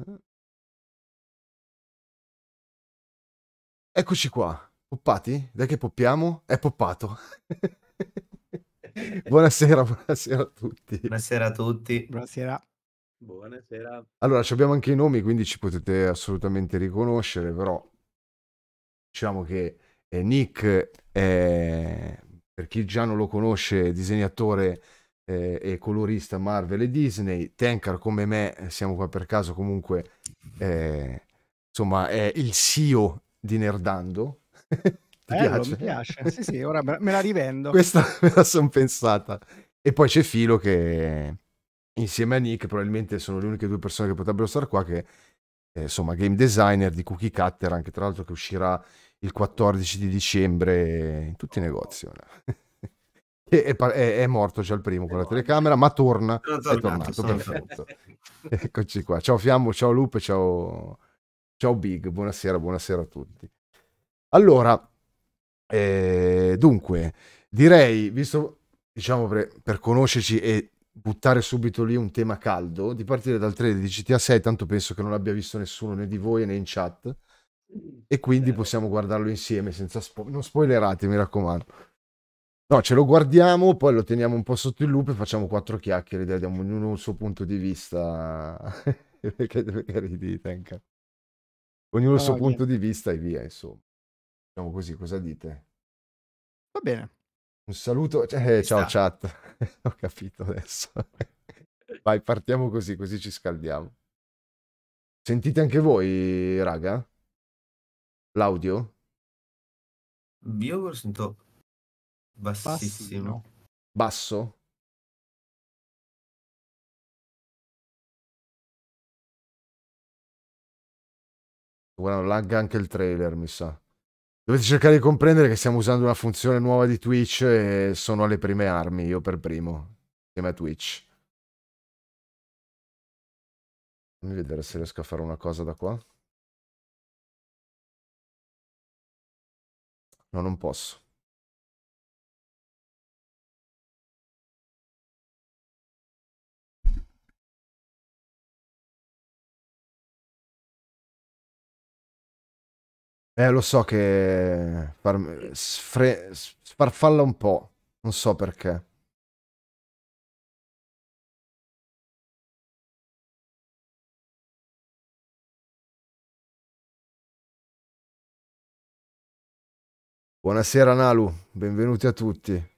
Eh? Eccoci qua. Poppati? Dai che poppiamo? È poppato. buonasera, buonasera a tutti. Buonasera a tutti. Buonasera. Buonasera. Allora, abbiamo anche i nomi, quindi ci potete assolutamente riconoscere, però diciamo che eh, Nick è, per chi già non lo conosce, disegnatore eh, e colorista Marvel e Disney. Tenkar, come me, eh, siamo qua per caso, comunque, eh, insomma, è il CEO di Nerdando. Ti Bello, piace? Mi piace, sì, sì, ora me la rivendo. Questa me la sono pensata. E poi c'è Filo che insieme a Nick probabilmente sono le uniche due persone che potrebbero stare qua che eh, insomma game designer di Cookie Cutter anche tra l'altro che uscirà il 14 di dicembre in tutti i negozi. E, è, è, è, morto, c'è il primo con la telecamera, ma torna, è tornato, perfetto. Eccoci qua. Ciao Fiammo, ciao Lupe, ciao, ciao Big, buonasera, buonasera a tutti. Allora, eh, dunque, direi, visto, diciamo, per, per conoscerci e buttare subito lì un tema caldo, di partire dal trailer di GTA 6, tanto penso che non l'abbia visto nessuno né di voi né in chat, e quindi certo. possiamo guardarlo insieme senza spo- non spoilerate, mi raccomando. No, ce lo guardiamo, poi lo teniamo un po' sotto il lupo e facciamo quattro chiacchiere, dai, diamo ognuno il suo punto di vista. perché, perché ridite anche. Ognuno il suo allora, punto di vista e via, insomma. Diciamo così, cosa dite? Va bene. Un saluto, cioè, eh, ciao chat, ho capito adesso. Vai, partiamo così, così ci scaldiamo. Sentite anche voi, raga? L'audio? Io lo sento Bassissimo. Basso? Guarda, lagga anche il trailer, mi sa. Dovete cercare di comprendere che stiamo usando una funzione nuova di Twitch e sono alle prime armi, io per primo, insieme a Twitch. Fammi vedere se riesco a fare una cosa da qua. No, non posso. Eh, lo so che far... Sfre... sfarfalla un po', non so perché. Buonasera Nalu, benvenuti a tutti.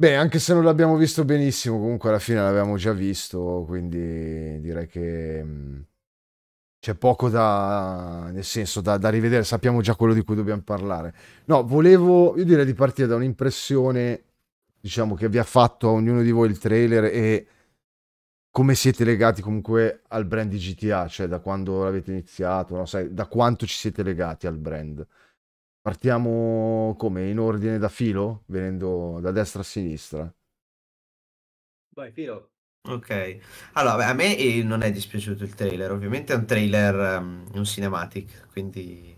Beh, anche se non l'abbiamo visto benissimo, comunque alla fine l'abbiamo già visto, quindi direi che mm, c'è poco da, nel senso, da, da, rivedere, sappiamo già quello di cui dobbiamo parlare. No, volevo, io direi di partire da un'impressione, diciamo, che vi ha fatto a ognuno di voi il trailer e come siete legati comunque al brand di GTA, cioè da quando l'avete iniziato, no? Sai, da quanto ci siete legati al brand. Partiamo come? In ordine da filo? Venendo da destra a sinistra? Vai, filo. Ok, allora beh, a me eh, non è dispiaciuto il trailer, ovviamente è un trailer, um, un cinematic, quindi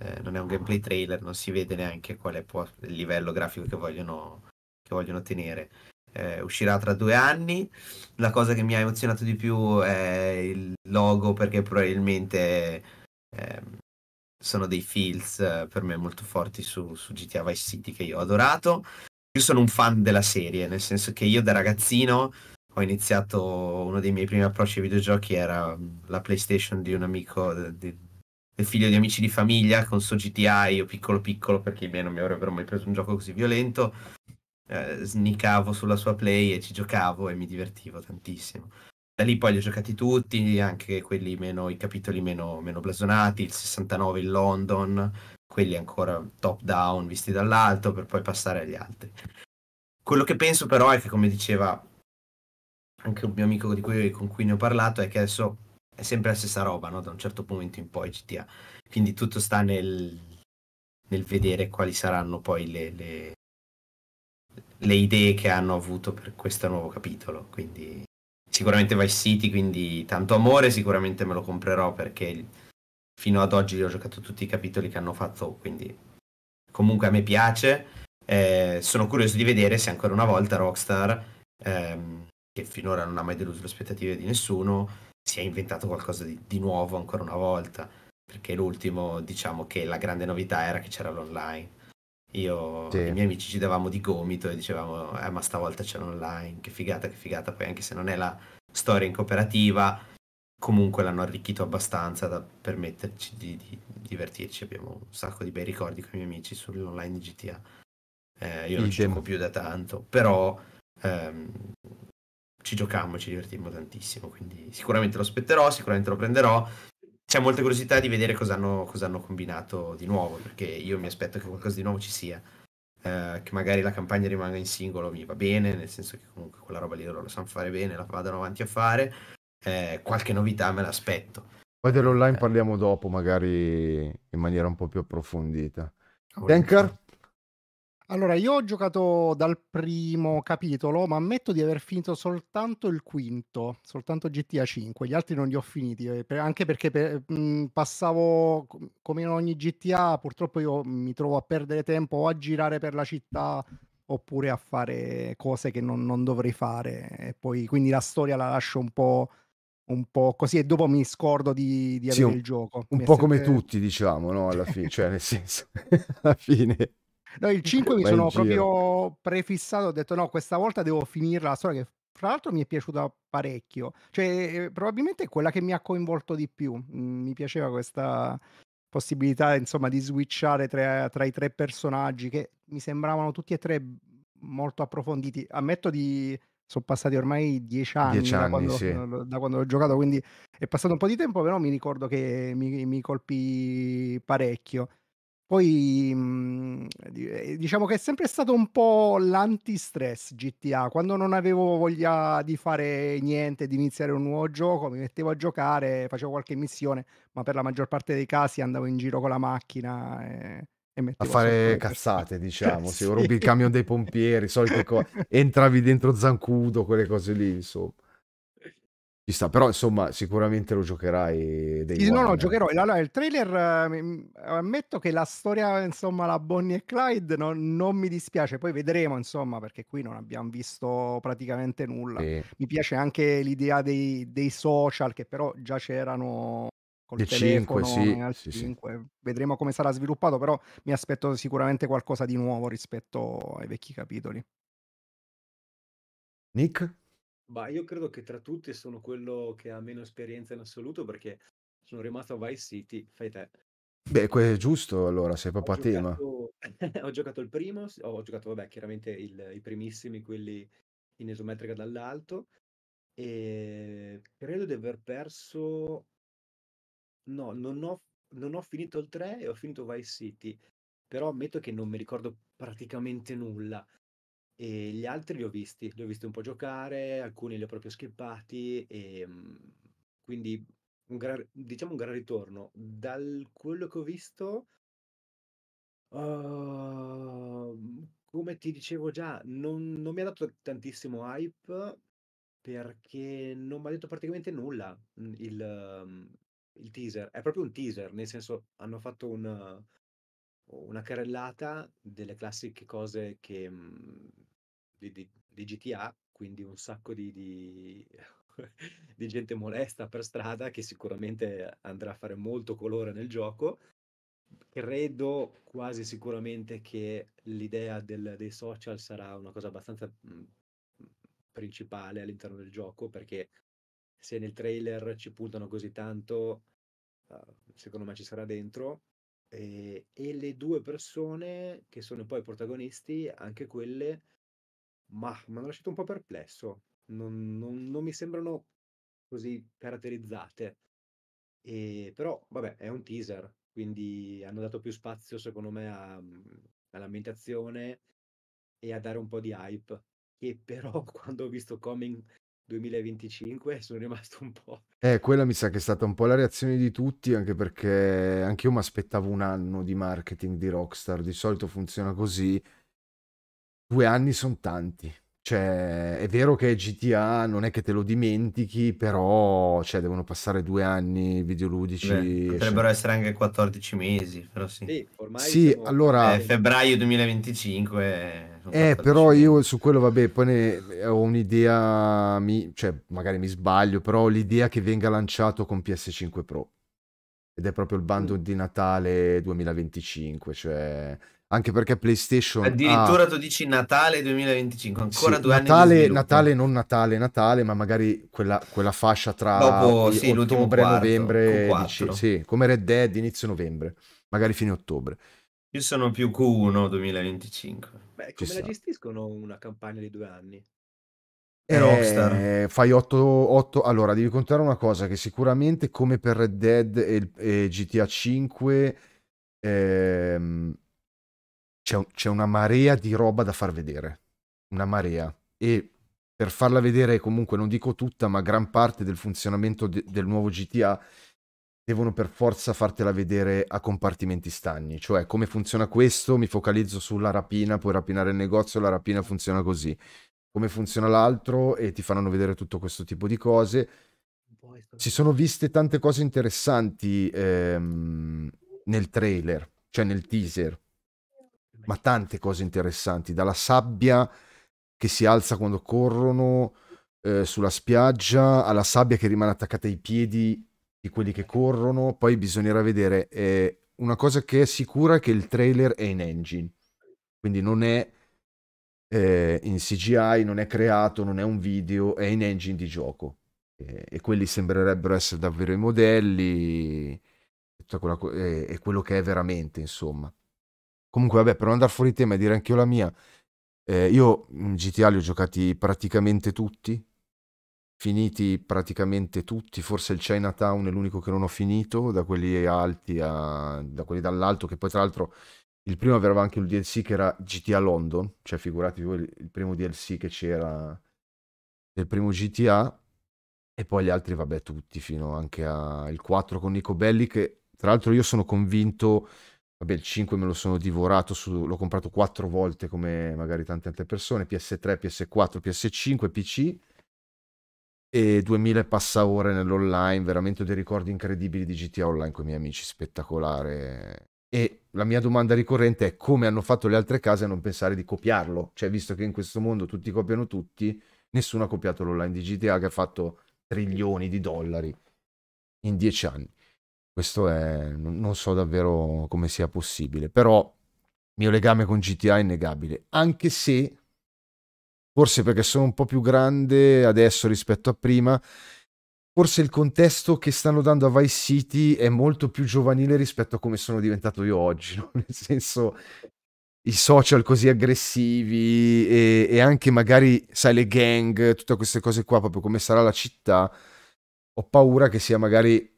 eh, non è un gameplay trailer, non si vede neanche quale è il livello grafico che vogliono, che vogliono tenere. Eh, uscirà tra due anni, la cosa che mi ha emozionato di più è il logo perché probabilmente ehm, sono dei feels eh, per me molto forti su, su, GTA Vice City che io ho adorato. Io sono un fan della serie, nel senso che io da ragazzino ho iniziato, uno dei miei primi approcci ai videogiochi era mm, la PlayStation di un amico, di, del figlio di amici di famiglia con suo GTA, io piccolo piccolo perché i miei non mi avrebbero mai preso un gioco così violento, eh, snicavo sulla sua play e ci giocavo e mi divertivo tantissimo da lì poi li ho giocati tutti, anche quelli meno, i capitoli meno, meno blasonati, il 69 in London, quelli ancora top down visti dall'alto per poi passare agli altri. Quello che penso però è che come diceva anche un mio amico cui, con cui ne ho parlato è che adesso è sempre la stessa roba, no? da un certo momento in poi GTA. Quindi tutto sta nel, nel vedere quali saranno poi le, le, le idee che hanno avuto per questo nuovo capitolo. Quindi sicuramente Vice City, quindi tanto amore, sicuramente me lo comprerò perché fino ad oggi ho giocato tutti i capitoli che hanno fatto, quindi comunque a me piace. Eh, sono curioso di vedere se ancora una volta Rockstar, ehm, che finora non ha mai deluso le aspettative di nessuno, si è inventato qualcosa di, di nuovo ancora una volta, perché l'ultimo diciamo che la grande novità era che c'era l'online io sì. e i miei amici ci davamo di gomito e dicevamo, eh, ma stavolta c'è l'online, che figata, che figata. Poi anche se non è la storia in cooperativa, comunque l'hanno arricchito abbastanza da permetterci di, di divertirci. Abbiamo un sacco di bei ricordi con i miei amici sull'online di GTA. Eh, io non Il ci gioco più da tanto, però ehm, ci giocammo e ci divertimmo tantissimo. Quindi sicuramente lo aspetterò, sicuramente lo prenderò c'è molta curiosità di vedere cosa hanno, cosa hanno combinato di nuovo, perché io mi aspetto che qualcosa di nuovo ci sia. Uh, che magari la campagna rimanga in singolo mi va bene, nel senso che comunque quella roba lì loro lo sanno fare bene, la vadano avanti a fare. Eh, qualche novità me l'aspetto. Poi dell'online eh. parliamo dopo, magari in maniera un po' più approfondita. Denker? Allora, io ho giocato dal primo capitolo, ma ammetto di aver finito soltanto il quinto, soltanto GTA 5, gli altri non li ho finiti, eh, anche perché per, mh, mm, passavo, come in ogni GTA, purtroppo io mi trovo a perdere tempo o a girare per la città oppure a fare cose che non, non dovrei fare, e poi quindi la storia la lascio un po' un po' così e dopo mi scordo di, di sì, avere un, il gioco. Un po' sempre... come eh. tutti, diciamo, no? Alla fine, cioè nel senso, alla fine No, il 5 mi sono proprio prefissato, ho detto no, questa volta devo finirla la storia che fra l'altro mi è piaciuta parecchio, cioè eh, eh, probabilmente è quella che mi ha coinvolto di più, mm, mi piaceva questa possibilità insomma di switchare tra, tra i tre personaggi che mi sembravano tutti e tre molto approfonditi, ammetto di sono passati ormai dieci anni, dieci anni da, quando, sì. da, quando, ho giocato, quindi è passato un po' di tempo, però mi ricordo che mi, mi colpì parecchio. Poi mm, eh, diciamo che è sempre stato un po' l'anti-stress GTA, quando non avevo voglia di fare niente, di iniziare un nuovo gioco, mi mettevo a giocare, facevo qualche missione, ma per la maggior parte dei casi andavo in giro con la macchina. E a fare cazzate, diciamo, sì. rubi il camion dei pompieri, solite cose, entravi dentro Zancudo, quelle cose lì, insomma. Ci sta, però insomma sicuramente lo giocherai dei Sì, no, no, giocherò. Allora, il trailer, eh, ammetto che la storia, insomma, la Bonnie e Clyde no- non mi dispiace, poi vedremo, insomma, perché qui non abbiamo visto praticamente nulla. Sì. Mi piace anche l'idea dei, dei social che però già c'erano col 5, telefono, sì, sì, 5. Sì. Vedremo come sarà sviluppato, però mi aspetto sicuramente qualcosa di nuovo rispetto ai vecchi capitoli. Nick? Ma io credo che tra tutti sono quello che ha meno esperienza in assoluto perché sono rimasto a Vice City, fai te. Beh, è giusto allora, sei proprio ho a tema. ho giocato il primo, ho giocato, vabbè, chiaramente il, i primissimi, quelli in esometrica dall'alto, e credo di aver perso... No, non ho, non ho finito il 3 e ho finito Vice City, però ammetto che non mi ricordo praticamente nulla. E gli altri li ho visti, li ho visti un po' giocare, alcuni li ho proprio skippati e ehm, quindi un gran, diciamo un gran ritorno. Dal quello che ho visto, uh, come ti dicevo già, non, non mi ha dato tantissimo hype perché non mi ha detto praticamente nulla mm, il, mm, il teaser. È proprio un teaser, nel senso hanno fatto un, una carrellata delle classiche cose che, mhmm, di, di, di, GTA, quindi un sacco di, di, di gente molesta per strada che sicuramente andrà a fare molto colore nel gioco. Credo quasi sicuramente che l'idea del, dei social sarà una cosa abbastanza mhmm, principale all'interno del gioco perché se nel trailer ci puntano così tanto, ah, secondo me ci sarà dentro eh, e le due persone che sono poi protagonisti, anche quelle, ma mi hanno lasciato un po' perplesso, non, non, non mi sembrano così caratterizzate. E, però, vabbè, è un teaser, quindi hanno dato più spazio, secondo me, a, mhmm, all'ambientazione e a dare un po' di hype. Che però, quando ho visto Coming 2025 sono rimasto un po'. Eh, quella mi sa che è stata un po' la reazione di tutti, anche perché anche io mi aspettavo un anno di marketing di Rockstar, di solito funziona così. Due anni sono tanti. Cioè, è vero che GTA non è che te lo dimentichi, però cioè, devono passare due anni videoludici. Beh, potrebbero cioè... essere anche 14 mesi, però sì. Sì, sì siamo... allora... Eh, febbraio 2025... Eh, però io su quello, vabbè, poi ne, eh, ho un'idea, mi, cioè magari mi sbaglio, però ho l'idea che venga lanciato con PS5 Pro. Ed è proprio il bando mm. di Natale 2025, cioè anche perché PlayStation addirittura ha... tu dici Natale 2025 ancora sì, due Natale, anni Natale non Natale Natale ma magari quella, quella fascia tra Dopo, sì, ottobre quarto, novembre dici, sì, come Red Dead inizio novembre magari fine ottobre io sono più Q1 2025 Beh, come la sta. gestiscono una campagna di due anni? È eh, Rockstar. Eh, fai 8, 8. Allora, devi contare una cosa: che sicuramente, come per Red Dead e, e GTA 5, ehm, c'è, un, c'è, una marea di roba da far vedere. Una marea. E per farla vedere, comunque, non dico tutta, ma gran parte del funzionamento de, del nuovo GTA devono per forza fartela vedere a compartimenti stagni. Cioè, come funziona questo? Mi focalizzo sulla rapina, puoi rapinare il negozio, la rapina funziona così. Come funziona l'altro? E ti faranno vedere tutto questo tipo di cose. Si sono viste tante cose interessanti ehm, nel trailer, cioè nel teaser, ma tante cose interessanti, dalla sabbia che si alza quando corrono eh, sulla spiaggia alla sabbia che rimane attaccata ai piedi di quelli che corrono, poi bisognerà vedere. Eh, una cosa che è sicura è che il trailer è in engine, quindi non è eh, in CGI, non è creato, non è un video, è in engine di gioco. Eh, e quelli sembrerebbero essere davvero i modelli co- e, quello che è veramente, insomma. Comunque, vabbè, per non andare fuori tema e dire anche io la mia, eh, io GTA li ho giocati praticamente tutti, finiti praticamente tutti, forse il Chinatown è l'unico che non ho finito, da quelli alti a, da quelli dall'alto, che poi tra l'altro il primo aveva anche il DLC che era GTA London, cioè figuratevi voi il primo DLC che c'era del primo GTA, e poi gli altri vabbè tutti, fino anche al 4 con Nico Belli, che tra l'altro io sono convinto, vabbè il 5 me lo sono divorato, su, l'ho comprato quattro volte come magari tante altre persone, PS3, PS4, PS5, PC e 2000 passa ore nell'online, veramente dei ricordi incredibili di GTA Online con i miei amici, spettacolare. E la mia domanda ricorrente è come hanno fatto le altre case a non pensare di copiarlo, cioè visto che in questo mondo tutti copiano tutti, nessuno ha copiato l'online di GTA che ha fatto trilioni di dollari in dieci anni. Questo è, non so davvero come sia possibile, però il mio legame con GTA è innegabile, anche se forse perché sono un po' più grande adesso rispetto a prima, forse il contesto che stanno dando a Vice City è molto più giovanile rispetto a come sono diventato io oggi, no? nel senso i social così aggressivi e, e, anche magari, sai, le gang, tutte queste cose qua, proprio come sarà la città, ho paura che sia magari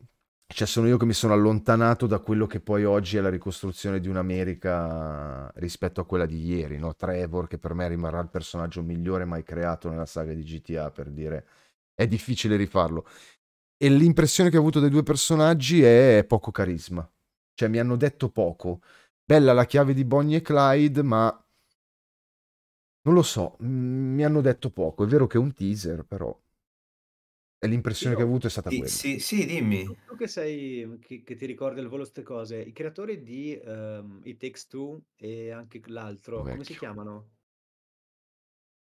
cioè sono io che mi sono allontanato da quello che poi oggi è la ricostruzione di un'America rispetto a quella di ieri, no? Trevor che per me rimarrà il personaggio migliore mai creato nella saga di GTA per dire è difficile rifarlo. E l'impressione che ho avuto dei due personaggi è poco carisma. Cioè mi hanno detto poco. Bella la chiave di Bonnie e Clyde, ma non lo so, mi hanno detto poco. È vero che è un teaser, però e l'impressione Io, che ho avuto è stata sì, quella. Sì, sì dimmi. Tu, che sei, che, che, ti ricordi il volo queste cose, i creatori di um, ehm, It Takes Two e anche l'altro, Vecchio. come si chiamano?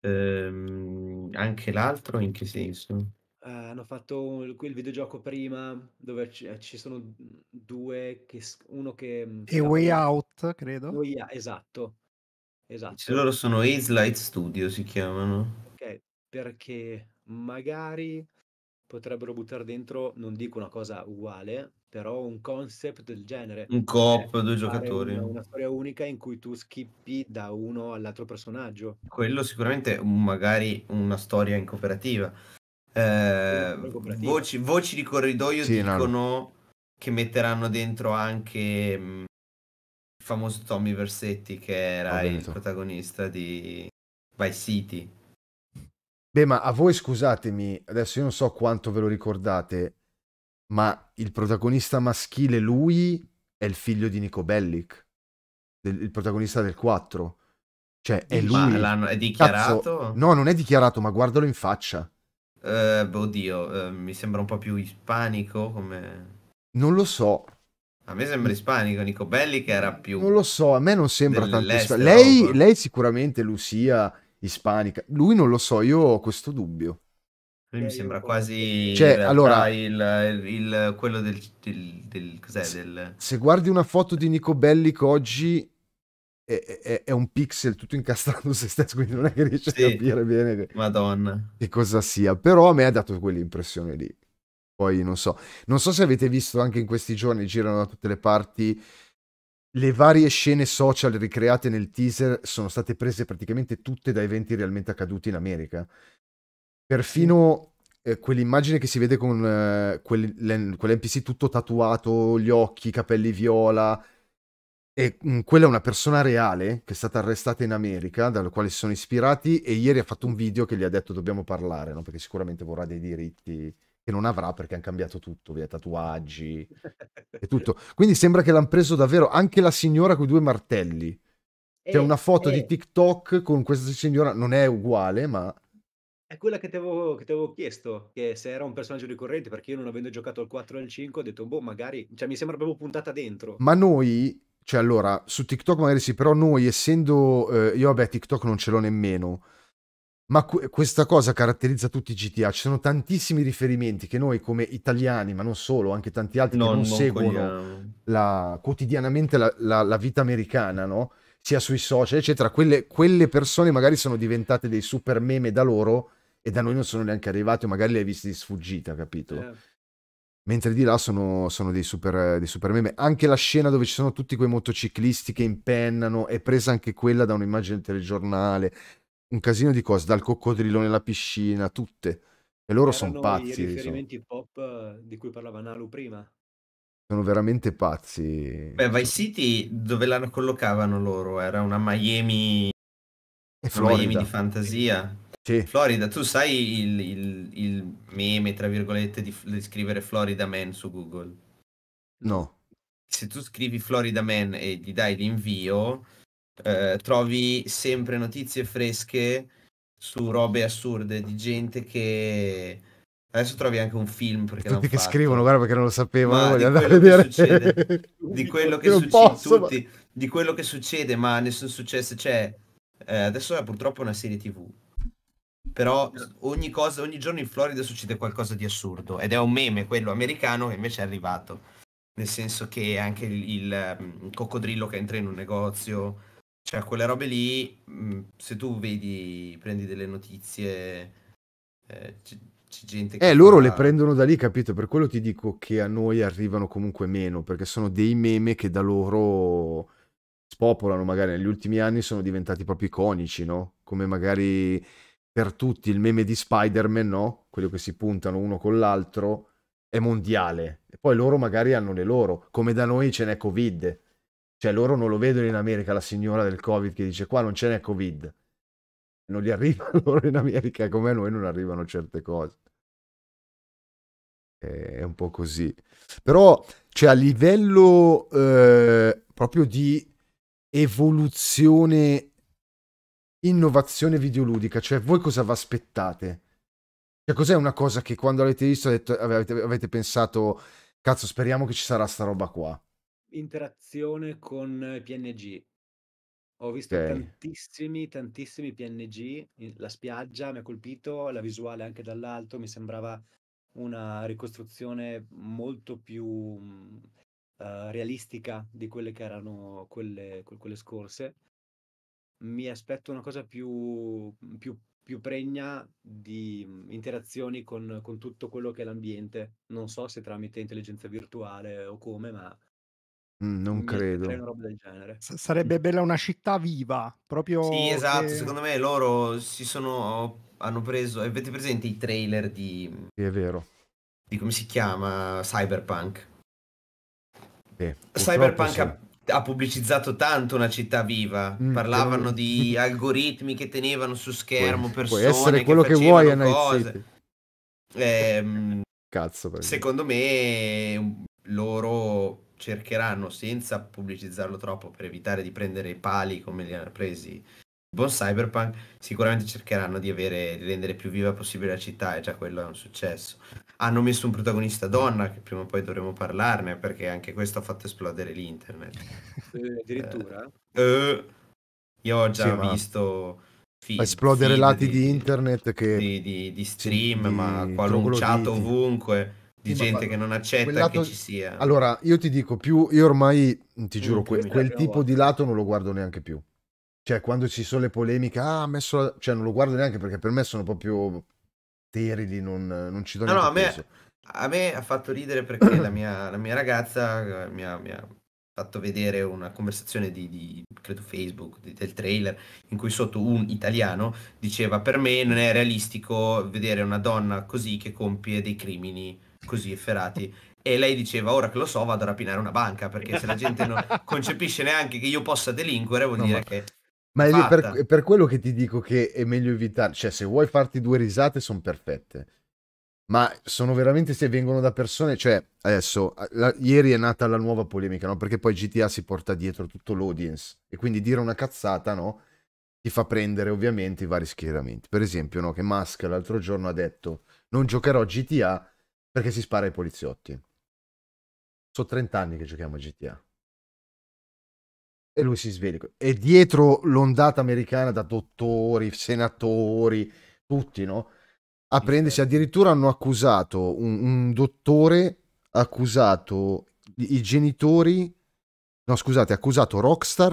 Ehm, anche l'altro in che senso? Uh, hanno fatto il videogioco prima dove ci, eh, ci sono due, che, uno che... Mm, e Way Out, credo. Way out, esatto. esatto. Se loro sono Ace Light Studio, si chiamano. Ok, perché magari potrebbero buttare dentro, non dico una cosa uguale, però un concept del genere. Un co-op, cioè, due giocatori. Una, una, storia unica in cui tu schippi da uno all'altro personaggio. Quello sicuramente magari una storia in cooperativa. Eh, voci, voci, di corridoio sì, dicono no. che metteranno dentro anche mm, il famoso Tommy Versetti che era il protagonista di Vice City Beh, ma a voi scusatemi, adesso io non so quanto ve lo ricordate, ma il protagonista maschile, lui, è il figlio di Nico Bellic, del, il protagonista del 4. Cioè, è lui. l'hanno, è dichiarato? Cazzo, no, non è dichiarato, ma guardalo in faccia. Eh, oddio, boh, eh, mi sembra un po' più ispanico come... Non lo so. A me sembra ispanico, Nico Bellic era più... Non lo so, a me non sembra tanto ispanico. Lei, lei, sicuramente, Lucia, ispanica. Lui non lo so, io ho questo dubbio. Lui mi eh, sembra quasi cioè, allora, il, il, quello del, del, del, se, del, se, guardi una foto di Nico Bellic oggi è, è, è, un pixel tutto incastrato se stesso, quindi non è che riesce sì. a capire bene Madonna. che cosa sia. Però a me ha dato quell'impressione lì. Poi non so. Non so se avete visto anche in questi giorni, girano da tutte le parti le varie scene social ricreate nel teaser sono state prese praticamente tutte da eventi realmente accaduti in America. Perfino eh, quell'immagine che si vede con eh, quel, quell'NPC tutto tatuato, gli occhi, i capelli viola. E mh, mm, quella è una persona reale che è stata arrestata in America, dalla quale si sono ispirati, e ieri ha fatto un video che gli ha detto dobbiamo parlare, no? perché sicuramente vorrà dei diritti che non avrà perché hanno cambiato tutto, via tatuaggi e tutto. Quindi sembra che l'hanno preso davvero anche la signora con i due martelli. C'è eh, una foto eh. di TikTok con questa signora, non è uguale, ma... È quella che ti avevo chiesto, che se era un personaggio ricorrente, perché io non avendo giocato al 4 e al 5 ho detto, boh, magari, cioè mi sembra proprio puntata dentro. Ma noi, cioè allora, su TikTok magari sì, però noi essendo, eh, io vabbè TikTok non ce l'ho nemmeno, ma qu- questa cosa caratterizza tutti i GTA. Ci sono tantissimi riferimenti che noi, come italiani, ma non solo, anche tanti altri no, che non, non seguono la, quotidianamente la, la, la, vita americana, no? sia sui social, eccetera. Quelle, quelle persone magari sono diventate dei super meme da loro e da noi non sono neanche arrivati, o magari li hai visti di sfuggita, capito? Eh. Mentre di là sono, sono dei, super, dei, super, meme. Anche la scena dove ci sono tutti quei motociclisti che impennano è presa anche quella da un'immagine del telegiornale un casino di cose, dal coccodrillo nella piscina, tutte. E loro sono pazzi. I riferimenti insomma. pop eh, di cui parlava Nalu prima. Sono veramente pazzi. Beh, Vice City dove la collocavano loro? Era una Miami, e Florida. Miami di fantasia. Sì. Florida, tu sai il, il, il meme, tra virgolette, di, di, scrivere Florida Man su Google? No. Se tu scrivi Florida Man e gli dai l'invio, eh, trovi sempre notizie fresche su robe assurde di gente che adesso trovi anche un film perché tutti che fatto. scrivono guarda perché non lo sapevano voglio andare a vedere di quello che succede posso, tutti, ma... di quello che succede ma nessun successo c'è cioè, eh, adesso è purtroppo una serie tv però ogni, cosa, ogni giorno in Florida succede qualcosa di assurdo ed è un meme quello americano che invece è arrivato nel senso che anche il, il, il ehm, coccodrillo che entra in un negozio cioè, quelle robe lì, se tu vedi, prendi delle notizie, eh, c- c'è gente che... Eh, loro fa... le prendono da lì, capito? Per quello ti dico che a noi arrivano comunque meno, perché sono dei meme che da loro spopolano, magari negli ultimi anni sono diventati proprio iconici, no? Come magari per tutti il meme di Spider-Man, no? Quello che si puntano uno con l'altro, è mondiale. E poi loro magari hanno le loro, come da noi ce n'è Covid cioè loro non lo vedono in America la signora del Covid che dice qua non ce n'è Covid. Non gli arriva loro in America come a noi non arrivano certe cose. È un po' così. Però cioè, a livello eh, proprio di evoluzione, innovazione videoludica, cioè voi cosa vi aspettate? Cioè, cos'è una cosa che quando l'avete visto detto, avete, avete pensato, cazzo, speriamo che ci sarà sta roba qua? interazione con PNG. Ho visto okay. tantissimi, tantissimi PNG, la spiaggia mi ha colpito, la visuale anche dall'alto mi sembrava una ricostruzione molto più uh, realistica di quelle che erano quelle, quelle scorse. Mi aspetto una cosa più, più, più pregna di mm, interazioni con, con tutto quello che è l'ambiente. Non so se tramite intelligenza virtuale o come, ma non credo. Una roba del genere. S- sarebbe bella una città viva, proprio... Sì, esatto, che... secondo me loro si sono... hanno preso... avete presente i trailer di... Sì, è vero. Di come si chiama? Cyberpunk. Sì, Cyberpunk sì. ha, ha, pubblicizzato tanto una città viva, mm, parlavano sì. di algoritmi che tenevano su schermo puoi, persone puoi essere quello che, che vuoi a Night eh, Cazzo, secondo me loro cercheranno senza pubblicizzarlo troppo per evitare di prendere i pali come li hanno presi buon cyberpunk sicuramente cercheranno di, avere, di rendere più viva possibile la città e già quello è un successo hanno messo un protagonista donna che prima o poi dovremo parlarne perché anche questo ha fatto esplodere l'internet eh, addirittura eh, eh io ho già sì, visto feed, esplodere lati di, di, internet che di, di stream sì, ma qua lanciato ovunque di gente che non accetta lato... che ci sia. Allora, io ti dico, più io ormai ti giuro, que- quel tipo volta. di lato non lo guardo neanche più. Cioè, quando ci sono le polemiche, ah, ha messo la... cioè non lo guardo neanche perché per me sono proprio terili, non, non ci do no, no, a me, a me ha fatto ridere perché la, mia, la mia ragazza eh, mi ha, mi ha, fatto vedere una conversazione di, di credo Facebook di, del trailer in cui sotto un italiano diceva per me non è realistico vedere una donna così che compie dei crimini così efferati. E lei diceva, ora che lo so, vado a rapinare una banca, perché se la gente non concepisce neanche che io possa delinquere, vuol no, dire ma... che... Ma è per, per, quello che ti dico che è meglio evitare, cioè se vuoi farti due risate sono perfette, ma sono veramente se vengono da persone, cioè adesso, la, ieri è nata la nuova polemica, no? Perché poi GTA si porta dietro tutto l'audience e quindi dire una cazzata, no? Ti fa prendere ovviamente i vari schieramenti. Per esempio, no? Che Musk l'altro giorno ha detto non giocherò GTA perché si spara ai poliziotti. Sono 30 anni che giochiamo a GTA. E lui si sveglia. E dietro l'ondata americana da dottori, senatori, tutti, no? A prendersi, addirittura hanno accusato un, un dottore, accusato i genitori, no scusate, accusato Rockstar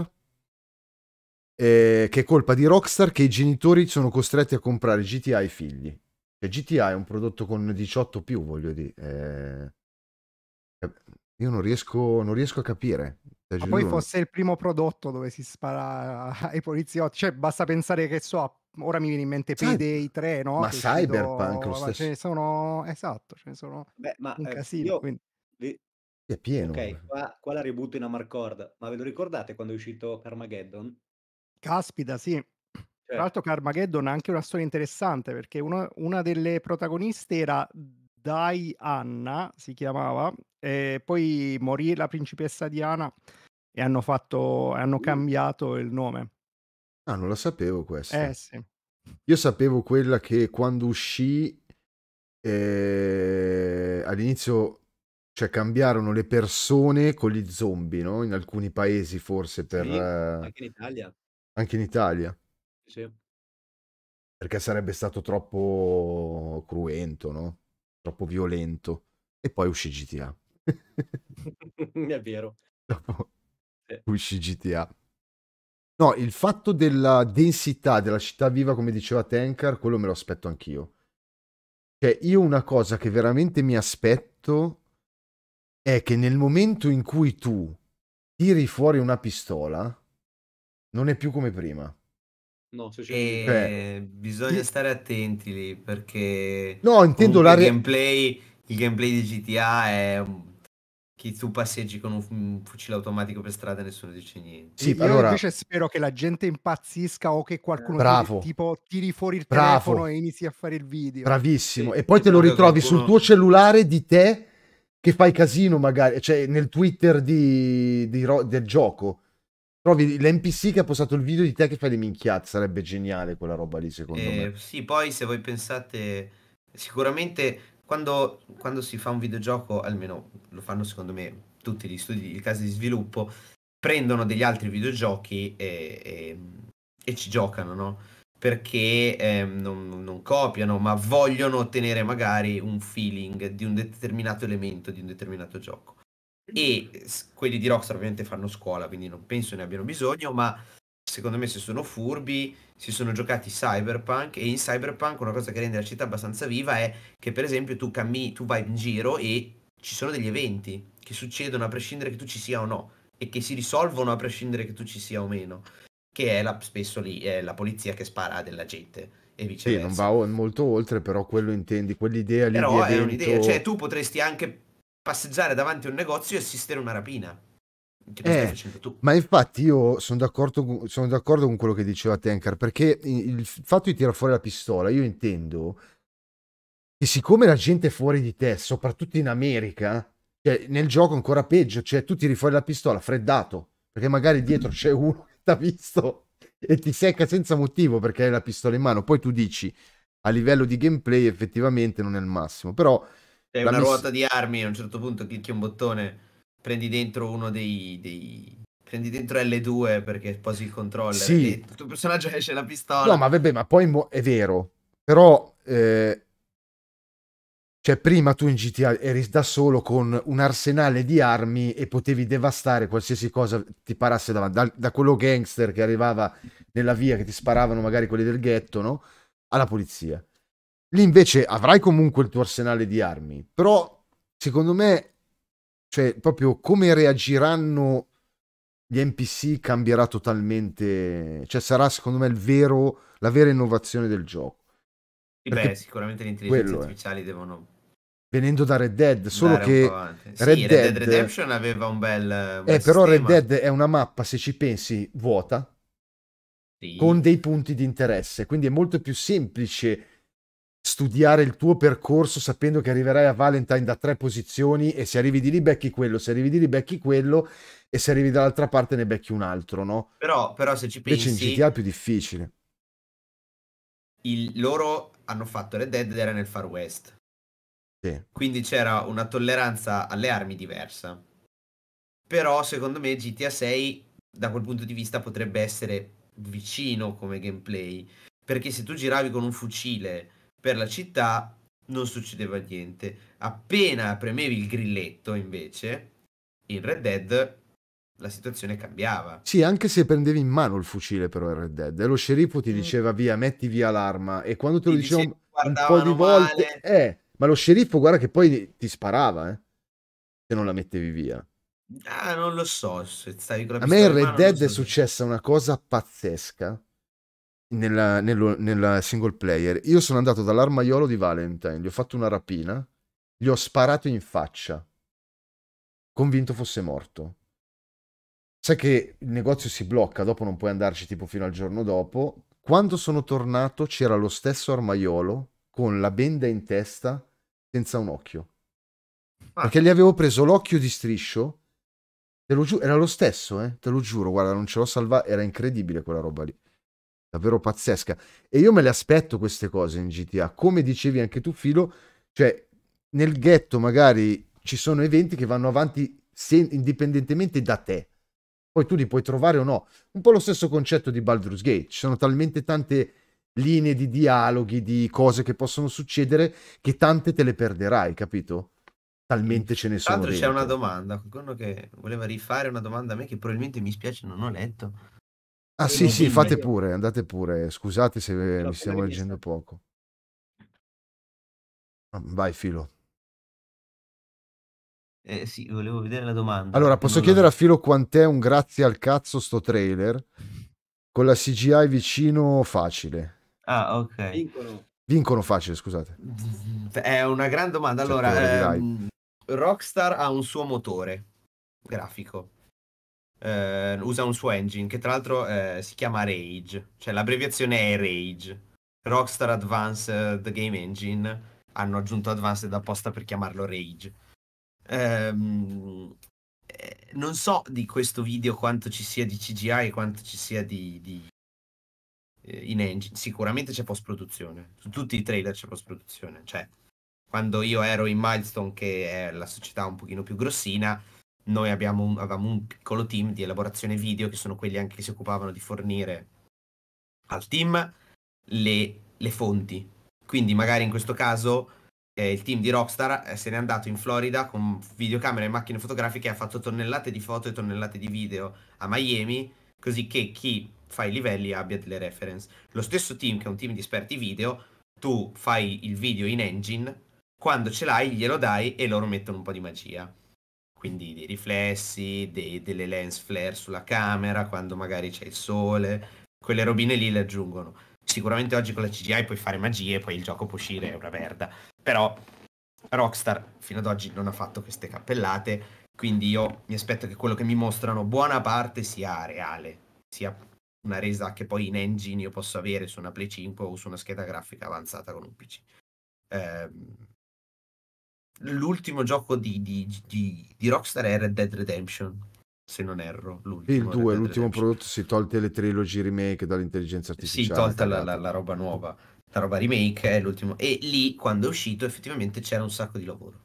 eh, che è colpa di Rockstar che i genitori sono costretti a comprare GTA ai figli. Cioè, GTA è un prodotto con 18 più, voglio dire. Eh, io non riesco, non riesco, a capire. Cioè, ma poi non... fosse il primo prodotto dove si spara ai poliziotti, cioè basta pensare che so, ora mi viene in mente Payday Cy- 3, no? Ma che Cyberpunk credo... lo stesso. Ce ne sono, esatto, ce ne sono Beh, ma, un eh, casino. Io... Quindi... È pieno. Ok, qua, qua la ributto in Amarcord, ma ve lo ricordate quando è uscito Carmageddon? Caspita, sì. Tra certo. l'altro Carmageddon ha anche una storia interessante perché uno, una delle protagoniste era Dai Anna, si chiamava, e poi morì la principessa Diana e hanno, fatto, hanno uh. cambiato il nome. Ah, non la sapevo questa. Eh sì. Io sapevo quella che quando uscì eh, all'inizio, cioè cambiarono le persone con gli zombie, no? In alcuni paesi forse per... Sì, eh, anche in Italia. Anche in Italia. Sì. Perché sarebbe stato troppo cruento, no? Troppo violento. E poi uscì GTA. È vero. Dopo sì. uscì GTA. No, il fatto della densità della città viva, come diceva Tenkar, quello me lo aspetto anch'io. Cioè, io una cosa che veramente mi aspetto è che nel momento in cui tu tiri fuori una pistola, non è più come prima. No, se e bisogna stare attenti lì perché no, intendo la re... il, gameplay, il gameplay di GTA è che tu passeggi con un, fucile automatico per strada e nessuno dice niente. Sì, io allora... invece spero che la gente impazzisca o che qualcuno Bravo. Tiri, tipo tiri fuori il Bravo. telefono e inizi a fare il video. Bravissimo. Sì, e poi te lo ritrovi qualcuno... sul tuo cellulare di te che fai casino magari, cioè nel Twitter di, di, del gioco. Trovi l'NPC che ha postato il video di te che fai le minchiate, sarebbe geniale quella roba lì secondo eh, me. Sì, poi se voi pensate, sicuramente quando, quando, si fa un videogioco, almeno lo fanno secondo me tutti gli studi, i casi di sviluppo, prendono degli altri videogiochi e, e, e ci giocano, no? Perché eh, non, non copiano, ma vogliono ottenere magari un feeling di un determinato elemento, di un determinato gioco e quelli di Rockstar ovviamente fanno scuola, quindi non penso ne abbiano bisogno, ma secondo me se sono furbi si sono giocati Cyberpunk e in Cyberpunk una cosa che rende la città abbastanza viva è che per esempio tu cammini, tu vai in giro e ci sono degli eventi che succedono a prescindere che tu ci sia o no e che si risolvono a prescindere che tu ci sia o meno, che è la, spesso lì è la polizia che spara della gente. E viceversa. Sì, non va molto oltre, però quello intendi, quell'idea lì. Però è evento... un'idea, cioè tu potresti anche passeggiare davanti a un negozio e assistere a una rapina. Eh, ma infatti io sono d'accordo, sono d'accordo, con quello che diceva Tenkar, perché il fatto di tirare fuori la pistola, io intendo che siccome la gente è fuori di te, soprattutto in America, cioè nel gioco ancora peggio, cioè tu tiri fuori la pistola freddato, perché magari dietro c'è uno che t'ha visto e ti secca senza motivo perché hai la pistola in mano, poi tu dici a livello di gameplay effettivamente non è il massimo, però cioè, una miss... ruota di armi, a un certo punto clicchi un bottone, prendi dentro uno dei, dei prendi dentro L2 perché posi il controller. Sì. il tuo personaggio esce la pistola. No, ma vabbè, ma poi mo- è vero. Però, eh, cioè, prima tu in GTA eri da solo con un arsenale di armi e potevi devastare qualsiasi cosa ti parasse davanti. Da, da quello gangster che arrivava nella via, che ti sparavano magari quelli del ghetto, no? Alla polizia. Lì invece avrai comunque il tuo arsenale di armi, però secondo me, cioè proprio come reagiranno gli NPC cambierà totalmente, cioè sarà secondo me vero, la vera innovazione del gioco. Sì, beh, sicuramente le intelligenze artificiali è. devono venendo da Red Dead, solo che sì, Red, Red, Dead, Redemption aveva un bel, un bel eh, però Red Dead è una mappa, se ci pensi, vuota sì. con dei punti di interesse, quindi è molto più semplice studiare il tuo percorso sapendo che arriverai a Valentine da tre posizioni e se arrivi di lì becchi quello, se arrivi di lì becchi quello e se arrivi dall'altra parte ne becchi un altro, no? Però, però se ci pensi... Invece in GTA è più difficile. Il, loro hanno fatto le Dead ed era nel Far West. Sì. Quindi c'era una tolleranza alle armi diversa. Però secondo me GTA 6 da quel punto di vista potrebbe essere vicino come gameplay. Perché se tu giravi con un fucile per la città non succedeva niente. Appena premevi il grilletto, invece, in Red Dead la situazione cambiava. Sì, anche se prendevi in mano il fucile però in Red Dead e lo sceriffo ti mm. diceva via, metti via l'arma e quando te lo diceva un, po' di volte... Male. Eh, ma lo sceriffo guarda che poi ti sparava, eh, se non la mettevi via. Ah, non lo so, stavi con la A me in Red mano, Dead so. è successa una cosa pazzesca nella, nello, nella single player. Io sono andato dall'armaiolo di Valentine, gli ho fatto una rapina, gli ho sparato in faccia, convinto fosse morto. Sai che il negozio si blocca, dopo non puoi andarci tipo fino al giorno dopo. Quando sono tornato c'era lo stesso armaiolo con la benda in testa senza un occhio. Ah. Perché gli avevo preso l'occhio di striscio. Te lo giuro, era lo stesso, eh? te lo giuro, guarda, non ce l'ho salvato, era incredibile quella roba lì davvero pazzesca. E io me le aspetto queste cose in GTA. Come dicevi anche tu, Filo, cioè nel ghetto magari ci sono eventi che vanno avanti se- indipendentemente da te. Poi tu li puoi trovare o no. Un po' lo stesso concetto di Baldur's Gate. Ci sono talmente tante linee di dialoghi, di cose che possono succedere, che tante te le perderai, capito? Talmente ce ne sono. Tra l'altro c'è una domanda, qualcuno che voleva rifare una domanda a me che probabilmente mi spiace non ho letto Ah sì, sì, sì fate pure, andate pure. Scusate se mi stiamo leggendo poco. Ah, vai, Filo. Eh, sì, volevo vedere la domanda. Allora, posso chiedere a Filo quant'è un grazie al cazzo sto trailer? Con la CGI vicino facile. Ah, ok. Vincono. Vincono facile, scusate. È una gran domanda. Cioè, allora, ehm, Rockstar ha un suo motore grafico eh, usa un suo engine che tra l'altro eh, si chiama Rage, cioè l'abbreviazione è Rage. Rockstar Advanced eh, Game Engine hanno aggiunto Advanced apposta per chiamarlo Rage. Ehm, eh, non so di questo video quanto ci sia di CGI e quanto ci sia di, di eh, in engine. Sicuramente c'è post produzione. Su tutti i trailer c'è post produzione. Cioè, quando io ero in Milestone, che è la società un pochino più grossina, noi un, avevamo un piccolo team di elaborazione video che sono quelli anche che si occupavano di fornire al team le, le fonti. Quindi magari in questo caso eh, il team di Rockstar eh, se n'è andato in Florida con videocamere e macchine fotografiche e ha fatto tonnellate di foto e tonnellate di video a Miami, così che chi fa i livelli abbia delle reference. Lo stesso team, che è un team di esperti video, tu fai il video in engine, quando ce l'hai glielo dai e loro mettono un po' di magia quindi dei riflessi, dei, delle lens flare sulla camera quando magari c'è il sole, quelle robine lì le aggiungono. Sicuramente oggi con la CGI puoi fare magie, e poi il gioco può uscire, è una merda. Però Rockstar fino ad oggi non ha fatto queste cappellate, quindi io mi aspetto che quello che mi mostrano buona parte sia reale, sia una resa che poi in engine io posso avere su una Play 5 o su una scheda grafica avanzata con un PC. Ehm, l'ultimo gioco di, di, di, di, Rockstar è Red Dead Redemption. Se non erro, l'ultimo. Il 2, l'ultimo Redemption. prodotto, si tolte le trilogie remake dall'intelligenza artificiale. Si tolta la, la, la, roba nuova, la roba remake è l'ultimo. E lì, quando è uscito, effettivamente c'era un sacco di lavoro.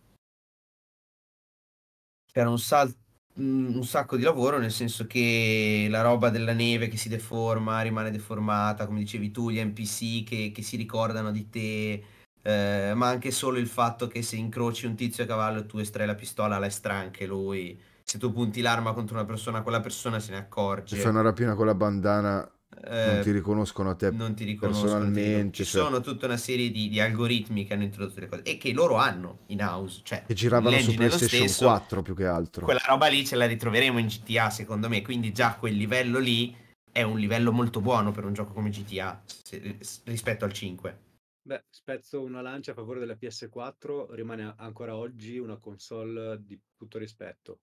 C'era un, sal- mm, un sacco di lavoro, nel senso che la roba della neve che si deforma, rimane deformata, come dicevi tu, gli NPC che, che si ricordano di te eh, ma anche solo il fatto che se incroci un tizio a cavallo e tu estrai la pistola, la estra anche lui. Se tu punti l'arma contro una persona, quella persona se ne accorge. Se fai una rapina con la bandana, eh, non ti riconoscono a te non ti riconoscono, personalmente. Ti Ci cioè... sono tutta una serie di, di, algoritmi che hanno introdotto le cose e che loro hanno in house. Cioè, che giravano su PlayStation 4 più che altro. Quella roba lì ce la ritroveremo in GTA secondo me, quindi già quel livello lì è un livello molto buono per un gioco come GTA se, rispetto al 5. Beh, spezzo una lancia a favore della PS4, rimane ancora oggi una console di tutto rispetto.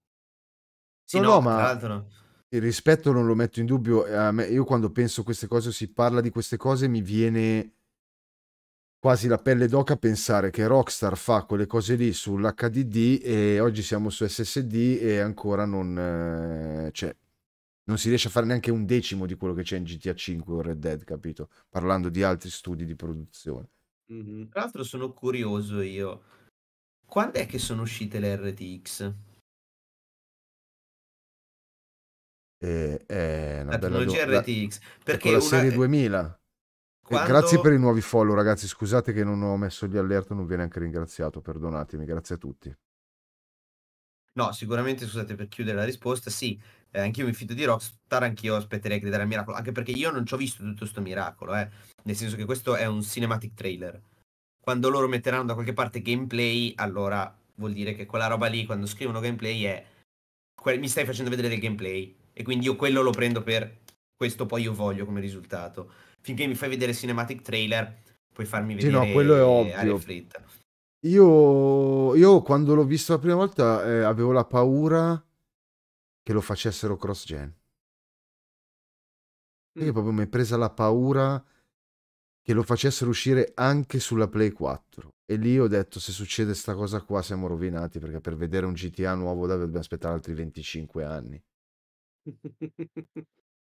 Sì, no, no, ma il rispetto non lo metto in dubbio. Me, io quando penso queste cose, si parla di queste cose, mi viene quasi la pelle d'oca pensare che Rockstar fa quelle cose lì sull'HDD e oggi siamo su SSD e ancora non eh, c'è non si riesce a fare neanche un decimo di quello che c'è in GTA 5 o Red Dead, capito? Parlando di altri studi di produzione. Mm-hmm. Tra l'altro sono curioso io. Quando è che sono uscite le RTX? Eh, eh, la tecnologia do... RTX. Perché la una... serie 2000. Eh, Quando... Grazie per i nuovi follow, ragazzi. Scusate che non ho messo gli alert, non viene anche ringraziato. Perdonatemi, grazie a tutti. No, sicuramente, scusate per chiudere la risposta, sì, eh, anch'io mi fido di Rockstar, anch'io aspetterei che credere al miracolo, anche perché io non ci ho visto tutto questo miracolo, eh. nel senso che questo è un cinematic trailer. Quando loro metteranno da qualche parte gameplay, allora vuol dire che quella roba lì, quando scrivono gameplay, è que- mi stai facendo vedere del gameplay e quindi io quello lo prendo per questo poi io voglio come risultato. Finché mi fai vedere cinematic trailer, puoi farmi vedere sì, no, quello è ovvio. Io, io, quando l'ho visto la prima volta eh, avevo la paura che lo facessero cross-gen. Mm. Io proprio mi è presa la paura che lo facessero uscire anche sulla Play 4. E lì ho detto, se succede sta cosa qua siamo rovinati, perché per vedere un GTA nuovo dobbiamo aspettare altri 25 anni.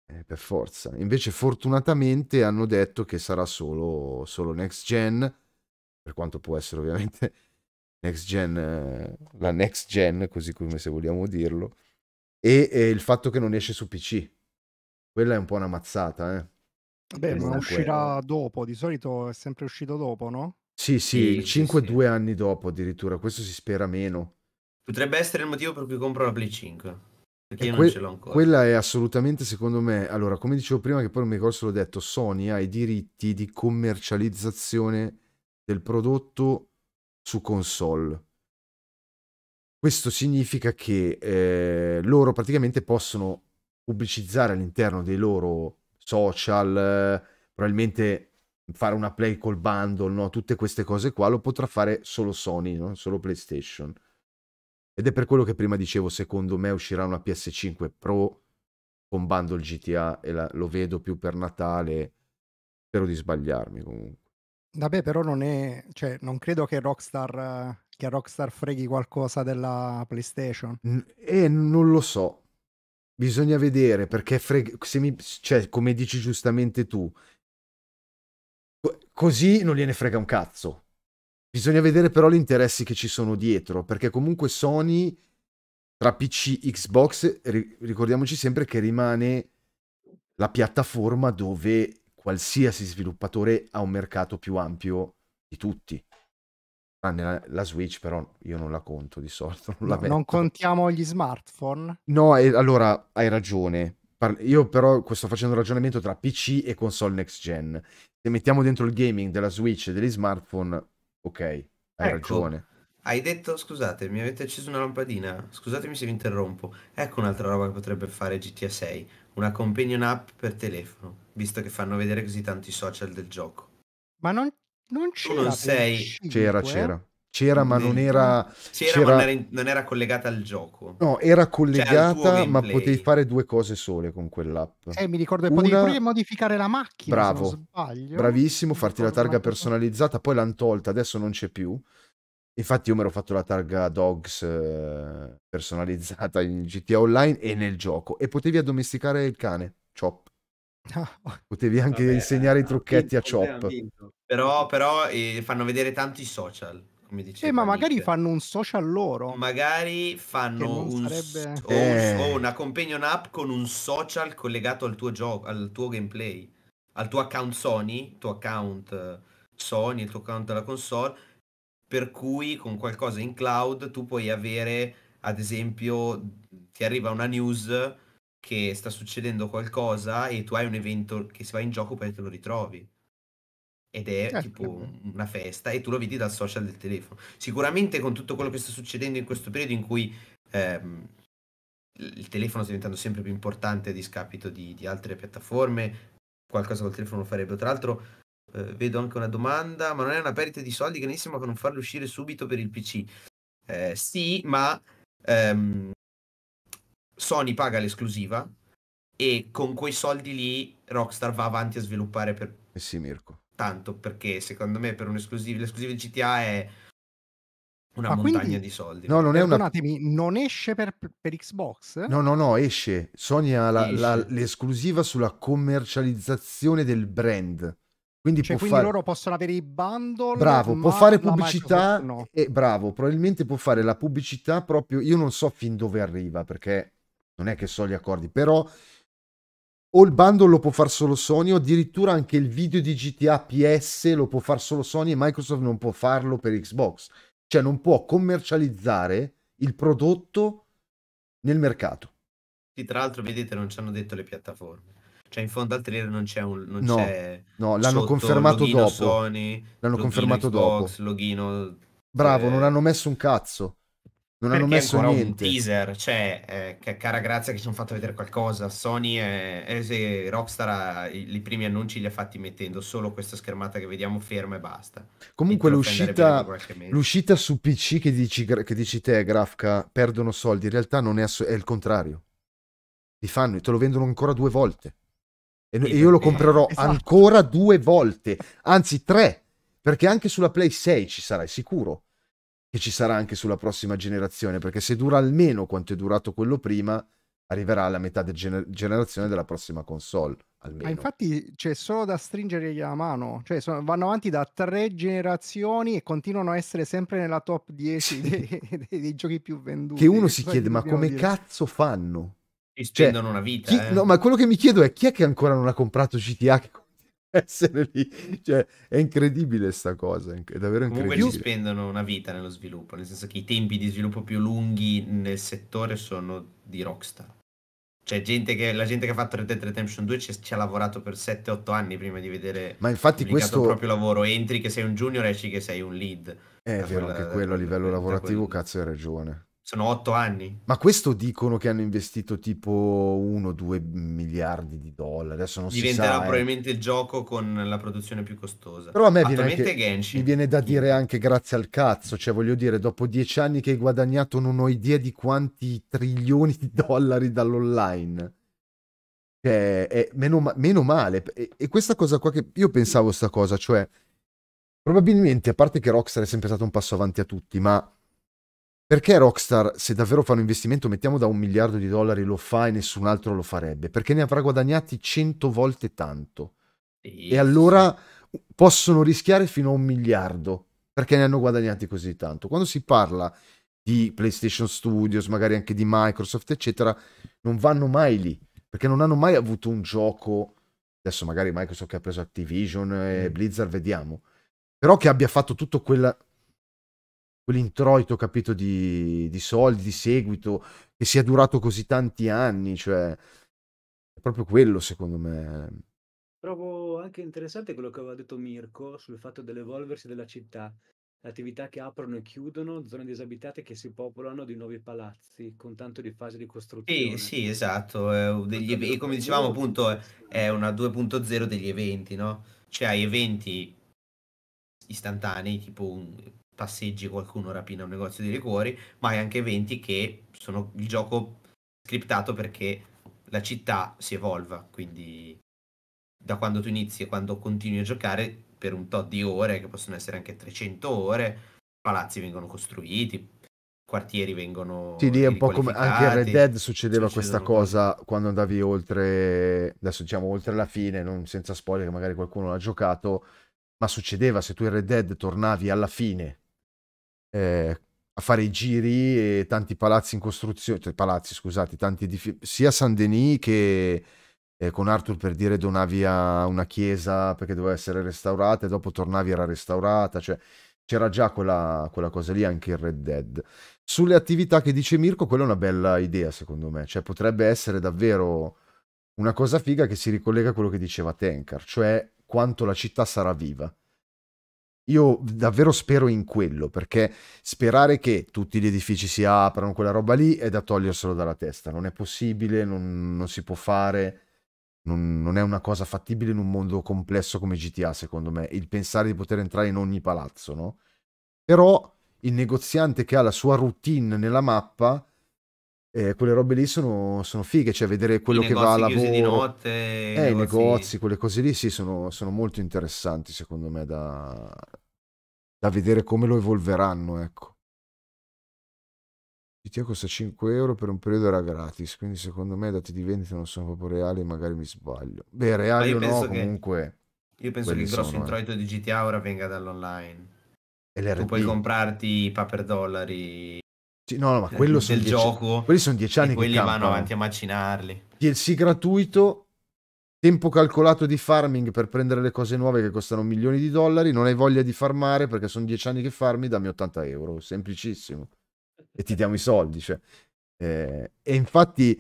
eh, per forza. Invece fortunatamente hanno detto che sarà solo, solo next gen, per quanto può essere ovviamente next gen, eh, la next gen, così come se vogliamo dirlo e, e, il fatto che non esce su PC. Quella è un po' una mazzata, eh. Beh, ma uscirà dopo, di solito è sempre uscito dopo, no? Sì, sì, sì 5-2 sì. anni dopo addirittura, questo si spera meno. Potrebbe essere il motivo per cui compro la Play 5. Perché io que- non ce l'ho ancora. Quella è assolutamente, secondo me, allora, come dicevo prima, che poi non mi ricordo se l'ho detto, Sony ha i diritti di commercializzazione del prodotto su console. Questo significa che eh, loro praticamente possono pubblicizzare all'interno dei loro social, probabilmente fare una play col bundle, no? tutte queste cose qua, lo potrà fare solo Sony, no? solo PlayStation. Ed è per quello che prima dicevo, secondo me uscirà una PS5 Pro con bundle GTA e la, lo vedo più per Natale. Spero di sbagliarmi comunque. Vabbè, però non è, cioè, non credo che Rockstar, che Rockstar freghi qualcosa della PlayStation. Eh, non lo so. Bisogna vedere perché frega, mi, cioè, come dici giustamente tu, così non gliene frega un cazzo. Bisogna vedere però gli interessi che ci sono dietro, perché comunque Sony tra PC e Xbox, ricordiamoci sempre che rimane la piattaforma dove qualsiasi sviluppatore ha un mercato più ampio di tutti. Ah, nella, la Switch però io non la conto di solito. Non, la no, non contiamo gli smartphone? No, e, allora hai ragione. Par- io però sto facendo un ragionamento tra PC e console next gen. Se mettiamo dentro il gaming della Switch e degli smartphone, ok, hai ecco, ragione. Hai detto, scusate, mi avete acceso una lampadina, scusatemi se vi interrompo. Ecco un'altra roba che potrebbe fare GTA 6, una companion app per telefono, visto che fanno vedere così tanti social del gioco. Ma non, non c'era. non sei. C'era, c'era. C'era, ma non era. C'era, c'era... Ma non, era, non era collegata al gioco. No, era cioè, collegata, ma potevi fare due cose sole con quell'app. Eh, mi ricordo che Una... potevi modificare la macchina. Bravo. Bravissimo, farti la targa personalizzata, poi l'hanno tolta, adesso non c'è più. Infatti io mi ero fatto la targa Dogs eh, personalizzata in GTA Online e nel gioco e potevi addomesticare il cane, Chop. Ah, oh, potevi anche Vabbè, insegnare eh, i trucchetti vinto, a Chop. Però, però eh, fanno vedere tanto i social. Come dicevo, eh, ma amiche. magari fanno un social loro. Magari fanno un, sarebbe... o, eh. o una companion app con un social collegato al tuo gioco, al tuo gameplay, al tuo account Sony, tuo account eh, Sony, il tuo account della console per cui con qualcosa in cloud tu puoi avere, ad esempio, ti arriva una news che sta succedendo qualcosa e tu hai un evento che si va in gioco poi te lo ritrovi. Ed è eh, tipo una festa e tu lo vedi dal social del telefono. Sicuramente con tutto quello che sta succedendo in questo periodo in cui ehm, il telefono sta diventando sempre più importante a discapito di, di altre piattaforme, qualcosa col telefono lo farebbe. Tra l'altro eh, vedo anche una domanda, ma non è una perdita di soldi granissima per non farlo uscire subito per il PC? Eh, sì, ma ehm, Sony paga l'esclusiva e con quei soldi lì Rockstar va avanti a sviluppare per... Eh sì, Mirko. Tanto, perché secondo me per un'esclusiva, l'esclusiva di GTA è una Ma montagna quindi, di soldi. No, non è una... non esce per, per, Xbox? No, no, no, esce. Sony ha la, esce. La, l'esclusiva sulla commercializzazione del brand. Quindi, cioè, quindi fare... loro possono avere i bundle. Bravo, può fare pubblicità. No. E bravo, probabilmente può fare la pubblicità proprio. Io non so fin dove arriva perché non è che so gli accordi, però o il bundle lo può fare solo Sony, o addirittura anche il video di GTA PS lo può fare solo Sony e Microsoft non può farlo per Xbox. Cioè non può commercializzare il prodotto nel mercato. Sì, tra l'altro, vedete, non ci hanno detto le piattaforme. Cioè, in fondo al trailer non c'è un. Non no, c'è no, l'hanno confermato dopo. Sony, l'hanno confermato Xbox, dopo. Loghino, Bravo, eh... non hanno messo un cazzo. Non hanno messo niente. un teaser, cioè, eh, che cara grazia che ci hanno fatto vedere qualcosa. Sony e, e Rockstar i, i, primi annunci li ha fatti mettendo solo questa schermata che vediamo ferma e basta. Comunque l'uscita, l'uscita su PC che dici, che dici te, Grafka, perdono soldi, in realtà non è, ass- è il contrario. Li fanno e te lo vendono ancora due volte e io lo comprerò esatto. ancora due volte, anzi tre, perché anche sulla Play 6 ci sarà, è sicuro che ci sarà anche sulla prossima generazione, perché se dura almeno quanto è durato quello prima, arriverà alla metà della gener- generazione della prossima console. Almeno. Ma infatti c'è solo da stringergli la mano, cioè sono, vanno avanti da tre generazioni e continuano a essere sempre nella top 10 dei, dei, dei, giochi più venduti. Che uno si chiede, ma come dire. cazzo fanno? Ci cioè, spendono cioè, una vita. Chi, eh. No, ma quello che mi chiedo è chi è che ancora non ha comprato GTA che essere lì. Cioè, è incredibile sta cosa, è davvero incredibile. Comunque ci spendono una vita nello sviluppo, nel senso che i tempi di sviluppo più lunghi nel settore sono di Rockstar. Cioè, gente che, la gente che ha fatto Red Dead Redemption 2 ci, ci ha lavorato per 7-8 anni prima di vedere Ma infatti questo... il proprio lavoro. Entri che sei un junior, esci che sei un lead. È eh, vero, quella, anche quello a livello lavorativo, quello. cazzo, hai ragione. Sono otto anni. Ma questo dicono che hanno investito tipo 1-2 miliardi di dollari. Adesso non Diventerà si sa. Diventerà eh. probabilmente eh. il gioco con la produzione più costosa. Però a me viene, anche, mi viene da dire anche grazie al cazzo. Cioè, voglio dire, dopo dieci anni che hai guadagnato, non ho idea di quanti trilioni di dollari dall'online. Cioè, è meno, meno male. E, e, questa cosa qua che io pensavo, sta cosa, cioè, probabilmente, a parte che Rockstar è sempre stato un passo avanti a tutti, ma perché Rockstar, se davvero fa un investimento, mettiamo da un miliardo di dollari, lo fa e nessun altro lo farebbe? Perché ne avrà guadagnati cento volte tanto. Sì. E allora possono rischiare fino a un miliardo, perché ne hanno guadagnati così tanto. Quando si parla di PlayStation Studios, magari anche di Microsoft, eccetera, non vanno mai lì, perché non hanno mai avuto un gioco, adesso magari Microsoft che ha preso Activision e mm. Blizzard, vediamo, però che abbia fatto tutto quella, quell'introito, capito, di, di, soldi, di seguito, che sia durato così tanti anni, cioè è proprio quello secondo me. Trovo anche interessante quello che aveva detto Mirko sul fatto dell'evolversi della città, attività che aprono e chiudono, zone disabitate che si popolano di nuovi palazzi con tanto di fase di costruzione. Sì, sì esatto, eh, degli, ev- come dicevamo appunto è una 2.0 degli eventi, no? Cioè hai eventi istantanei, tipo un, passeggi qualcuno rapina un negozio di liquori, ma hai anche eventi che sono il gioco scriptato perché la città si evolva, quindi da quando tu inizi e quando continui a giocare per un tot di ore, che possono essere anche 300 ore, palazzi vengono costruiti, quartieri vengono. Sì, lì è un po' come anche in Red Dead succedeva questa cosa quando andavi oltre, adesso diciamo oltre la fine, non senza spoiler che magari qualcuno l'ha giocato, ma succedeva se tu in Red Dead tornavi alla fine eh, a fare i giri e tanti palazzi in costruzione, cioè palazzi scusate, tanti edifici, sia San Denis che eh, con Arthur per dire donavi a una chiesa perché doveva essere restaurata e dopo tornavi era restaurata, cioè c'era già quella, quella, cosa lì anche in Red Dead. Sulle attività che dice Mirko, quella è una bella idea secondo me, cioè potrebbe essere davvero una cosa figa che si ricollega a quello che diceva Tenkar, cioè quanto la città sarà viva. Io davvero spero in quello, perché sperare che tutti gli edifici si aprano, quella roba lì, è da toglierselo dalla testa. Non è possibile, non, non si può fare, non, non, è una cosa fattibile in un mondo complesso come GTA, secondo me, il pensare di poter entrare in ogni palazzo, no? Però il negoziante che ha la sua routine nella mappa eh, quelle robe lì sono, sono fighe, cioè vedere quello I che va a lavoro. di notte, eh, negozi... i negozi, quelle cose lì sì, sono, sono molto interessanti secondo me da, da, vedere come lo evolveranno, ecco. GTA costa 5 euro per un periodo era gratis, quindi secondo me i dati di vendita non sono proprio reali, magari mi sbaglio. Beh, reali o no, che... comunque... Io penso che il grosso sono, eh. introito eh. di GTA ora venga dall'online. LRB. Tu puoi comprarti i paper dollari No, no, ma eh, quello sono dieci... gioco. Quelli sono dieci anni quelli che quelli vanno avanti a macinarli. DLC gratuito, tempo calcolato di farming per prendere le cose nuove che costano milioni di dollari. Non hai voglia di farmare perché sono dieci anni che farmi, dammi 80 euro. Semplicissimo. E ti diamo i soldi. Cioè. Eh, e infatti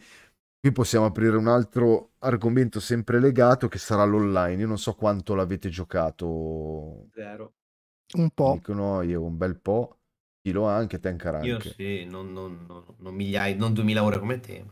qui possiamo aprire un altro argomento sempre legato che sarà l'online. Io non so quanto l'avete giocato. Zero. Un po'. Dicono io un bel po'. Chi lo ha anche Tenka Rank. Io sì, non, non, non, non migliaia, non 2000 ore come te.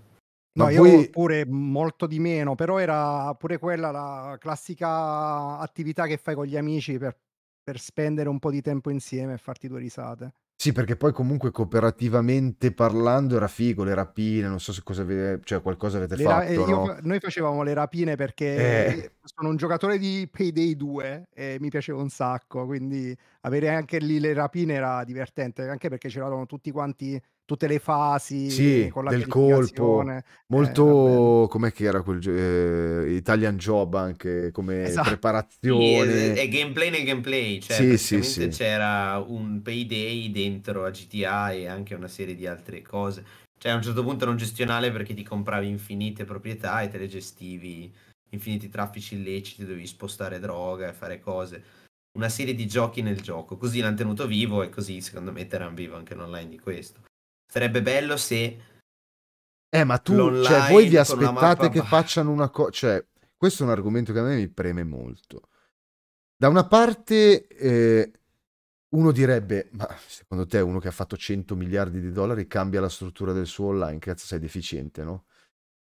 No, Ma io poi... pure molto di meno, però era pure quella la classica attività che fai con gli amici per, per spendere un po' di tempo insieme e farti due risate. Sì, perché poi comunque cooperativamente parlando era figo, le rapine, non so se cosa avete, cioè qualcosa avete le fatto. Eh, io, no? Noi facevamo le rapine eh. perché eh. sono un giocatore di Payday 2 e mi piaceva un sacco, quindi avere anche lì le rapine era divertente, anche perché c'erano tutti quanti tutte le fasi sì, con la del colpo eh, molto eh, com'è che era quel eh, Italian Job anche come esatto. preparazione sì, e, gameplay nel gameplay cioè sì, sì, c'era un payday dentro a GTA e anche una serie di altre cose cioè a un certo punto era un gestionale perché ti compravi infinite proprietà e te le gestivi infiniti traffici illeciti dovevi spostare droga e fare cose una serie di giochi nel gioco così l'hanno tenuto vivo e così secondo me terranno vivo anche l'online di questo Sarebbe bello se... Eh, ma tu, cioè, voi vi aspettate che facciano una cosa... Cioè, questo è un argomento che a me mi preme molto. Da una parte, eh, uno direbbe, ma secondo te uno che ha fatto 100 miliardi di dollari cambia la struttura del suo online, cazzo sei deficiente, no?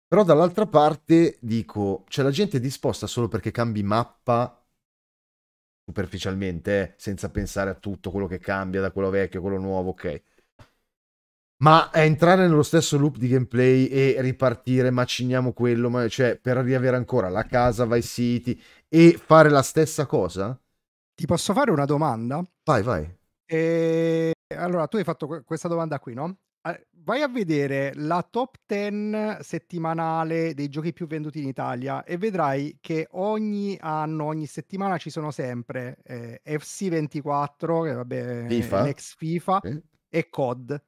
Però dall'altra parte dico, cioè la gente è disposta solo perché cambi mappa superficialmente, eh, senza pensare a tutto quello che cambia da quello vecchio a quello nuovo, ok? Ma è entrare nello stesso loop di gameplay e ripartire, maciniamo quello, ma cioè per riavere ancora la casa, vai City e fare la stessa cosa? Ti posso fare una domanda? Vai, vai. E... Allora, tu hai fatto questa domanda qui, no? Ah, vai a vedere la top 10 settimanale dei giochi più venduti in Italia e vedrai che ogni anno, ogni settimana ci sono sempre eh, FC24, che vabbè, FIFA. l'ex FIFA eh? e COD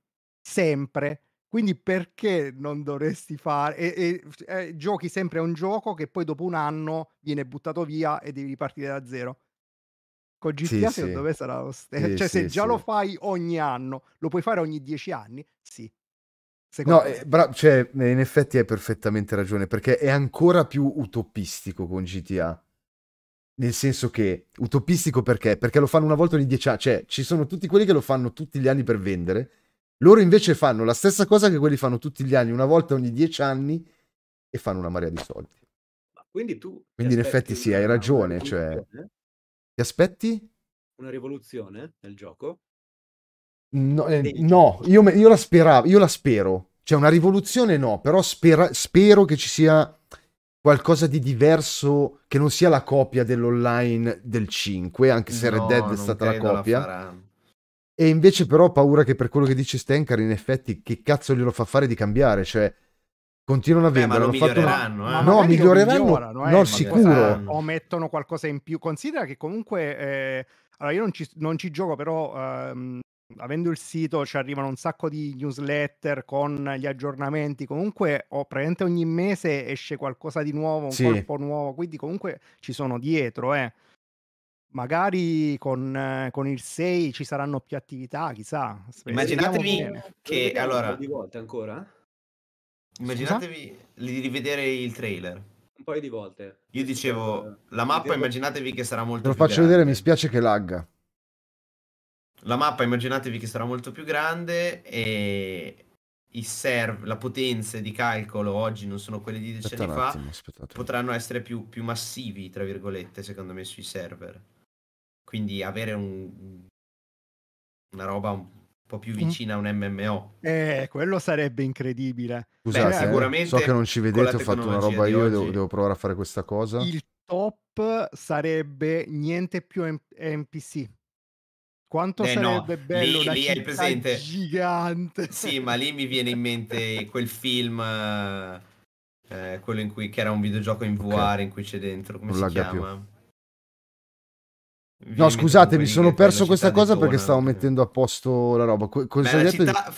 sempre. Quindi perché non dovresti fare... E, e, e, eh, giochi sempre a un gioco che poi dopo un anno viene buttato via e devi ripartire da zero. Con GTA sì, secondo sì. me sarà lo stesso. Sì, cioè se già lo fai ogni anno, lo puoi fare ogni dieci anni? Sì. Secondo no, me... Eh, bra- cioè, eh, in effetti hai perfettamente ragione perché è ancora più utopistico con GTA. Nel senso che utopistico perché? Perché lo fanno una volta ogni dieci anni, cioè ci sono tutti quelli che lo fanno tutti gli anni per vendere loro invece fanno la stessa cosa che quelli fanno tutti gli anni, una volta ogni dieci anni, e fanno una marea di soldi. Ma quindi tu... Quindi in effetti sì, hai ragione. Cioè... Ti aspetti? Una rivoluzione nel gioco? No, eh, no io, me, io, la speravo, io la spero. Cioè una rivoluzione no, però spera, spero che ci sia qualcosa di diverso che non sia la copia dell'online del 5, anche se no, Red Dead è stata la copia. La e invece però ho paura che per quello che dice Stenkar, in effetti, che cazzo glielo fa fare di cambiare? Cioè, continuano a vendere. Beh, ma miglioreranno, una... eh. no, miglioreranno, eh, no, eh, esatto. sicuro. O mettono qualcosa in più. Considera che comunque, eh, allora io non ci, non ci gioco, però ehm, avendo il sito ci arrivano un sacco di newsletter con gli aggiornamenti. Comunque, oh, praticamente ogni mese esce qualcosa di nuovo, un sì. colpo nuovo. Quindi, comunque ci sono dietro, eh magari con, con, il 6 ci saranno più attività, chissà. Immaginatevi che allora di volte ancora. Immaginatevi di rivedere il trailer. Un paio di volte. Io dicevo eh, la mappa, immaginatevi che sarà molto Te lo più faccio grande. vedere, mi spiace che lagga. La mappa immaginatevi che sarà molto più grande e i serve, la potenza di calcolo oggi non sono quelle di decenni attimo, fa, potranno essere più, più massivi, tra virgolette, secondo me, sui server. Quindi avere un, una roba un po' più mm. vicina a un MMO. Eh, quello sarebbe incredibile. Scusate, Beh, eh, sicuramente so che non ci vedete, ho fatto una roba io, e devo, devo, provare a fare questa cosa. Il top sarebbe niente più NPC. Quanto eh, sarebbe no. bello lì, una lì è presente. gigante. Sì, ma lì mi viene in mente quel film, eh, eh, quello in cui che era un videogioco in VR okay. in cui c'è dentro, come non si chiama? Più. No, scusate, mi sono perso questa cosa perché stavo mettendo a posto la roba. cosa Beh, città...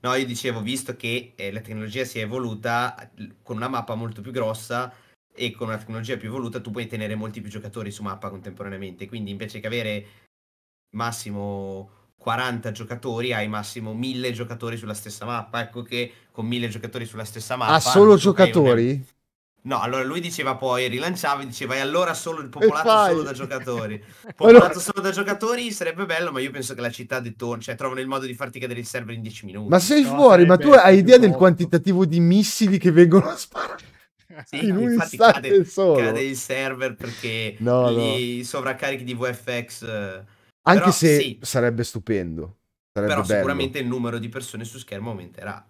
No, io dicevo, visto che eh, la tecnologia si è evoluta con una mappa molto più grossa e con una tecnologia più evoluta, tu puoi tenere molti più giocatori su mappa contemporaneamente. Quindi invece che avere massimo 40 giocatori, hai massimo 1000 giocatori sulla stessa mappa. Ecco che con 1000 giocatori sulla stessa mappa... Ah, solo giocatori? No, allora lui diceva poi, rilanciava e diceva e allora solo il popolato solo da giocatori. Popolato solo da giocatori sarebbe bello, ma io penso che la città detona, cioè trovano il modo di farti cadere il server in 10 minuti. Ma sei no, fuori, ma tu hai idea del molto. quantitativo di missili che vengono a sparare? Sì, in infatti cade, cade, il server perché no, gli no. sovraccarichi di VFX... Eh, Anche però, se sì. sarebbe stupendo. Sarebbe però bello. sicuramente il numero di persone su schermo aumenterà.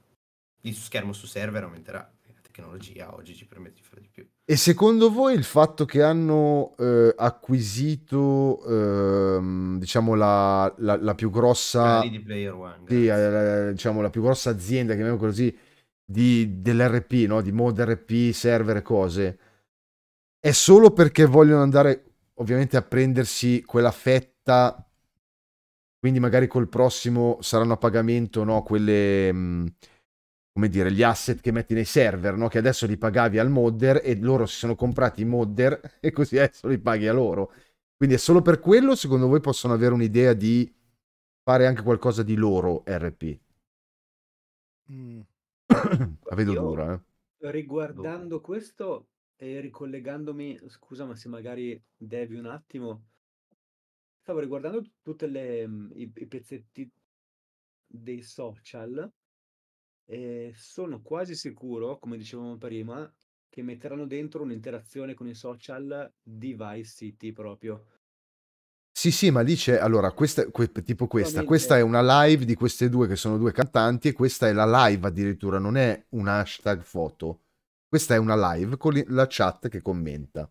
Di su schermo su server aumenterà tecnologia oggi ci permette di fare di più. E secondo voi il fatto che hanno eh, acquisito, eh, diciamo, la, la, la, più grossa... Ah, One, di, la, eh, eh, diciamo, la più grossa azienda, chiamiamo così, di, dell'RP, no? di mod RP, server e cose, è solo perché vogliono andare ovviamente a prendersi quella fetta quindi magari col prossimo saranno a pagamento no, quelle, mh, mm, come dire, gli asset che metti nei server, no? che adesso li pagavi al modder e loro si sono comprati i modder e così adesso li paghi a loro. Quindi è solo per quello, secondo voi possono avere un'idea di fare anche qualcosa di loro RP? Mm. La vedo Io, dura. Eh. Riguardando questo e ricollegandomi, scusa ma se magari devi un attimo, stavo riguardando tutti mm, i, i pezzetti dei social e sono quasi sicuro, come dicevamo prima, che metteranno dentro un'interazione con i social di Vice City proprio. Sì, sì, ma lì c'è, allora, questa, que, tipo questa, questa è una live di queste due che sono due cantanti e questa è la live addirittura, non è un hashtag foto. Questa è una live con la chat che commenta.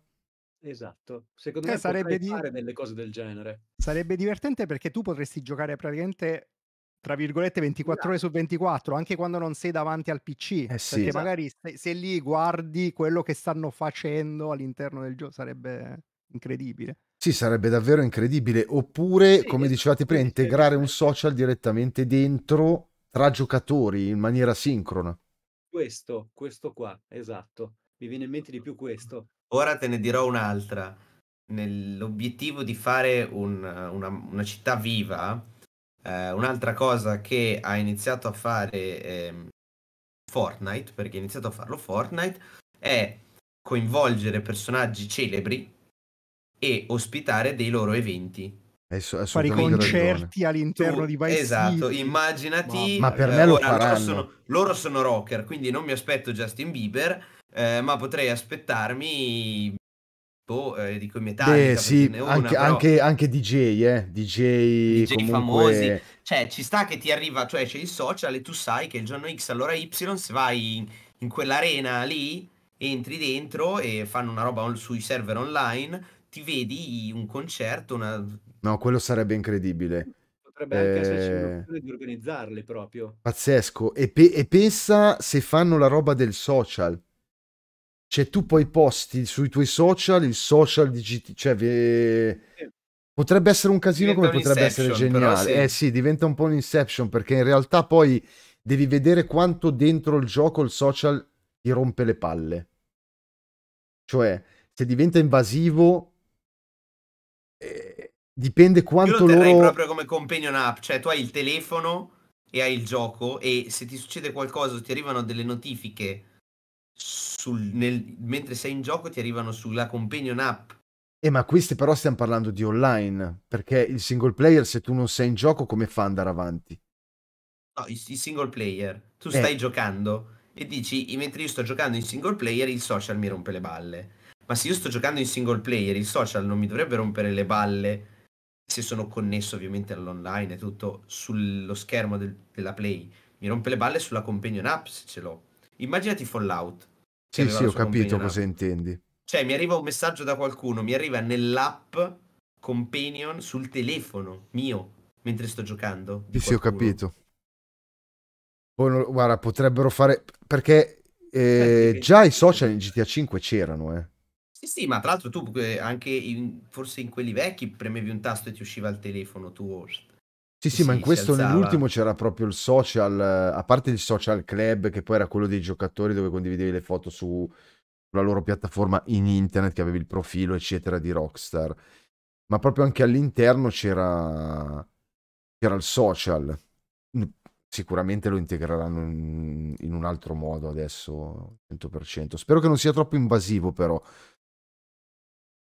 Esatto, secondo eh, me sarebbe di... fare delle cose del genere. Sarebbe divertente perché tu potresti giocare praticamente tra virgolette 24 ore su 24, anche quando non sei davanti al PC, eh sì, perché magari se, se lì guardi quello che stanno facendo all'interno del gioco sarebbe incredibile. Sì, sarebbe davvero incredibile, oppure sì, come esatto, dicevate prima, integrare un eh. social direttamente dentro tra giocatori in maniera sincrona. Questo, questo qua, esatto. Mi viene in mente di più questo. Ora te ne dirò un'altra. Nell'obiettivo di fare un, una, una città viva, eh, un'altra cosa che ha iniziato a fare eh, Fortnite, perché ha iniziato a farlo Fortnite, è coinvolgere personaggi celebri e ospitare dei loro eventi. Fare i concerti all'interno tu, di Vice Esatto, City. immaginati... Ma, ma per eh, me lo ora, Loro sono, loro sono rocker, quindi non mi aspetto Justin Bieber, eh, ma potrei aspettarmi boh, eh, dico Metallica, Beh, sì, una, anche, però... anche, anche, DJ, eh, DJ, DJ comunque... famosi, cioè ci sta che ti arriva, cioè c'è il social e tu sai che il giorno X allora Y se vai in, in quell'arena lì, entri dentro e fanno una roba on- sui server online, ti vedi un concerto, una... No, quello sarebbe incredibile. Potrebbe anche esserci un'opzione eh, di organizzarli proprio. Pazzesco. E, pe- e pensa se fanno la roba del social cioè tu poi posti sui tuoi social il social di GT, cioè ve... potrebbe essere un casino diventa come un potrebbe essere geniale. Sì. Eh sì, diventa un po' un inception perché in realtà poi devi vedere quanto dentro il gioco il social ti rompe le palle. Cioè, se diventa invasivo eh, dipende quanto Io lo terrei loro... proprio come companion app, cioè tu hai il telefono e hai il gioco e se ti succede qualcosa ti arrivano delle notifiche sul, nel, mentre sei in gioco ti arrivano sulla companion app. Eh, ma questi però stiamo parlando di online, perché il single player, se tu non sei in gioco, come fa ad andare avanti? No, il, single player, tu eh. stai giocando e dici, mentre io sto giocando in single player, il social mi rompe le balle. Ma se io sto giocando in single player, il social non mi dovrebbe rompere le balle se sono connesso ovviamente all'online e tutto sullo schermo del, della play. Mi rompe le balle sulla companion app se ce l'ho Immaginati Fallout. Sì, sì, ho capito cosa app. intendi. Cioè, mi arriva un messaggio da qualcuno, mi arriva nell'app Companion sul telefono mio, mentre sto giocando. Sì, sì, ho capito. Oh, guarda, potrebbero fare... Perché eh, già i social in GTA 5 c'erano, eh. Sì, sì, ma tra l'altro tu eh, anche in, forse in quelli vecchi premevi un tasto e ti usciva il telefono tuo. Sì, sì, ma in questo nell'ultimo c'era proprio il social, eh, a parte il social club che poi era quello dei giocatori dove condividevi le foto su, sulla loro piattaforma in internet, che avevi il profilo eccetera di Rockstar, ma proprio anche all'interno c'era, c'era il social. Sicuramente lo integreranno in, in un altro modo adesso, 100%. Spero che non sia troppo invasivo però,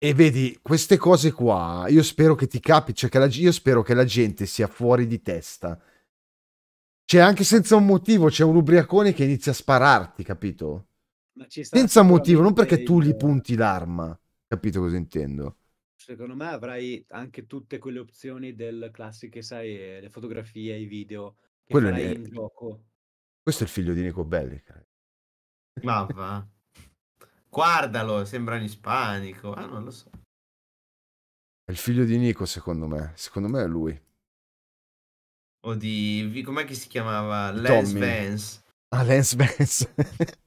e vedi, queste cose qua, io spero che ti capi, cioè che la, io spero che la gente sia fuori di testa. Cioè, anche senza un motivo, c'è un ubriacone che inizia a spararti, capito? Ma senza motivo, non perché tu gli punti l'arma, capito cosa intendo? Secondo me avrai anche tutte quelle opzioni del classico, sai, eh, le fotografie, i video che Quello farai è... in gioco. Questo è il figlio di Nico Belli, Ma va. Guardalo, sembra un ispanico. Ah, non lo so. È il figlio di Nico, secondo me. Secondo me è lui. O di... com'è che si chiamava? Lance Tommy. Vance. Ah, Lance Vance.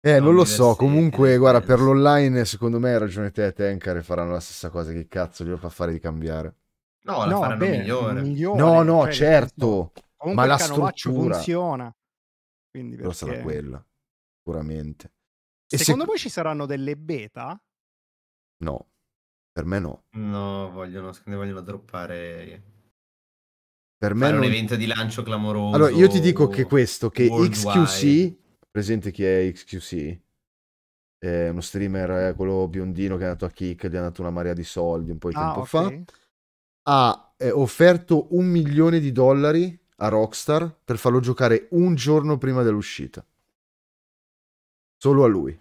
eh, non, non lo so. Comunque, eh, guarda, per l'online, secondo me hai ragione te, Tenkar, faranno la stessa cosa. Che cazzo gli fa fare di cambiare? No, la no, faranno beh, migliore. migliore. No, no, cioè, certo. Comunque ma la struttura funziona. Quindi perché... Però sarà quella sicuramente. E Secondo sec- voi ci saranno delle beta? No, per me no. No, vogliono, ne vogliono droppare. Per me non... un evento di lancio clamoroso. Allora, io ti dico che questo, che worldwide. XQC, presente chi è XQC? È uno streamer, eh, quello biondino che è andato a Kick, gli ha dato una marea di soldi un po' di ah, tempo okay. fa. Ha offerto un milione di dollari a Rockstar per farlo giocare un giorno prima dell'uscita. Solo a lui.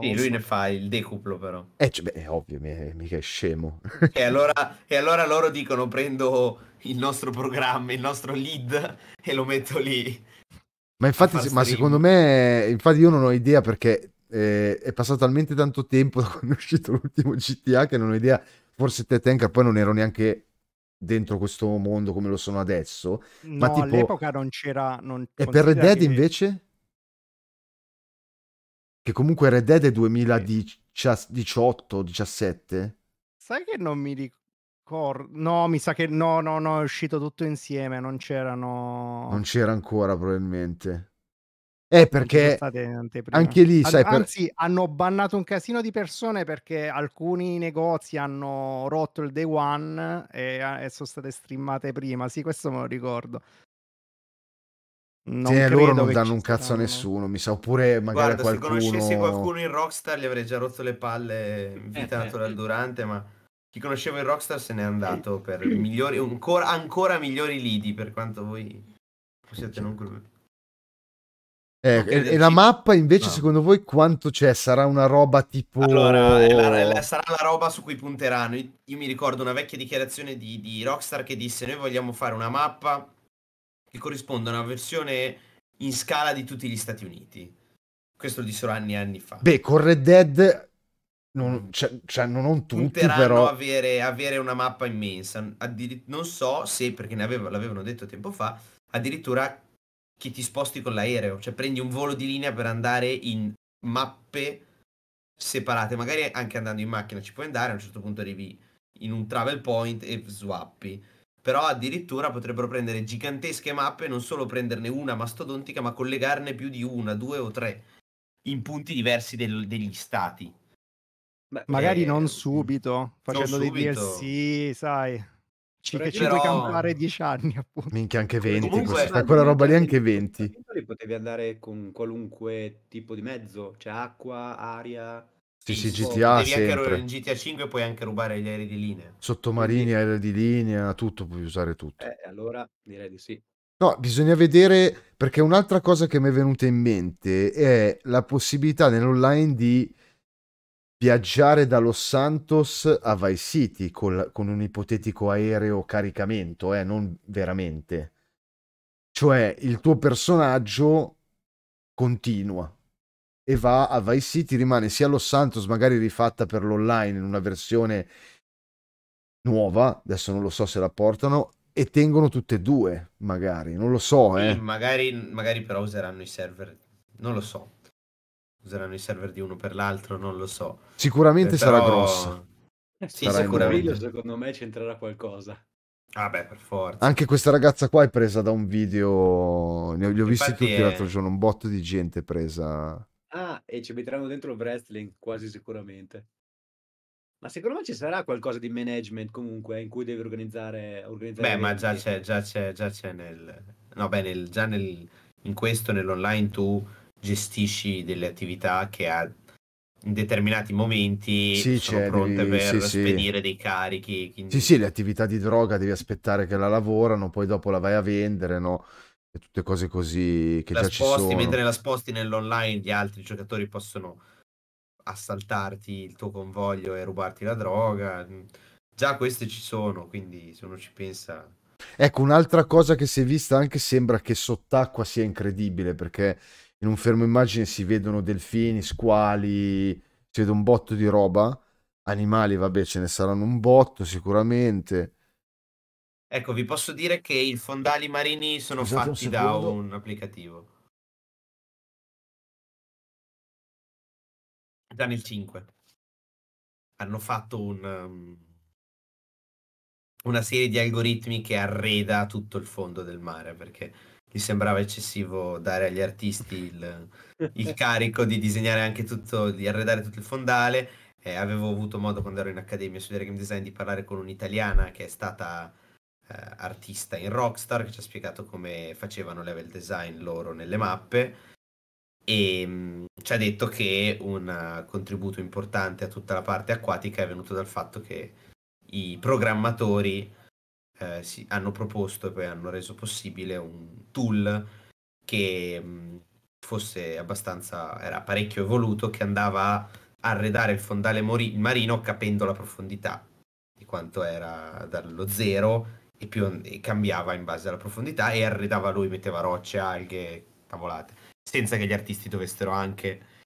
Sì, lui ne fa il decuplo però. Eh, cioè, beh, è ovvio, mica è scemo. e, allora, e allora loro dicono prendo il nostro programma, il nostro lead e lo metto lì. Ma infatti, ma secondo me, infatti io non ho idea perché eh, è passato talmente tanto tempo da quando è uscito l'ultimo GTA che non ho idea, forse Ted Anker poi non ero neanche dentro questo mondo come lo sono adesso. No, ma tipo, all'epoca non c'era... Non e per Red Dead che... invece? Che comunque Red Dead è 2018-17. Sai che non mi ricordo. No, mi sa che no, no, no, è uscito tutto insieme, non c'erano... Non c'era ancora probabilmente. Eh, perché anche lì, sai, per... anzi, hanno bannato un casino di persone perché alcuni negozi hanno rotto il day one e, eh, e sono state streamate prima. Sì, questo me lo ricordo. Non sì, cioè, loro non danno un cazzo a nessuno, mi sa, oppure magari Guarda, qualcuno... se conoscessi qualcuno in Rockstar gli avrei già rotto le palle, invitato eh, dal eh, eh. Durante, ma chi conosceva il Rockstar se n'è andato eh. per migliori, ancora, ancora migliori lidi, per quanto voi possiate non... Eh, okay, e, e la mappa invece no. secondo voi quanto c'è? Sarà una roba tipo... Allora, è la, la, sarà la roba su cui punteranno. Io, io mi ricordo una vecchia dichiarazione di, di Rockstar che disse noi vogliamo fare una mappa che corrispondono a una versione in scala di tutti gli Stati Uniti. Questo lo dissero anni e anni fa. Beh, con Red Dead non, mm. cioè, cioè, non tutti, Punteranno però... avere, avere una mappa immensa. Addir- non so se, perché ne avevo, l'avevano detto tempo fa, addirittura che ti sposti con l'aereo. Cioè prendi un volo di linea per andare in mappe separate. Magari anche andando in macchina ci puoi andare, a un certo punto arrivi in un travel point e swappi però addirittura potrebbero prendere gigantesche mappe, non solo prenderne una mastodontica, ma collegarne più di una, due o tre in punti diversi del, degli stati. Beh, Magari eh, non mm. subito, facendo non dei DLC, sai. Ci, però, puoi campare 10 anni, appunto. Minchia, anche 20. Comunque, quella roba lì anche 20. Potevi andare con qualunque tipo di mezzo, cioè acqua, aria, sì, sì, GTA devi sempre. in GTA 5 puoi anche rubare gli aerei di linea. Sottomarini, Quindi... aerei di linea, tutto, puoi usare tutto. Eh, allora direi di sì. No, bisogna vedere perché un'altra cosa che mi è venuta in mente è la possibilità nell'online di viaggiare da Los Santos a Vice City col, con un ipotetico aereo caricamento, eh, non veramente. Cioè il tuo personaggio continua e va a Vice City, rimane sia Los Santos magari rifatta per l'online in una versione nuova, adesso non lo so se la portano, e tengono tutte e due magari, non lo so. Eh. Magari, magari però useranno i server, non lo so. Useranno i server di uno per l'altro, non lo so. Sicuramente eh, sarà però... grossa. Eh, sì, sarà sicuramente. Secondo me c'entrerà qualcosa. Ah per forza. Anche questa ragazza qua è presa da un video, ne ho, li ho Infatti visti tutti è... l'altro giorno, un botto di gente presa Ah, e ci metteranno dentro il wrestling quasi sicuramente. Ma secondo me ci sarà qualcosa di management comunque eh, in cui devi organizzare, organizzare Beh, ma già c'è, già c'è, già c'è nel No, beh, nel, già nel, in questo nell'online tu gestisci delle attività che a in determinati momenti sì, sono pronte devi, per sì, spedire sì. dei carichi. Quindi... Sì, sì, le attività di droga devi aspettare che la lavorano, poi dopo la vai a vendere, no? e tutte cose così che la già sposti, ci sono. Mentre la sposti nell'online, gli altri giocatori possono assaltarti il tuo convoglio e rubarti la droga. Mm, già queste ci sono, quindi se uno ci pensa... Ecco, un'altra cosa che si è vista anche sembra che sott'acqua sia incredibile, perché in un fermo immagine si vedono delfini, squali, si vede un botto di roba, animali, vabbè, ce ne saranno un botto sicuramente Ecco, vi posso dire che i fondali marini sono Scusate fatti un da un applicativo. Già nel 5. Hanno fatto un, um, una serie di algoritmi che arreda tutto il fondo del mare perché gli sembrava eccessivo dare agli artisti il, il carico di disegnare anche tutto, di arredare tutto il fondale. Eh, avevo avuto modo quando ero in accademia a studiare game design di parlare con un'italiana che è stata eh, artista in Rockstar che ci ha spiegato come facevano level design loro nelle mappe e ehm, mh, ci ha detto che un eh, contributo importante a tutta la parte acquatica è venuto dal fatto che i programmatori eh, si, hanno proposto e poi hanno reso possibile un tool che mh, mm, fosse abbastanza era parecchio evoluto che andava a arredare il fondale mori- marino capendo la profondità di quanto era dallo zero e, più, e cambiava in base alla profondità e arredava lui, metteva rocce, alghe, cavolate, senza che gli artisti dovessero anche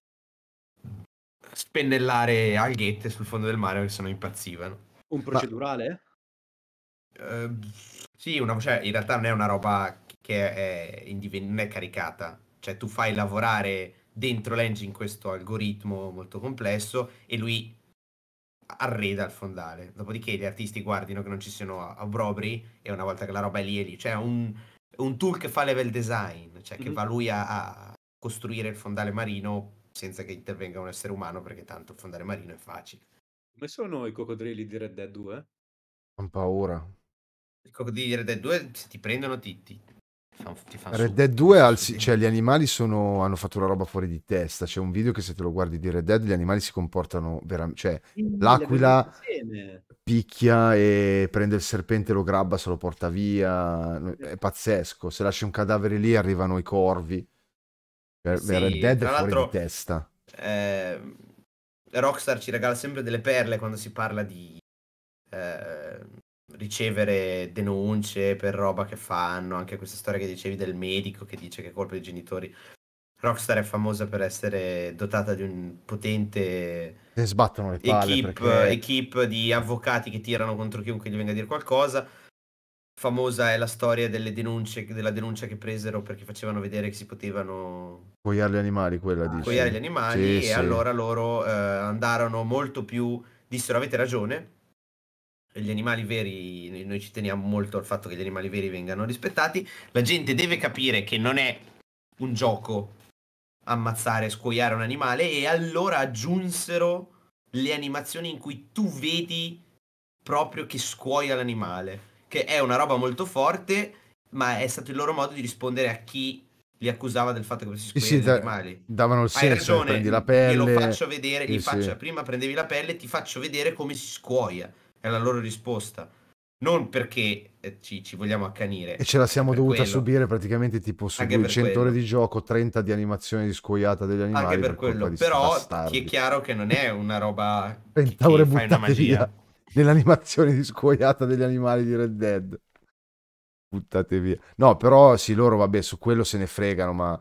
spennellare alghette sul fondo del mare che sennò impazzivano. Un procedurale? Ma, ehm, uh, sì, una, cioè, in realtà non è una roba che è, indiven- non è caricata, cioè tu fai lavorare dentro l'engine questo algoritmo molto complesso e lui arreda il fondale. Dopodiché gli artisti guardino che non ci siano obbrobri e una volta che la roba è lì è lì. C'è cioè, un, un tool che fa level design, cioè mm-hmm. che mm. va lui a, a, costruire il fondale marino senza che intervenga un essere umano perché tanto il fondale marino è facile. Come sono i coccodrilli di Red Dead 2? Non paura. I coccodrilli di Red Dead 2 se ti prendono ti, ti, Red Dead 2 al, cioè, gli animali sono, hanno fatto una roba fuori di testa. C'è un video che se te lo guardi di Red Dead, gli animali si comportano veramente. Cioè, sì, l'aquila picchia e prende il serpente, lo grabba, se lo porta via. È pazzesco. Se lasci un cadavere lì, arrivano i corvi. sì, Red Dead è fuori di testa. Eh, Rockstar ci regala sempre delle perle quando si parla di. Eh, ricevere denunce per roba che fanno, anche questa storia che dicevi del medico che dice che è colpa dei genitori. Rockstar è famosa per essere dotata di un potente sbattono equipe, perché... equipe di avvocati che tirano contro chiunque gli venga a dire qualcosa. Famosa è la storia delle denunce, della denuncia che presero perché facevano vedere che si potevano coiare gli animali, quella di coiare gli animali sì, e sì. allora loro eh, andarono molto più dissero avete ragione gli animali veri, noi ci teniamo molto al fatto che gli animali veri vengano rispettati, la gente deve capire che non è un gioco ammazzare, scuoiare un animale e allora aggiunsero le animazioni in cui tu vedi proprio che scuoia l'animale, che è una roba molto forte, ma è stato il loro modo di rispondere a chi li accusava del fatto che si scuoiano sì, gli animali. Davano il Hai senso, ragione, prendi la pelle. Glielo faccio vedere, sì, gli faccio, sì. prima prendevi la pelle, ti faccio vedere come si scuoia è la loro risposta. Non perché eh, ci, ci vogliamo accanire. E ce la siamo dovuta quello. subire praticamente tipo su 200 ore di gioco, 30 di animazione di scoiata degli animali. Anche per, per quello, però ti è chiaro che non è una roba 30 che, che fai una magia. Nell'animazione di scoiata degli animali di Red Dead. Buttate via. No, però sì, loro vabbè, su quello se ne fregano, ma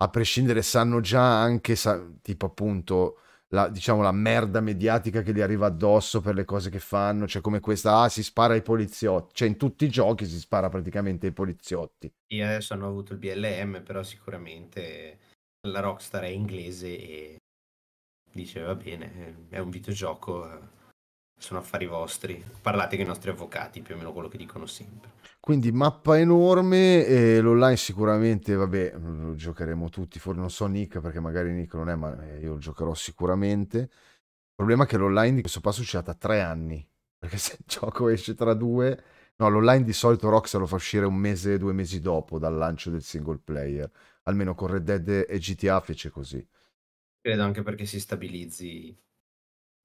a prescindere sanno già anche, sa, tipo appunto la, diciamo, la merda mediatica che gli arriva addosso per le cose che fanno, cioè come questa, ah si spara ai poliziotti, cioè in tutti i giochi si spara praticamente ai poliziotti. Io adesso hanno avuto il BLM, però sicuramente la Rockstar è inglese e dice va bene, eh, è un videogioco, eh, sono affari vostri. Parlate con i nostri avvocati, più o meno quello che dicono sempre. Quindi mappa enorme, e l'online sicuramente, vabbè, mm, lo giocheremo tutti, forse non so Nick perché magari Nick non è, ma eh, io lo giocherò sicuramente. Il problema è che l'online di questo passo è uscita da tre anni, perché se il gioco esce tra due... No, l'online di solito Rockstar lo fa uscire un mese, due mesi dopo dal lancio del single player. Almeno con Red Dead e GTA fece così. Credo anche perché si stabilizzi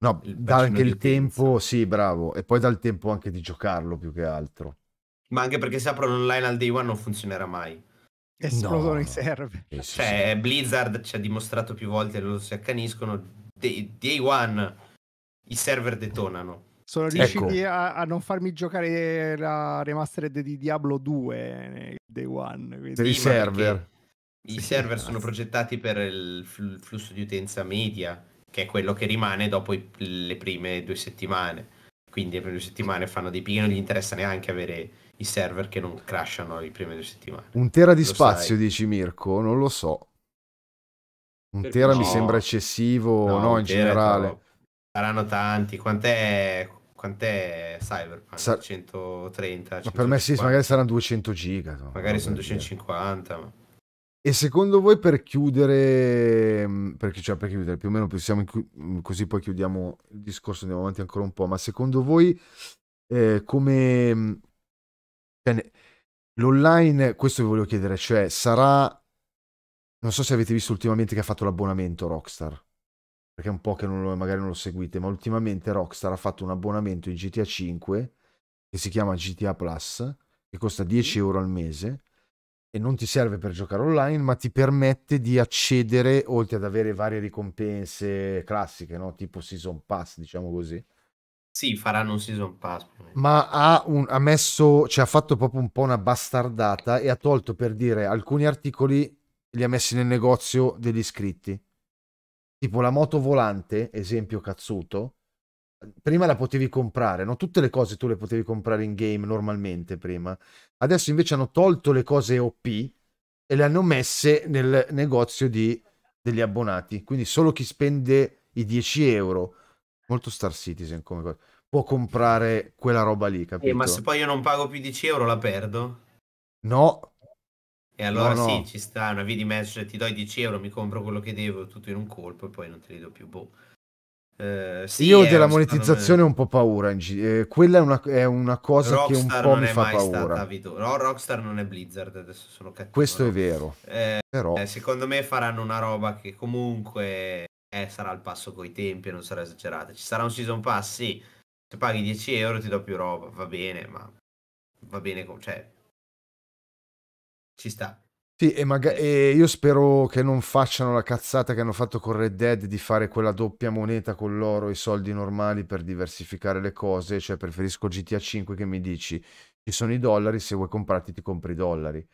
No, dà anche il tempo, sì, bravo, e poi dal tempo anche di giocarlo più che altro. Ma anche perché se aprono online al day one non funzionerà mai. Esplodono i server. Eh, cioè, Blizzard ci ha dimostrato più volte, loro si accaniscono, day, day one i server detonano. Sono riusciti ecco. a, a, non farmi giocare la remastered di Diablo 2 day one. Quindi. i server. I server sono progettati per il flusso di utenza media che è quello che rimane dopo i, le prime due settimane. Quindi le prime due settimane fanno dei picchi, non gli interessa neanche avere i server che non crashano le prime due settimane. Un tera di lo spazio, sai. dici Mirko? Non lo so. Un Perché tera no. mi sembra eccessivo, no, no in generale. Saranno tanti. Quant'è, quant'è Cyberpunk? Sa- 130? Ma per me sì, magari saranno 200 giga. Magari sono 250. Ma e secondo voi per chiudere, mm, perché, cioè, per chiudere più o meno possiamo, mm, così poi chiudiamo il discorso, andiamo avanti ancora un po', ma secondo voi eh, come mm, cioè, l'online, questo vi voglio chiedere, cioè sarà, non so se avete visto ultimamente che ha fatto l'abbonamento Rockstar, perché è un po' che non lo, magari non lo seguite, ma ultimamente Rockstar ha fatto un abbonamento in GTA 5 che si chiama GTA Plus, che costa 10 euro al mese e non ti serve per giocare online, ma ti permette di accedere, oltre ad avere varie ricompense classiche, no? tipo Season Pass, diciamo così. Sì, faranno un Season Pass. Ma ha, un, ha messo, cioè ha fatto proprio un po' una bastardata e ha tolto, per dire, alcuni articoli li ha messi nel negozio degli iscritti. Tipo la moto volante, esempio cazzuto, prima la potevi comprare, no? Tutte le cose tu le potevi comprare in game normalmente prima. Adesso invece hanno tolto le cose OP e le hanno messe nel negozio di, degli abbonati. Quindi solo chi spende i 10 euro, molto Star Citizen come cosa, può comprare quella roba lì, capito? Eh, ma se poi io non pago più 10 euro la perdo? No. E allora no, no. sì, ci sta una via di mezzo, cioè ti do i 10 euro, mi compro quello che devo, tutto in un colpo e poi non te li do più, boh. Eh, sì, Io della monetizzazione ho un po' paura. Eh, quella è una, è una cosa Rockstar che un po' mi fa paura. No, Rockstar non è Blizzard, adesso sono cattivo. Questo è vero. Eh, Però... Eh, secondo me faranno una roba che comunque eh, sarà al passo coi tempi e non sarà esagerata. Ci sarà un season pass? Sì. Se paghi 10 euro ti do più roba, va bene, ma va bene, cioè ci sta. Sì, e, maga- eh. e, io spero che non facciano la cazzata che hanno fatto con Red Dead di fare quella doppia moneta con l'oro e i soldi normali per diversificare le cose, cioè preferisco GTA 5 che mi dici ci sono i dollari, se vuoi comprarti ti compri i dollari.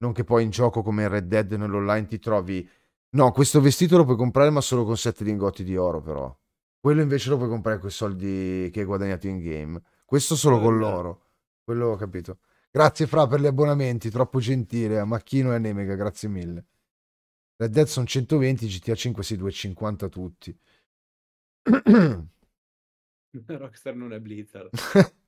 Non che poi in gioco come in Red Dead nell'online ti trovi no, questo vestito lo puoi comprare ma solo con 7 lingotti di oro però. Quello invece lo puoi comprare con i soldi che hai guadagnato in game. Questo solo con l'oro. Quello ho capito. Grazie Fra per gli abbonamenti, troppo gentile. A Macchino e a Nemega, grazie mille. Red Dead sono 120, GTA 5 sì, 250 tutti. Rockstar non è Blizzard.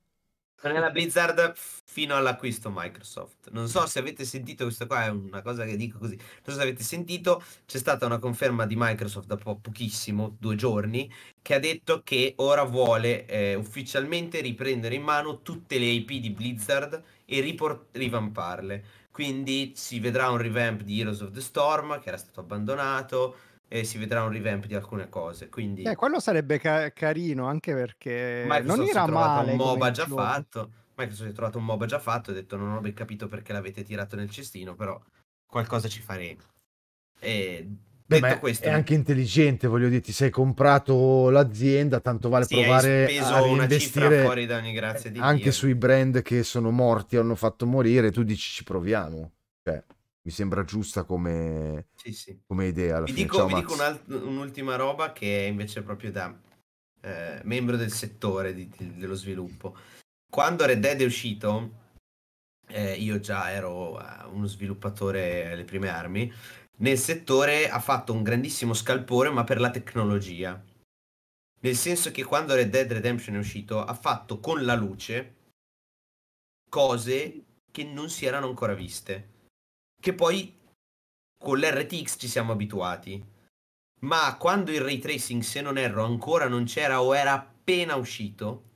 Nella Blizzard fino all'acquisto Microsoft. Non so se avete sentito, questa qua è una cosa che dico così, non so se avete sentito, c'è stata una conferma di Microsoft da po- pochissimo, due giorni, che ha detto che ora vuole eh, ufficialmente riprendere in mano tutte le IP di Blizzard e riport- rivamparle. Quindi si vedrà un revamp di Heroes of the Storm che era stato abbandonato, e si vedrà un revamp di alcune cose. Quindi... Eh, quello sarebbe ca- carino anche perché Microsoft non era male. Un MOBA già gioco. fatto. Microsoft è trovato un MOBA già fatto e ha detto non ho ben capito perché l'avete tirato nel cestino, però qualcosa ci faremo. E Beh, questo, è anche intelligente, voglio dire, ti sei comprato l'azienda, tanto vale sì, provare a investire fuori anche Dio. sui brand che sono morti, hanno fatto morire, tu dici ci proviamo. Beh. Cioè, mi sembra giusta come, sì, sì. come idea. Vi dico, Ciao, vi dico un'ultima roba che è invece proprio da eh, membro del settore di, di, dello sviluppo. Quando Red Dead è uscito, eh, io già ero uh, uno sviluppatore alle prime armi, nel settore ha fatto un grandissimo scalpore, ma per la tecnologia. Nel senso che quando Red Dead Redemption è uscito, ha fatto con la luce cose che non si erano ancora viste che poi con l'RTX ci siamo abituati. Ma quando il ray tracing, se non erro, ancora non c'era o era appena uscito,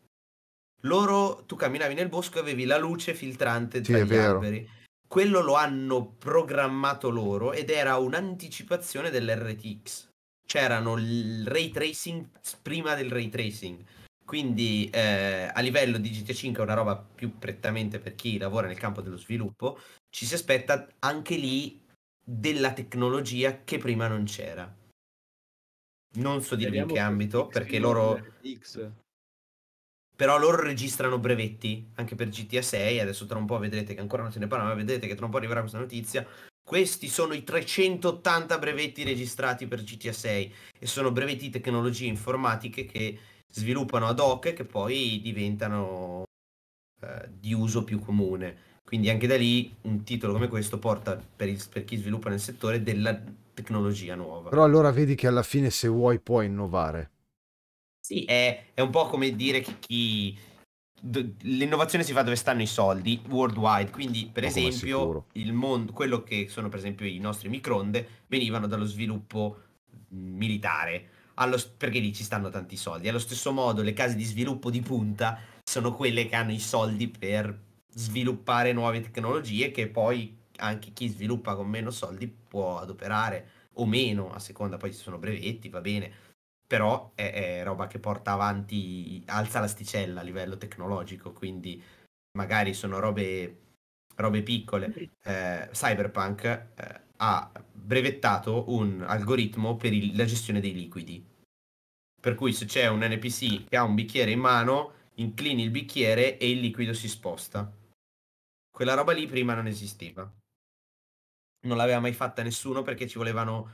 loro tu camminavi nel bosco e avevi la luce filtrante sì, dagli alberi. Quello lo hanno programmato loro ed era un'anticipazione dell'RTX. C'erano il ray tracing prima del ray tracing. Quindi eh, a livello di GT5 è una roba più prettamente per chi lavora nel campo dello sviluppo, ci si aspetta anche lì della tecnologia che prima non c'era. Non so dirvi in che ambito, perché loro... X. Però loro registrano brevetti, anche per GTA 6, adesso tra un po' vedrete che ancora non se ne parla, ma vedrete che tra un po' arriverà questa notizia. Questi sono i 380 brevetti registrati per GTA 6 e sono brevetti di tecnologie informatiche che sviluppano ad hoc e che poi diventano eh, di uso più comune quindi anche da lì un titolo come questo porta per, il, per chi sviluppa nel settore della tecnologia nuova. Però allora vedi che alla fine se vuoi puoi innovare. Sì, è, è un po' come dire che chi... L'innovazione si fa dove stanno i soldi worldwide, quindi per esempio mondo, quello che sono per esempio i nostri microonde venivano dallo sviluppo mm, militare, allo, perché lì ci stanno tanti soldi. Allo stesso modo le case di sviluppo di punta sono quelle che hanno i soldi per sviluppare nuove tecnologie che poi anche chi sviluppa con meno soldi può adoperare o meno, a seconda poi ci sono brevetti, va bene, però è, è roba che porta avanti, alza l'asticella a livello tecnologico, quindi magari sono robe, robe piccole. Eh, Cyberpunk eh, ha brevettato un algoritmo per il, la gestione dei liquidi, per cui se c'è un NPC che ha un bicchiere in mano, inclini il bicchiere e il liquido si sposta quella roba lì prima non esisteva. Non l'aveva mai fatta nessuno perché ci volevano...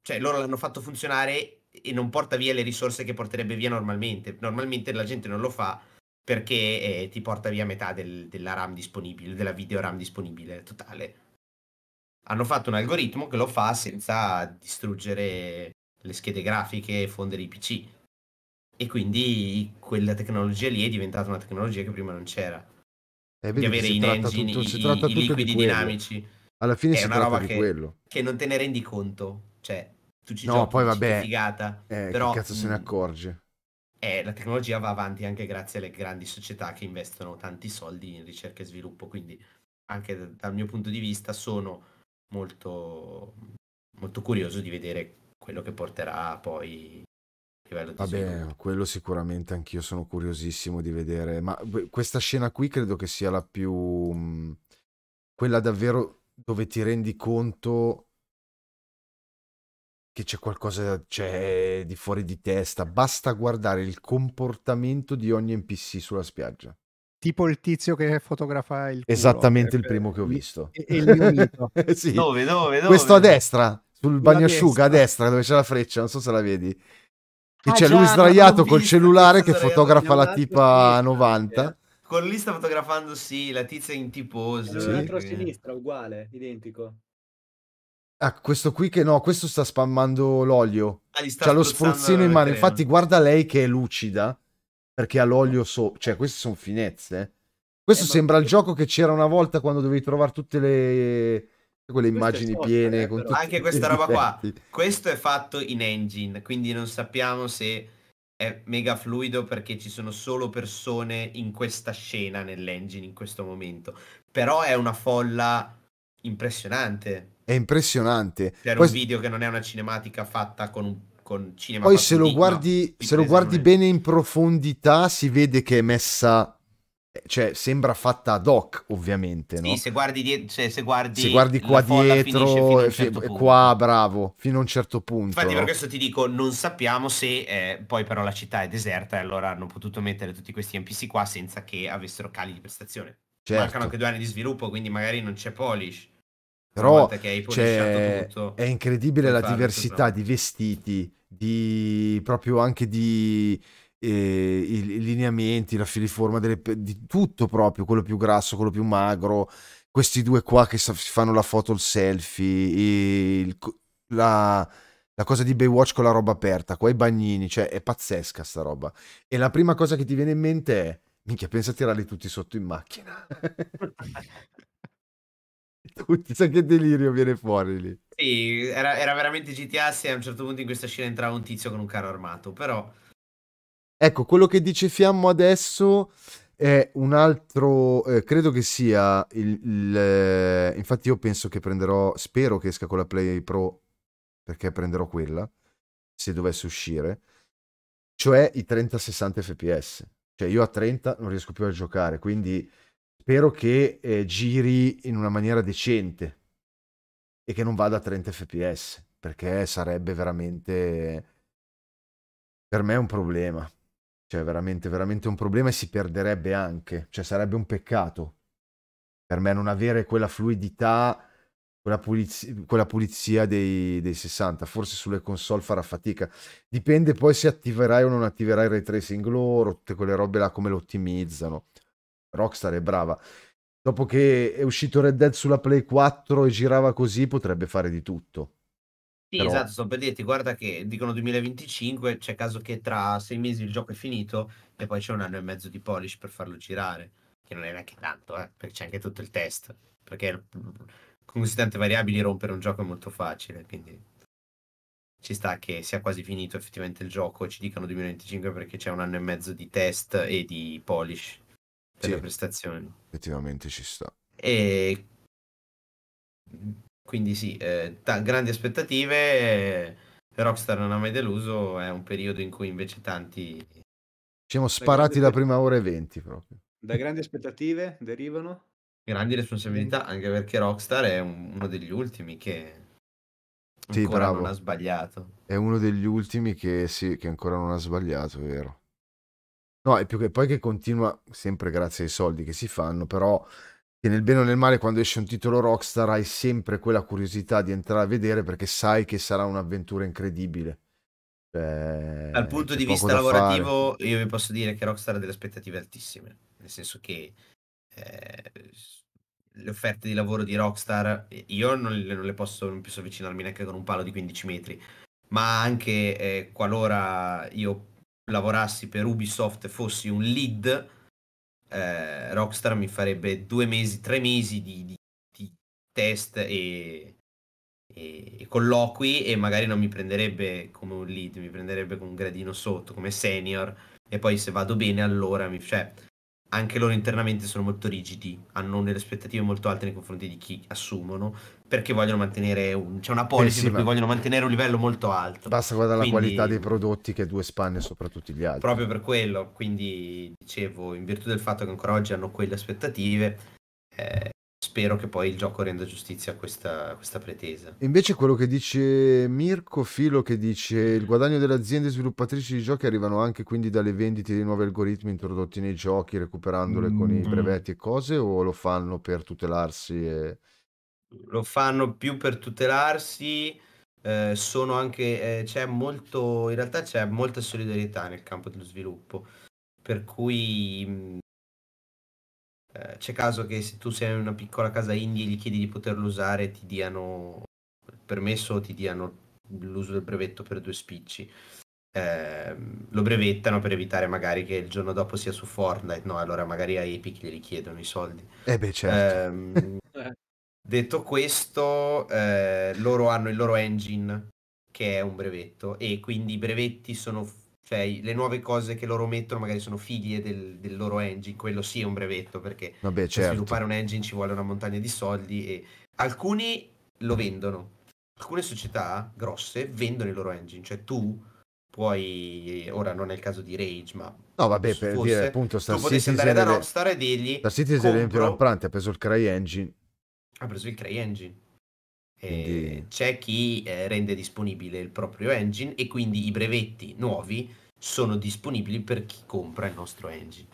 Cioè, loro l'hanno fatto funzionare e non porta via le risorse che porterebbe via normalmente. Normalmente la gente non lo fa perché eh, ti porta via metà del, della RAM disponibile, della video RAM disponibile totale. Hanno fatto un algoritmo che lo fa senza distruggere le schede grafiche e fondere i PC. E quindi quella tecnologia lì è diventata una tecnologia che prima non c'era. Eh, di avere in engine tutto, i, i, i liquidi dinamici. Alla fine è si una roba che, che, non te ne rendi conto. Cioè, tu ci no, giochi, poi vabbè, figata, eh, però, che cazzo se ne mm, accorge? Eh, la tecnologia va avanti anche grazie alle grandi società che investono tanti soldi in ricerca e sviluppo, quindi anche dal mio punto di vista sono molto, molto curioso di vedere quello che porterà poi Vabbè, quello sicuramente anch'io sono curiosissimo di vedere, ma questa scena qui credo che sia la più... Mm, quella davvero dove ti rendi conto che c'è qualcosa c'è di fuori di testa, basta guardare il comportamento di ogni NPC sulla spiaggia. Tipo il tizio che fotografa il culo. Esattamente il eh, primo che ho eh, visto. E, e sì. dove, dove, dove? Questo a destra, sul sulla bagnasciuga a destra dove c'è la freccia, non so se la vedi. Che ah, c'è lui sdraiato col visto, cellulare che fotografa la tipa 90. Con lui sta fotografando, sì, la tizia in tiposo. Sì. L'altro eh, a sinistra, uguale, identico. Ah, questo qui che no, questo sta spammando l'olio. Ah, C'ha lo spruzzino in mano. Infatti, guarda lei che è lucida perché ha l'olio so. Cioè, queste sono finezze. Eh. Questo eh, sembra il gioco che c'era una volta quando dovevi trovare tutte le quelle immagini software, piene con anche questa roba qua questo è fatto in engine quindi non sappiamo se è mega fluido perché ci sono solo persone in questa scena nell'engine in questo momento però è una folla impressionante è impressionante c'era Poi... un video che non è una cinematica fatta con un con cinema poi se lo guardi, se lo guardi bene in profondità si vede che è messa eh, cioè, sembra fatta ad hoc, ovviamente. No? Sì, se guardi, diet- cioè, se guardi, se guardi qua dietro, e eh, certo fi- eh, qua bravo, fino a un certo punto. Infatti, no? per questo ti dico: non sappiamo se eh, poi, però, la città è deserta e allora hanno potuto mettere tutti questi NPC qua senza che avessero cali di prestazione. Certo. Mancano anche due anni di sviluppo, quindi magari non c'è polish. Però cioè, tutto, è incredibile la diversità tutto. di vestiti, di proprio anche di eh, i, i, lineamenti, la filiforma delle, di tutto proprio, quello più grasso, quello più magro, questi due qua che si fanno la foto, il selfie, il, la, la cosa di Baywatch con la roba aperta, qua i bagnini, cioè è pazzesca sta roba. E la prima cosa che ti viene in mente è, minchia, pensa a tirarli tutti sotto in macchina. tutti, sai che delirio viene fuori lì. Sì, era, era veramente GTA se a un certo punto in questa scena entrava un tizio con un carro armato, però... Ecco, quello che dice Fiammo adesso è un altro, eh, credo che sia il, il eh, infatti io penso che prenderò, spero che esca con la Play Pro perché prenderò quella se dovesse uscire, cioè i 30-60 fps. Cioè io a 30 non riesco più a giocare, quindi spero che eh, giri in una maniera decente e che non vada a 30 fps, perché sarebbe veramente per me è un problema. Cioè, veramente, veramente un problema e si perderebbe anche. Cioè, sarebbe un peccato per me non avere quella fluidità, quella pulizia, quella pulizia dei, dei, 60. Forse sulle console farà fatica. Dipende poi se attiverai o non attiverai il ray tracing loro, tutte quelle robe là, come lo ottimizzano. Rockstar è brava. Dopo che è uscito Red Dead sulla Play 4 e girava così, potrebbe fare di tutto sì, Però... esatto, sto per dirti, guarda che dicono 2025, c'è caso che tra sei mesi il gioco è finito e poi c'è un anno e mezzo di polish per farlo girare, che non è neanche tanto, eh, perché c'è anche tutto il test, perché con così tante variabili rompere un gioco è molto facile, quindi ci sta che sia quasi finito effettivamente il gioco e ci dicano 2025 perché c'è un anno e mezzo di test e di polish per sì, le prestazioni. Effettivamente ci sta. E quindi sì, eh, t- grandi aspettative, eh, Rockstar non ha mai deluso, è un periodo in cui invece tanti... Ci Siamo sparati la prima ora e venti proprio. Da grandi aspettative derivano? Grandi responsabilità, anche perché Rockstar è un, uno degli ultimi che sì, bravo. non ha sbagliato. È uno degli ultimi che sì, che ancora non ha sbagliato, vero. No, e più che poi che continua, sempre grazie ai soldi che si fanno, però che nel bene o nel male quando esce un titolo Rockstar hai sempre quella curiosità di entrare a vedere perché sai che sarà un'avventura incredibile. Cioè, Dal punto di vista lavorativo fare. io vi posso dire che Rockstar ha delle aspettative altissime, nel senso che eh, le offerte di lavoro di Rockstar io non, non le posso, non posso avvicinarmi neanche con un palo di 15 metri, ma anche eh, qualora io lavorassi per Ubisoft e fossi un lead eh, Rockstar mi farebbe due mesi, tre mesi di, di, di test e, e, e, colloqui e magari non mi prenderebbe come un lead, mi prenderebbe con un gradino sotto, come senior e poi se vado bene allora mi... Cioè, anche loro internamente sono molto rigidi, hanno delle aspettative molto alte nei confronti di chi assumono, perché vogliono mantenere un... c'è una policy eh sì, per cui vogliono mantenere un livello molto alto. Basta guardare quindi, la qualità dei prodotti che due spanne sopra tutti gli altri. Proprio per quello, quindi dicevo, in virtù del fatto che ancora oggi hanno quelle aspettative, eh, spero che poi il gioco renda giustizia a questa, questa pretesa. Invece quello che dice Mirko Filo, che dice il guadagno delle aziende sviluppatrici di giochi arrivano anche quindi dalle vendite di nuovi algoritmi introdotti nei giochi, recuperandole mm-hmm. con i mm. brevetti e cose, o lo fanno per tutelarsi? E... Lo fanno più per tutelarsi. Eh, sono anche eh, c'è molto in realtà c'è molta solidarietà nel campo dello sviluppo per cui mm, eh, c'è caso che se tu sei in una piccola casa indie e gli chiedi di poterlo usare ti diano il permesso o ti diano l'uso del brevetto per due spicci. Eh, lo brevettano per evitare magari che il giorno dopo sia su Fortnite, no? Allora magari a Epic gli richiedono i soldi. Eh beh, certo. eh, detto questo, eh, loro hanno il loro engine che è un brevetto e quindi i brevetti sono cioè, le nuove cose che loro mettono magari sono figlie del, del loro engine, quello sì è un brevetto, perché Vabbè, per certo. sviluppare un engine ci vuole una montagna di soldi e alcuni lo vendono. Alcune società grosse vendono i loro engine, cioè tu puoi, ora non è il caso di Rage, ma... No, vabbè, per fosse, dire appunto, Star tu potresti andare da Rockstar e dirgli... Star City, compro... ad esempio, Rampante ha preso il CryEngine. Ha preso il CryEngine eh, c'è chi eh, rende disponibile il proprio engine e quindi i brevetti nuovi sono disponibili per chi compra il nostro engine.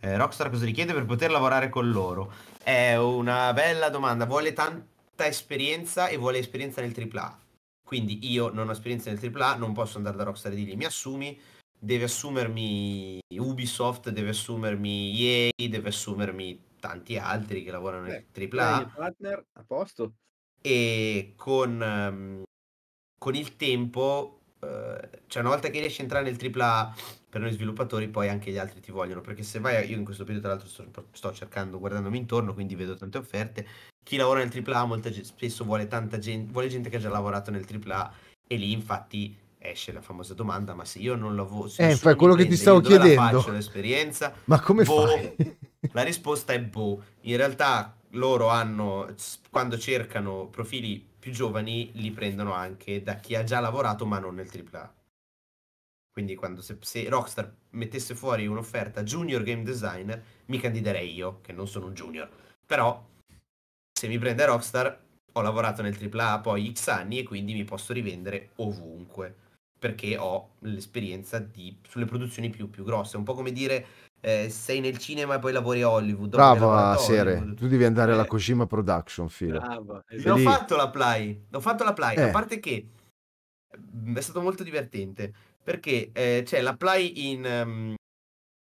Eh, Rockstar cosa richiede per poter lavorare con loro? È una bella domanda, vuole tanta esperienza e vuole esperienza nel AAA. Quindi io non ho esperienza nel AAA, non posso andare da Rockstar e dirgli mi assumi, deve assumermi Ubisoft, deve assumermi EA, deve assumermi tanti altri che lavorano Beh, nel AAA. Il Partner a posto e con, ehm, con il tempo, eh, cioè una volta che riesci a entrare nel AAA per noi sviluppatori poi anche gli altri ti vogliono perché se vai io in questo periodo tra l'altro sto, sto cercando guardandomi intorno quindi vedo tante offerte chi lavora nel AAA molta, spesso vuole tanta gente vuole gente che ha già lavorato nel AAA e lì infatti esce la famosa domanda ma se io non lavoro eh fai quello che ti stavo chiedendo faccio l'esperienza ma come boh, fai? la risposta è boh in realtà loro hanno, quando cercano profili più giovani, li prendono anche da chi ha già lavorato ma non nel AAA. Quindi quando se, se Rockstar mettesse fuori un'offerta junior game designer, mi candiderei io, che non sono un junior. Però se mi prende Rockstar, ho lavorato nel AAA poi X anni e quindi mi posso rivendere ovunque perché ho l'esperienza di, sulle produzioni più, più grosse. Un po' come dire eh, sei nel cinema e poi lavori a Hollywood. Brava ah, Sere, tu devi andare alla eh. Kojima Production, figlio. Esatto. Ho fatto la play, Ho fatto la play, eh. a parte che mm, è stato molto divertente, perché eh, c'è la play in, um,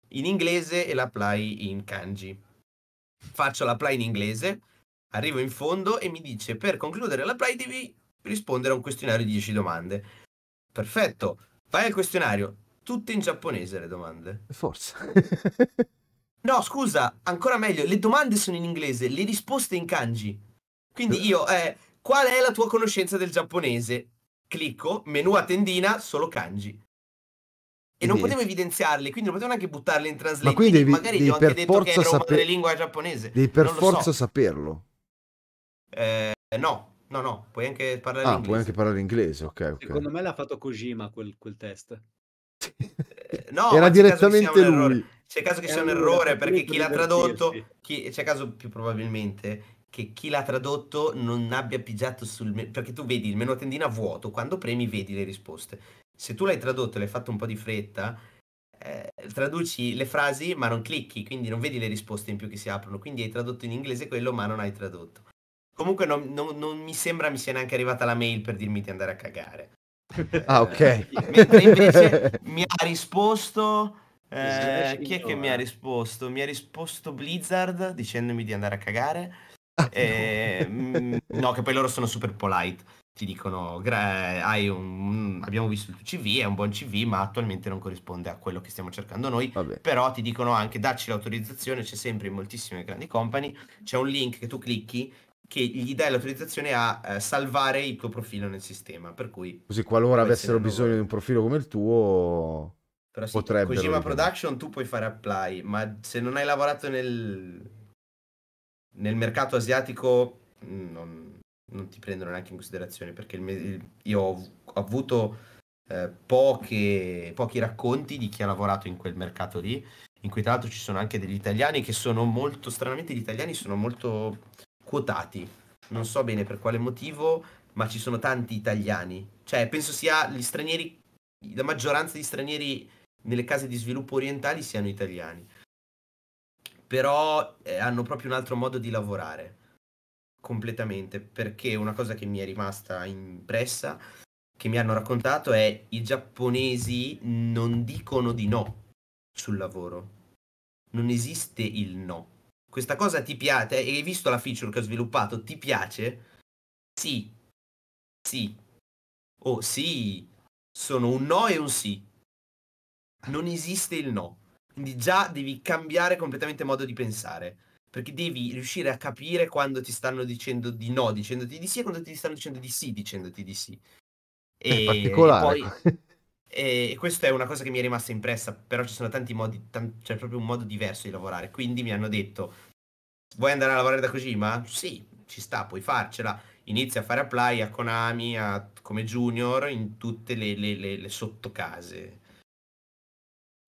in, inglese e la play in kanji. Faccio la play in inglese, arrivo in fondo e mi dice per concludere la play devi rispondere a un questionario di 10 domande. Perfetto, vai al questionario, tutte in giapponese le domande. Forse. no, scusa, ancora meglio, le domande sono in inglese, le risposte in kanji. Quindi eh. io, eh, qual è la tua conoscenza del giapponese? Clicco, menu a tendina, solo kanji. E non potevo evidenziarli, quindi non potevo neanche buttarli in translation. Ma quindi devi, magari devi gli ho anche detto che era saper... una lingua giapponese. Devi per forza so. saperlo. Eh, no, no, no, puoi anche parlare ah, inglese. puoi anche parlare inglese, ok. okay. Secondo me l'ha fatto Kojima quel, quel test. Eh, no, era direttamente lui. C'è caso che sia un errore, perché chi l'ha tradotto, chi, c'è caso più probabilmente che chi l'ha tradotto non abbia pigiato sul... perché tu vedi il menu a tendina vuoto, quando premi vedi le risposte. Se tu l'hai tradotto e l'hai fatto un po' di fretta, eh, traduci le frasi ma non clicchi, quindi non vedi le risposte in più che si aprono, quindi hai tradotto in inglese quello ma non hai tradotto. Comunque non, non, non mi sembra mi sia neanche arrivata la mail per dirmi di andare a cagare. Ah, ok. Mentre invece mi ha risposto... Eh, chi è che mi ha risposto? Mi ha risposto Blizzard dicendomi di andare a cagare. Ah, eh, mm, no, che poi loro sono super polite. Ti dicono, un, mm, abbiamo visto il tuo CV, è un buon CV, ma attualmente non corrisponde a quello che stiamo cercando noi. Vabbè. Però ti dicono anche, dacci l'autorizzazione, c'è sempre in moltissime grandi company, c'è un link che tu clicchi che gli dai l'autorizzazione a eh, salvare il tuo profilo nel sistema. Per cui così qualora avessero bisogno nuovo. di un profilo come il tuo Però sì, potrebbero Kojima Production tu puoi fare apply, ma se non hai lavorato nel, nel mercato asiatico non, non, ti prendono neanche in considerazione perché il il... io ho avuto eh, poche... pochi racconti di chi ha lavorato in quel mercato lì in cui tra l'altro ci sono anche degli italiani che sono molto stranamente gli italiani sono molto quotati. Non so bene per quale motivo, ma ci sono tanti italiani. Cioè, penso sia gli stranieri, la maggioranza di stranieri nelle case di sviluppo orientali siano italiani. Però eh, hanno proprio un altro modo di lavorare completamente, perché una cosa che mi è rimasta impressa, che mi hanno raccontato, è i giapponesi non dicono di no sul lavoro. Non esiste il no questa cosa ti piace e hai visto la feature che ho sviluppato, ti piace? Sì. Sì. Oh, sì. Sono un no e un sì. Non esiste il no. Quindi già devi cambiare completamente modo di pensare. Perché devi riuscire a capire quando ti stanno dicendo di no dicendoti di sì e quando ti stanno dicendo di sì dicendoti di sì. E, particolare. E poi... E questa è una cosa che mi è rimasta impressa, però ci sono tanti modi, tan- c'è cioè proprio un modo diverso di lavorare. Quindi mi hanno detto, vuoi andare a lavorare da Kojima? Sì, ci sta, puoi farcela. Inizia a fare apply a Konami a, come junior in tutte le, le, le, le sottocase.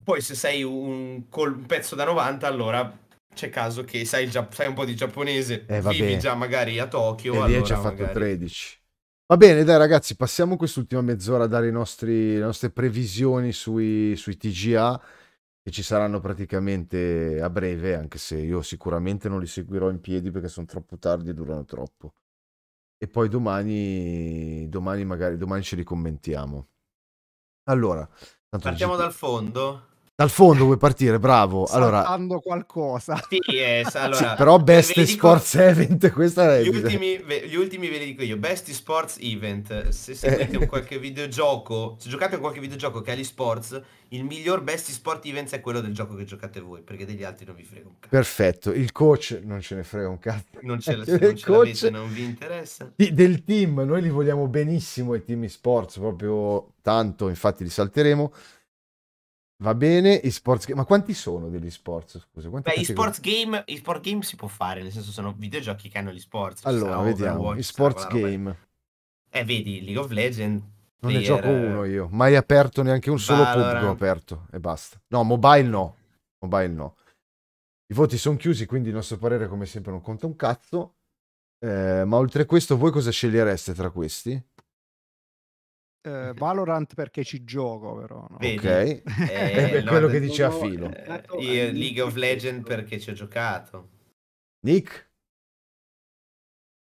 Poi se sei un, col, un pezzo da 90, allora c'è caso che sai, gia- sai un po' di giapponese, eh, vivi già magari a Tokyo. E allora ci ha fatto magari... 13. Va bene, dai ragazzi, passiamo quest'ultima mezz'ora a dare nostri, le nostre previsioni sui, sui TGA che ci saranno praticamente a breve, anche se io sicuramente non li seguirò in piedi perché sono troppo tardi e durano troppo. E poi domani, domani magari, domani ce li commentiamo. Allora, tanto Partiamo dal fondo. Dal fondo vuoi partire, bravo. Allora, Saltando qualcosa. Sì, yes, eh, allora, sì, però Best Sports Event, questa è... Gli ultimi, gli ultimi ve li dico io, Best Sports Event. Se eh. seguite un qualche videogioco, se giocate a qualche videogioco che ha gli sports, il miglior Best Sport Event è quello del gioco che giocate voi, perché degli altri non vi frega un cazzo. Perfetto, il coach non ce ne frega un cazzo. Non ce, la, non ce coach... non vi interessa. Del team, noi li vogliamo benissimo i team sports, proprio tanto, infatti li salteremo. Va bene, e sports game. Ma quanti sono degli sports? Scusa, Beh, categorie? sports game, sport game si può fare, nel senso sono videogiochi che hanno gli sports. Allora, vediamo, gli sports game. Eh, vedi, League of Legends. Non player... ne gioco uno io, mai aperto neanche un solo Valorant. pubblico aperto e basta. No, mobile no. Mobile no. I voti sono chiusi, quindi il nostro parere come sempre non conta un cazzo. Eh, ma oltre a questo, voi cosa scegliereste tra questi? eh, Valorant perché ci gioco, però. No? Vedi, ok, eh, è quello che diceva Filo. Eh, League of Legends perché ci ho giocato. Nick?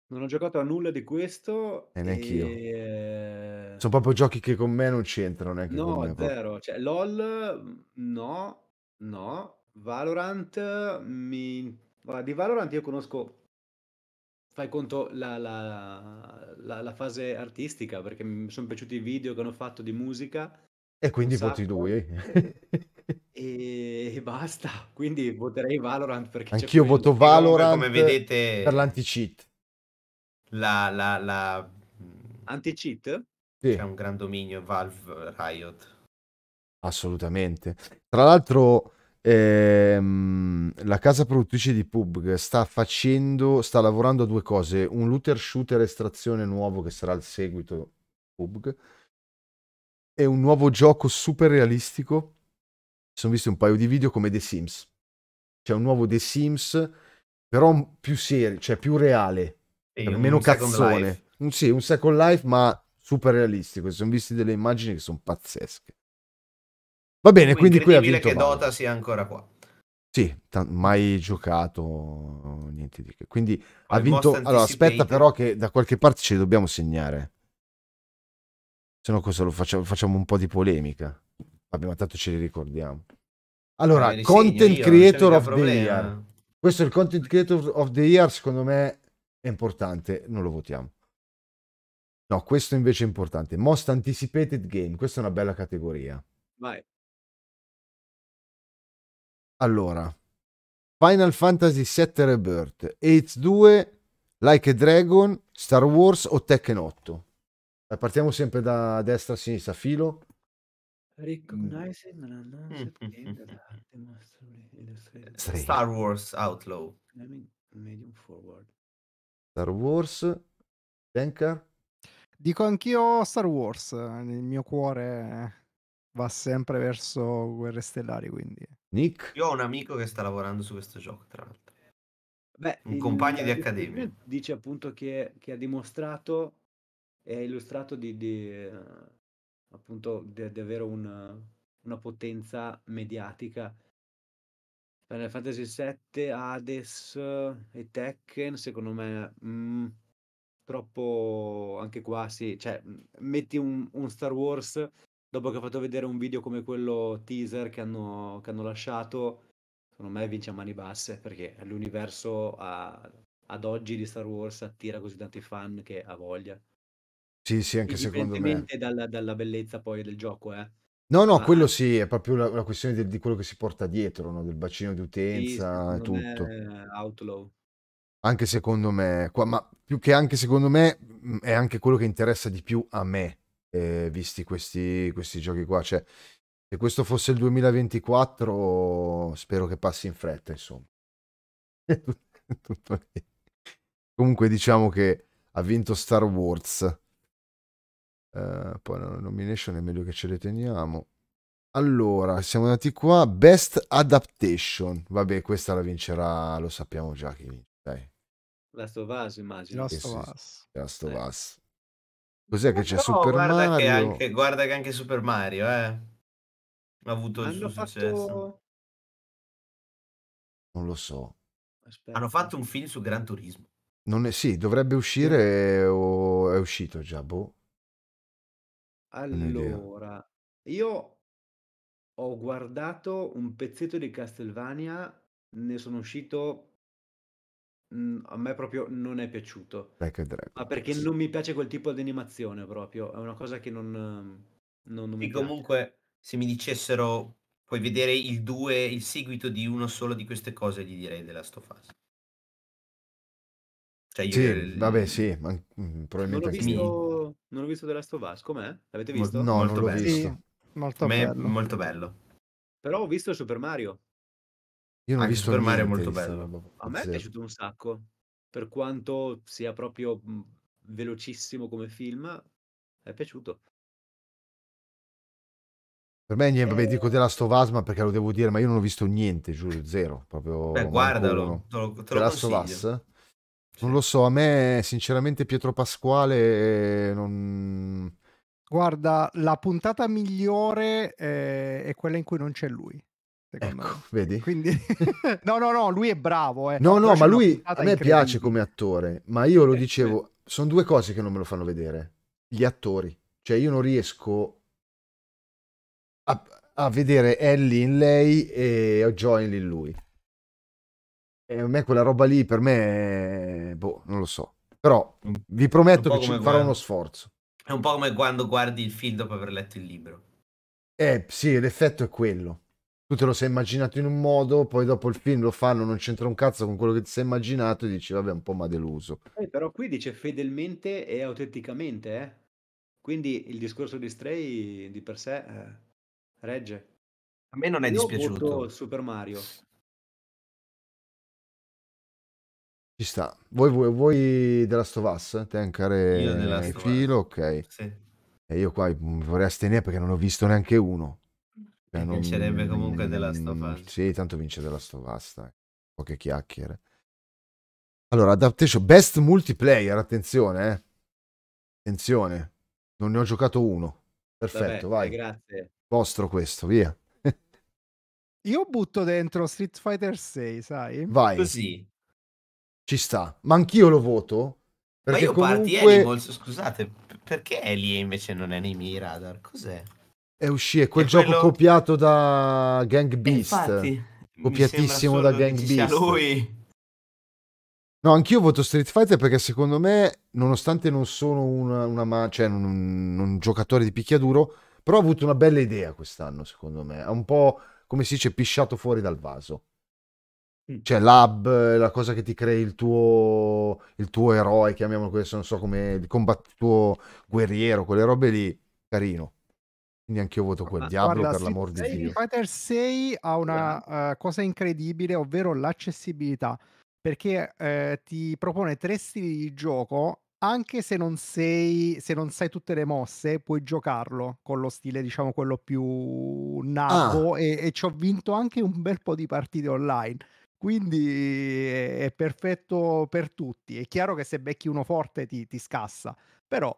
Non ho giocato a nulla di questo. E neanche e... io. Eh, Sono proprio giochi che con me non c'entrano neanche No, me, vero. Cioè, LOL, mm, no, no. Valorant, mm, mi... Guarda, di Valorant io conosco fai conto la, la, la, la fase artistica, perché mi sono piaciuti i video che hanno fatto di musica. E quindi voti due. e basta, quindi voterei Valorant perché... Anch'io voto Valorant come vedete... per l'anti-cheat. La, la, la... Mm, Anti-cheat? Sì. C'è un gran dominio Valve Riot. Assolutamente. Tra l'altro Ehm, la casa produttrice di PUBG sta facendo, sta lavorando a due cose, un looter shooter estrazione nuovo che sarà il seguito PUBG e un nuovo gioco super realistico. Sono visto un paio di video come The Sims. C'è un nuovo The Sims, però più serio, cioè più reale, e meno un cazzone. Un, sì, un Second Life, ma super realistico. Sono visti delle immagini che sono pazzesche. Va bene, quindi qui ha vinto che Dota sia ancora qua. Sì, t- mai giocato, niente di che. Quindi Ho ha vinto... Allora, aspetta però che da qualche parte ce li dobbiamo segnare. Se no cosa lo facciamo? Facciamo un po' di polemica. Vabbè, ma tanto ce li ricordiamo. Allora, eh, li Content io, Creator of problema. the Year. Questo è il Content Creator of the Year, secondo me è importante, non lo votiamo. No, questo invece è importante. Most Anticipated Game, questa è una bella categoria. Vai. Allora, Final Fantasy VII Rebirth, Aids 2, Like a Dragon, Star Wars o Tekken 8? Partiamo sempre da destra a sinistra, filo. Recognizing Star Wars Outlaw. Medium forward. Star Wars. Denker? Dico anch'io Star Wars, il mio cuore va sempre verso Guerre Stellari, quindi Nick? Io ho un amico che sta lavorando su questo gioco, tra l'altro. Beh, un compagno il, di accademia. Dice appunto che, che, ha dimostrato e ha illustrato di, di eh, appunto di, di avere una, una potenza mediatica. Final Fantasy VII, Hades eh, e Tekken, secondo me, mh, mm, troppo anche qua sì, cioè mm, metti un, un Star Wars dopo che ho fatto vedere un video come quello teaser che hanno, che hanno lasciato, secondo me vince a mani basse perché l'universo a, ad oggi di Star Wars attira così tanti fan che ha voglia. Sì, sì, anche secondo me. Dalla, dalla bellezza poi del gioco, eh. No, no, ah, quello sì, è proprio la, la questione di, di quello che si porta dietro, no? del bacino di utenza e sì, tutto. Eh, Outlaw. Anche secondo me, qua, ma più che anche secondo me mm, è anche quello che interessa di più a me, eh, visti questi, questi giochi qua. Cioè, se questo fosse il 2024, spero che passi in fretta, insomma. Comunque diciamo che ha vinto Star Wars. Uh, poi la nomination è meglio che ce le teniamo. Allora, siamo andati qua. Best Adaptation. Vabbè, questa la vincerà, lo sappiamo già chi vince. Dai. Last of Us, immagino. Last of Us. Last of eh. Us. Cos'è che c'è Super guarda Mario? Che anche, guarda che anche Super Mario, eh. Ha avuto Hanno il suo fatto... successo. Non lo so. Aspetta. Hanno fatto un film su Gran Turismo. Non è, sì, dovrebbe uscire o è uscito già, boh. Allora, io ho guardato un pezzetto di Castlevania, ne sono uscito a me proprio non è piaciuto. Like Dragon, ma perché sì. non mi piace quel tipo di animazione proprio, è una cosa che non, non, non mi piace. comunque se mi dicessero puoi vedere il 2, il seguito di uno solo di queste cose, gli direi della Stofas. Cioè io sì, il... vabbè, sì, ma mm, probabilmente non anche visto, Non ho visto della Last of com'è? L'avete visto? No, molto non l'ho bello. visto. Sì, molto, bello. molto bello. Però ho visto Super Mario. Io non ho visto Super Mario molto bello. A me è piaciuto un sacco, per quanto sia proprio mhmm, velocissimo come film, è piaciuto. Per me niente, eh... dico della Stovasma perché lo devo dire, ma io non ho visto niente, giuro, zero. Proprio Beh, guardalo, te lo, te lo Stovas? Non lo so, a me sinceramente Pietro Pasquale eh, non... Guarda, la puntata migliore eh, è quella in cui non c'è lui. Secondo ecco, me. vedi? Quindi... no, no, no, lui è bravo. Eh. No, no, ma lui a me piace come attore, ma io lo eh, dicevo, sono due cose che non me lo fanno vedere, gli attori. Cioè io non riesco a, a vedere Ellie in lei e Joel in lui. E a me quella roba lì, per me, boh, non lo so. Però vi prometto che ci farò guarda. uno sforzo. È un po' come quando guardi il film dopo aver letto il libro. Eh sì, l'effetto è quello tu te lo sei immaginato in un modo, poi dopo il film lo fanno, non c'entra un cazzo con quello che ti sei immaginato e dici vabbè un po' ma deluso. Eh, però qui dice fedelmente e autenticamente, eh? quindi il discorso di Stray di per sé eh, regge. A me non è Io dispiaciuto. Super Mario. Ci sta. Voi, voi, voi della Stovass, te ancare filo, ok. Sì. E io qua vorrei astenere perché non ho visto neanche uno. Cioè, non... Vincerebbe comunque della Stovaz. Sì, tanto vince della Stovaz, Poche chiacchiere. Allora, Adaptation, best multiplayer, attenzione, eh. Attenzione. Non ne ho giocato uno. Perfetto, Vabbè, eh, vai. Grazie. Vostro questo, via. Io butto dentro Street Fighter 6, sai? Vai. Così. Ci sta. Ma anch'io lo voto. Perché Ma io comunque... parti Animals, scusate, perché Elie invece non è nei miei radar? Cos'è? E uscì, quel e gioco quello... copiato da Gang eh, Beast. Infatti, copiatissimo da Gang Beast. lui. No, anch'io voto Street Fighter perché secondo me, nonostante non sono una, una cioè un, un, un, giocatore di picchiaduro, però ho avuto una bella idea quest'anno, secondo me. È un po' come si dice, pisciato fuori dal vaso. Mm. Cioè, l'hub, la cosa che ti crei il tuo, il tuo eroe, chiamiamolo questo, non so come, il combat- tuo guerriero, quelle robe lì, carino. Quindi anche io voto quel Ma, diavolo guarda, per l'amor di Dio. Street Fighter 6 ha una uh, cosa incredibile, ovvero l'accessibilità, perché uh, ti propone tre stili di gioco, anche se non, sei, se non sai tutte le mosse, puoi giocarlo con lo stile, diciamo, quello più nato ah. e, e ci ho vinto anche un bel po' di partite online. Quindi è, eh, è perfetto per tutti. È chiaro che se becchi uno forte ti, ti scassa, però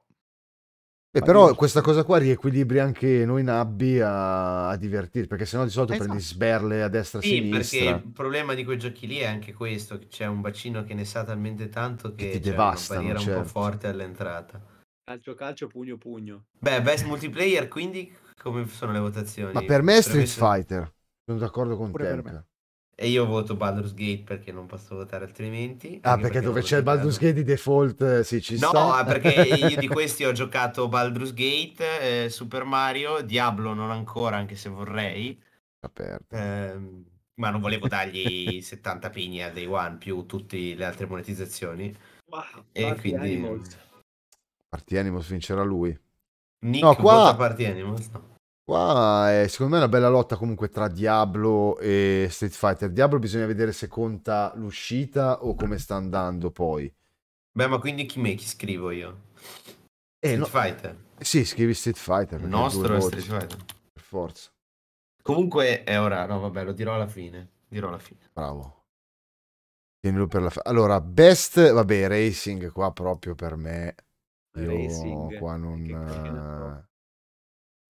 Beh, però questa cosa qua riequilibri anche noi nabbi a, a divertirci, perché sennò di solito esatto. prendi sberle a destra e sì, a sinistra. perché il problema di quei giochi lì è anche questo, che c'è un bacino che ne sa talmente tanto che, che ti devasta, una barriera certo. un po' certo. forte all'entrata. Calcio calcio, pugno pugno. Beh, best multiplayer, quindi come sono le votazioni? Ma per me è Street Fighter, sono d'accordo con Pure te. E io voto Baldur's Gate perché non posso votare altrimenti. Ah, perché, perché dove c'è il Baldur's Gate di default eh, sì, ci no, sta. No, perché io di questi ho giocato Baldur's Gate, eh, Super Mario, Diablo non ancora, anche se vorrei. Eh, ma non volevo dargli 70 pigni a Day One più tutte le altre monetizzazioni. Wow, e Party quindi... Animals. Party Animals vincerà lui. Nick no, qua... Party Animals, no. Qua è, secondo me una bella lotta comunque tra Diablo e Street Fighter. Diablo bisogna vedere se conta l'uscita o come sta andando poi. Beh, ma quindi chi me chi scrivo io? Eh, Street no... Fighter. Sì, scrivi Street Fighter. Il nostro è Street Fighter. Per forza. Comunque è ora, no vabbè, lo dirò alla fine. Dirò alla fine. Bravo. Tienilo per la fine. Allora, best, vabbè, racing qua proprio per me. Io racing. Qua non...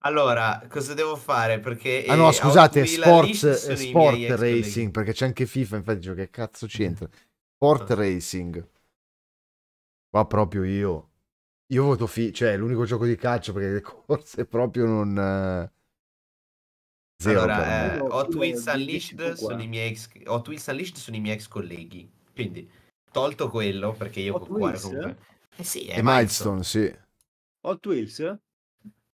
Allora, cosa devo fare? Perché ah no, eh, scusate, sports, sport eh, racing, perché c'è anche FIFA, infatti gioco che cazzo mhm. c'entra. Sport ah. racing. Qua proprio io. Io voto FIFA, cioè l'unico gioco di calcio perché le corse proprio non... Eh, zero allora, eh, Hot Wheels Unleashed sono i miei ex... Hot Wheels Unleashed sono i miei ex colleghi. Quindi, tolto quello, perché io... Hot Wheels? Comunque... Eh sì, è, è Milestone, Milestone, sì. Hot Wheels?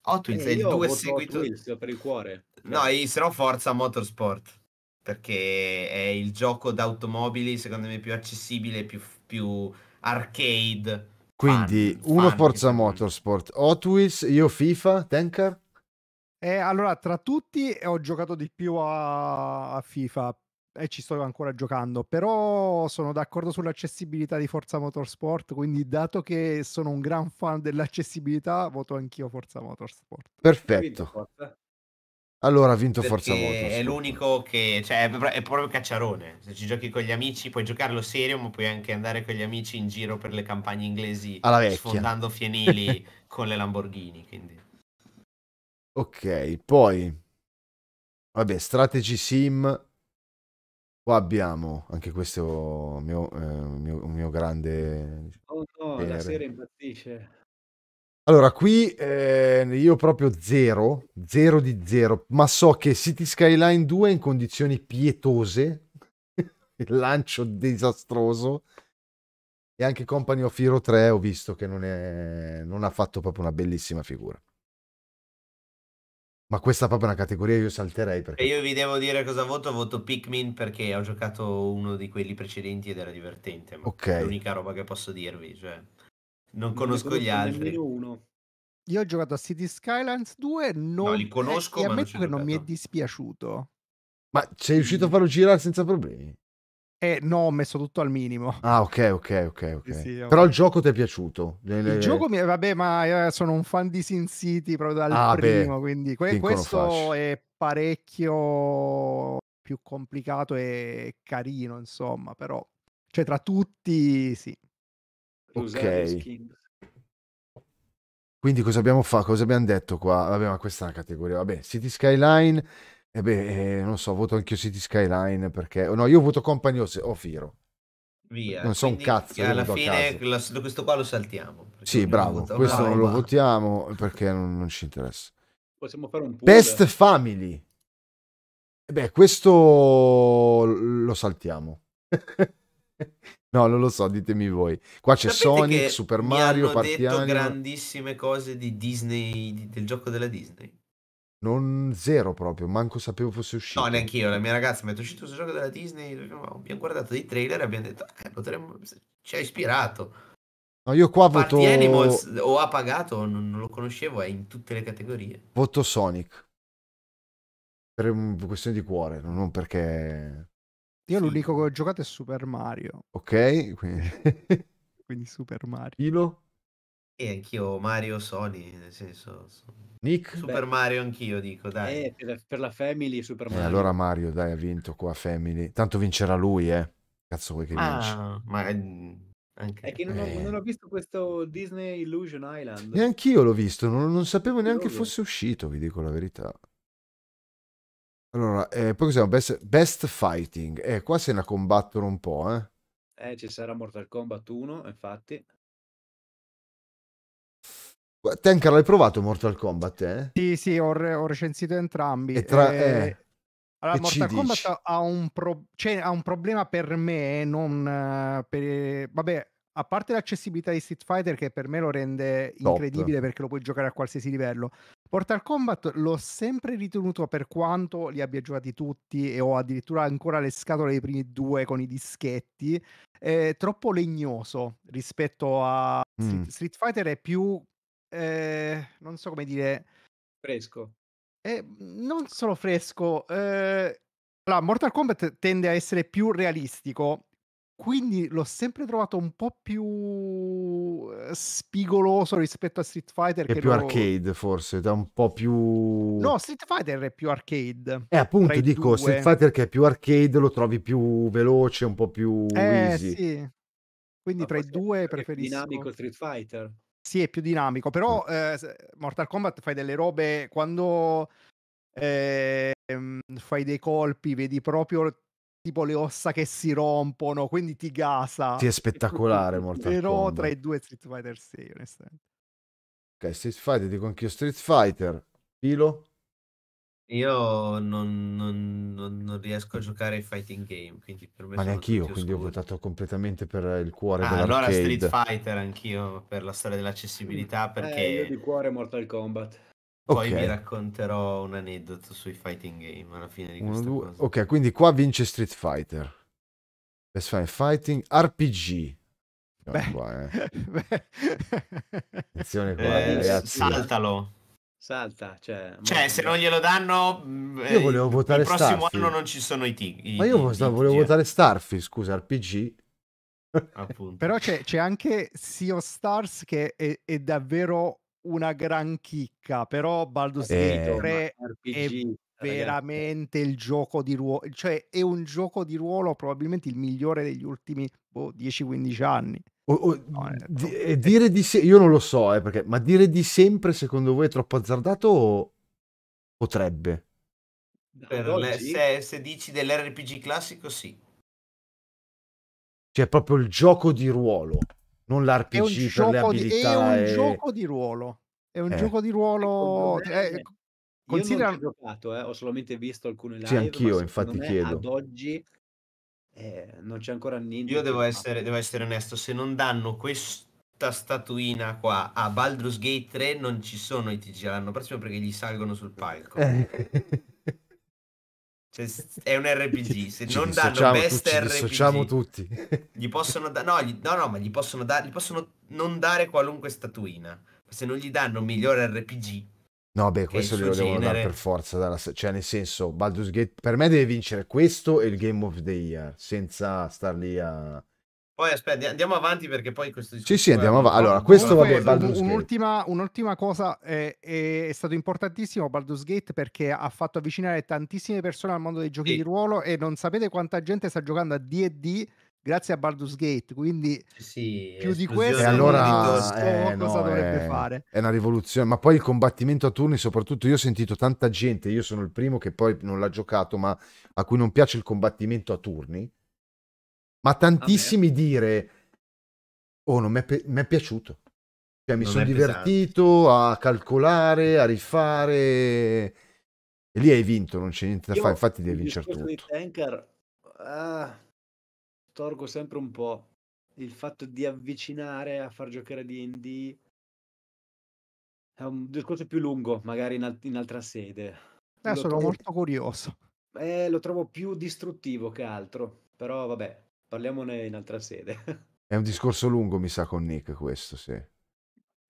Hot oh, Wheels eh, è il 2 seguito. Hot Wheels per il cuore. No, no. se no Forza Motorsport. Perché è il gioco d'automobili, secondo me, più accessibile, più, più arcade. Quindi fan, uno fan, Forza fan. Motorsport, Hot Wheels, io FIFA, Tenker. Eh, allora, tra tutti eh, ho giocato di più a, a FIFA, e ci sto ancora giocando, però sono d'accordo sull'accessibilità di Forza Motorsport, quindi dato che sono un gran fan dell'accessibilità, voto anch'io Forza Motorsport. Perfetto. Allora ha vinto Perché Forza Motorsport. È l'unico che, cioè, è proprio cacciarone. Se ci giochi con gli amici, puoi giocarlo serio, ma puoi anche andare con gli amici in giro per le campagne inglesi Alla sfondando fienili con le Lamborghini, quindi. Ok, poi Vabbè, Strategy Sim Qua abbiamo anche questo mio, eh, mio, mio grande... Oh no, la genere. sera impazzisce. Allora, qui eh, io proprio zero, zero di zero, ma so che City Skyline 2 è in condizioni pietose, il lancio disastroso, e anche Company of Hero 3 ho visto che non, è, non ha fatto proprio una bellissima figura. Ma questa è proprio una categoria io salterei perché... E io vi devo dire cosa voto, voto Pikmin perché ho giocato uno di quelli precedenti ed era divertente, ma okay. è l'unica roba che posso dirvi, cioè non conosco gli altri. Uno. Io ho giocato a City Skylines 2, non... No, li conosco, eh, ma non, che non mi è dispiaciuto. Ma sei riuscito a farlo girare senza problemi? Eh, no, ho messo tutto al minimo. Ah, ok, ok, ok. okay. Sì, sì, Però il gioco ti è piaciuto? Il le... gioco mi... Vabbè, ma eh, sono un fan di Sin City proprio dal ah, primo, beh, quindi que- questo è parecchio più complicato e carino, insomma, però... Cioè, tra tutti, sì. Ok. Quindi cosa abbiamo fatto? Cosa abbiamo detto qua? Vabbè, ma questa è una categoria. Vabbè, City Skyline e eh beh, eh, non so, voto anch'io City Skyline perché... No, io voto Company o, o oh, Firo. Via. Non so Quindi, un cazzo. Alla fine questo qua lo saltiamo. Sì, bravo. Questo non lo votiamo perché non, non, ci interessa. Possiamo fare un pool. Best Family. E eh Beh, questo lo saltiamo. no, non lo so, ditemi voi. Qua c'è Sonic, Super Mario, mi hanno Partiani. detto grandissime cose di Disney, del gioco della Disney. Non zero proprio, manco sapevo fosse uscito. No, neanche io, la mia ragazza mi ha detto uscito questo gioco della Disney, abbiamo guardato dei trailer e abbiamo detto, eh, potremmo... ci ha ispirato. No, io qua Party voto... Animals o ha pagato o non, lo conoscevo, è in tutte le categorie. Voto Sonic. Per questione di cuore, non perché... Io sì. l'unico che ho giocato è Super Mario. Ok, quindi... quindi Super Mario. Filo? E anch'io Mario Sony, nel senso... Nick? Super Beh. Mario anch'io dico, dai. Eh, per, per, la Family Super eh, Mario. Eh, allora Mario, dai, ha vinto qua Family. Tanto vincerà lui, eh. Cazzo vuoi che ah, vinci? Ma... Eh, anche. È che non ho, eh. non ho, visto questo Disney Illusion Island. Neanch'io l'ho visto, non, non sapevo neanche Illusion. fosse uscito, vi dico la verità. Allora, eh, poi cos'è? Best, best Fighting. Eh, qua se ne combattono un po', eh. Eh, ci sarà Mortal Kombat 1, infatti. Tenker l'hai provato Mortal Kombat? Eh? Sì, sì, ho, re- ho recensito entrambi. E tra... eh... eh allora, e Mortal Kombat ha un, pro- cioè, ha un, problema per me, eh, non eh, per... Vabbè, a parte l'accessibilità di Street Fighter che per me lo rende Top. incredibile perché lo puoi giocare a qualsiasi livello. Mortal Kombat l'ho sempre ritenuto per quanto li abbia giocati tutti e ho addirittura ancora le scatole dei primi due con i dischetti, eh, troppo legnoso rispetto a mm. Street Fighter è più eh, non so come dire... Fresco. Eh, mhmm, non solo fresco. Eh... Allora, Mortal Kombat tende a essere più realistico, quindi l'ho sempre trovato un po' più ehm, spigoloso rispetto a Street Fighter. È più lo... arcade forse, da un po' più... No, Street Fighter è più arcade. E eh, appunto dico, due. Street Fighter che è più arcade lo trovi più veloce, un po' più eh, easy. Sì. Quindi Ma tra i due preferisco... Dinamico Street Fighter. Sì, è più dinamico, però eh, Mortal Kombat fai delle robe quando eh, fai dei colpi, vedi proprio tipo le ossa che si rompono, quindi ti gasa. Sì, è spettacolare Mortal Però Kombat. tra i due Street Fighter 6, onestamente. Ok, Street Fighter, dico anch'io Street Fighter. Filo? Io non, non- non- non riesco a giocare ai fighting game, quindi per me Ma neanche io, tutti quindi ho votato completamente per il cuore Ah, allora Street Fighter anch'io per la storia dell'accessibilità, mm. Eh, io di cuore Mortal Kombat. poi vi racconterò un aneddoto sui fighting game alla fine di uno, questa due. cosa. Ok, quindi qua vince Street Fighter. Best Final Fighting RPG. Beh, qua, eh. beh. Attenzione qua, eh, saltalo. Salta, cioè... Cioè, se non glielo danno... Mm, io eh, volevo votare Il prossimo Starfield. anno non ci sono i team. Ma io i, volevo, eh. volevo votare Starfish, scusa, RPG. Appunto. Però c'è, c'è, anche Sea of Stars che è, è davvero una gran chicca, però Baldur's eh, Gate 3 è veramente ragazzi. il gioco di ruolo, cioè è un gioco di ruolo probabilmente il migliore degli ultimi boh, 10-15 anni. O, o, no, di, è, eh, dire di se- io non lo so, eh, perché, ma dire di sempre secondo voi è troppo azzardato o potrebbe? Le, se, se, dici dell'RPG classico, sì. Cioè, proprio il gioco di ruolo, non l'RPG per le abilità. Di, è e... un gioco di ruolo. È un eh. gioco di ruolo. Ecco, cioè, eh, considera... ho giocato, eh, ho solamente visto alcune live. Sì, anch'io, infatti, chiedo. Ad oggi eh, non c'è ancora niente. Io devo essere, devo essere, onesto, se non danno questa statuina qua a Baldur's Gate 3 non ci sono i TG l'anno prossimo perché gli salgono sul palco. Eh. Cioè, è un RPG. Se ci non danno best tutti, RPG, dissociamo tutti. Gli possono dare, no, gli, no, no, ma gli possono, da- gli possono non dare qualunque statuina. Se non gli danno migliore RPG, No, beh, questo glielo devono dare per forza. Dalla... Cioè, nel senso, Baldur's Gate per me deve vincere questo e il Game of the Year, senza star lì a. Poi aspetta, andiamo avanti perché poi questo Sì, sì, andiamo avanti. Allora, questo va bene. Un'ultima, un'ultima, cosa è, è, stato importantissimo Baldur's Gate perché ha fatto avvicinare tantissime persone al mondo dei giochi sì. di ruolo e non sapete quanta gente sta giocando a DD grazie a Baldur's Gate, quindi sì, più di questo allora eh, no, cosa dovrebbe è, eh, fare. È una rivoluzione, ma poi il combattimento a turni, soprattutto io ho sentito tanta gente, io sono il primo che poi non l'ha giocato, ma a cui non piace il combattimento a turni, ma tantissimi ah, dire "Oh, non mi è, piaciuto". Cioè mi sono divertito pesante. a calcolare, a rifare e lì hai vinto, non c'è niente da fare, infatti devi vincere tutto. Tanker, ah torgo sempre un po' il fatto di avvicinare a far giocare a D&D è un discorso più lungo, magari in, alt- in altra sede. Eh, sono trovo... molto curioso. Eh, lo trovo più distruttivo che altro, però vabbè, parliamone in altra sede. È un discorso lungo, mi sa, con Nick questo, sì.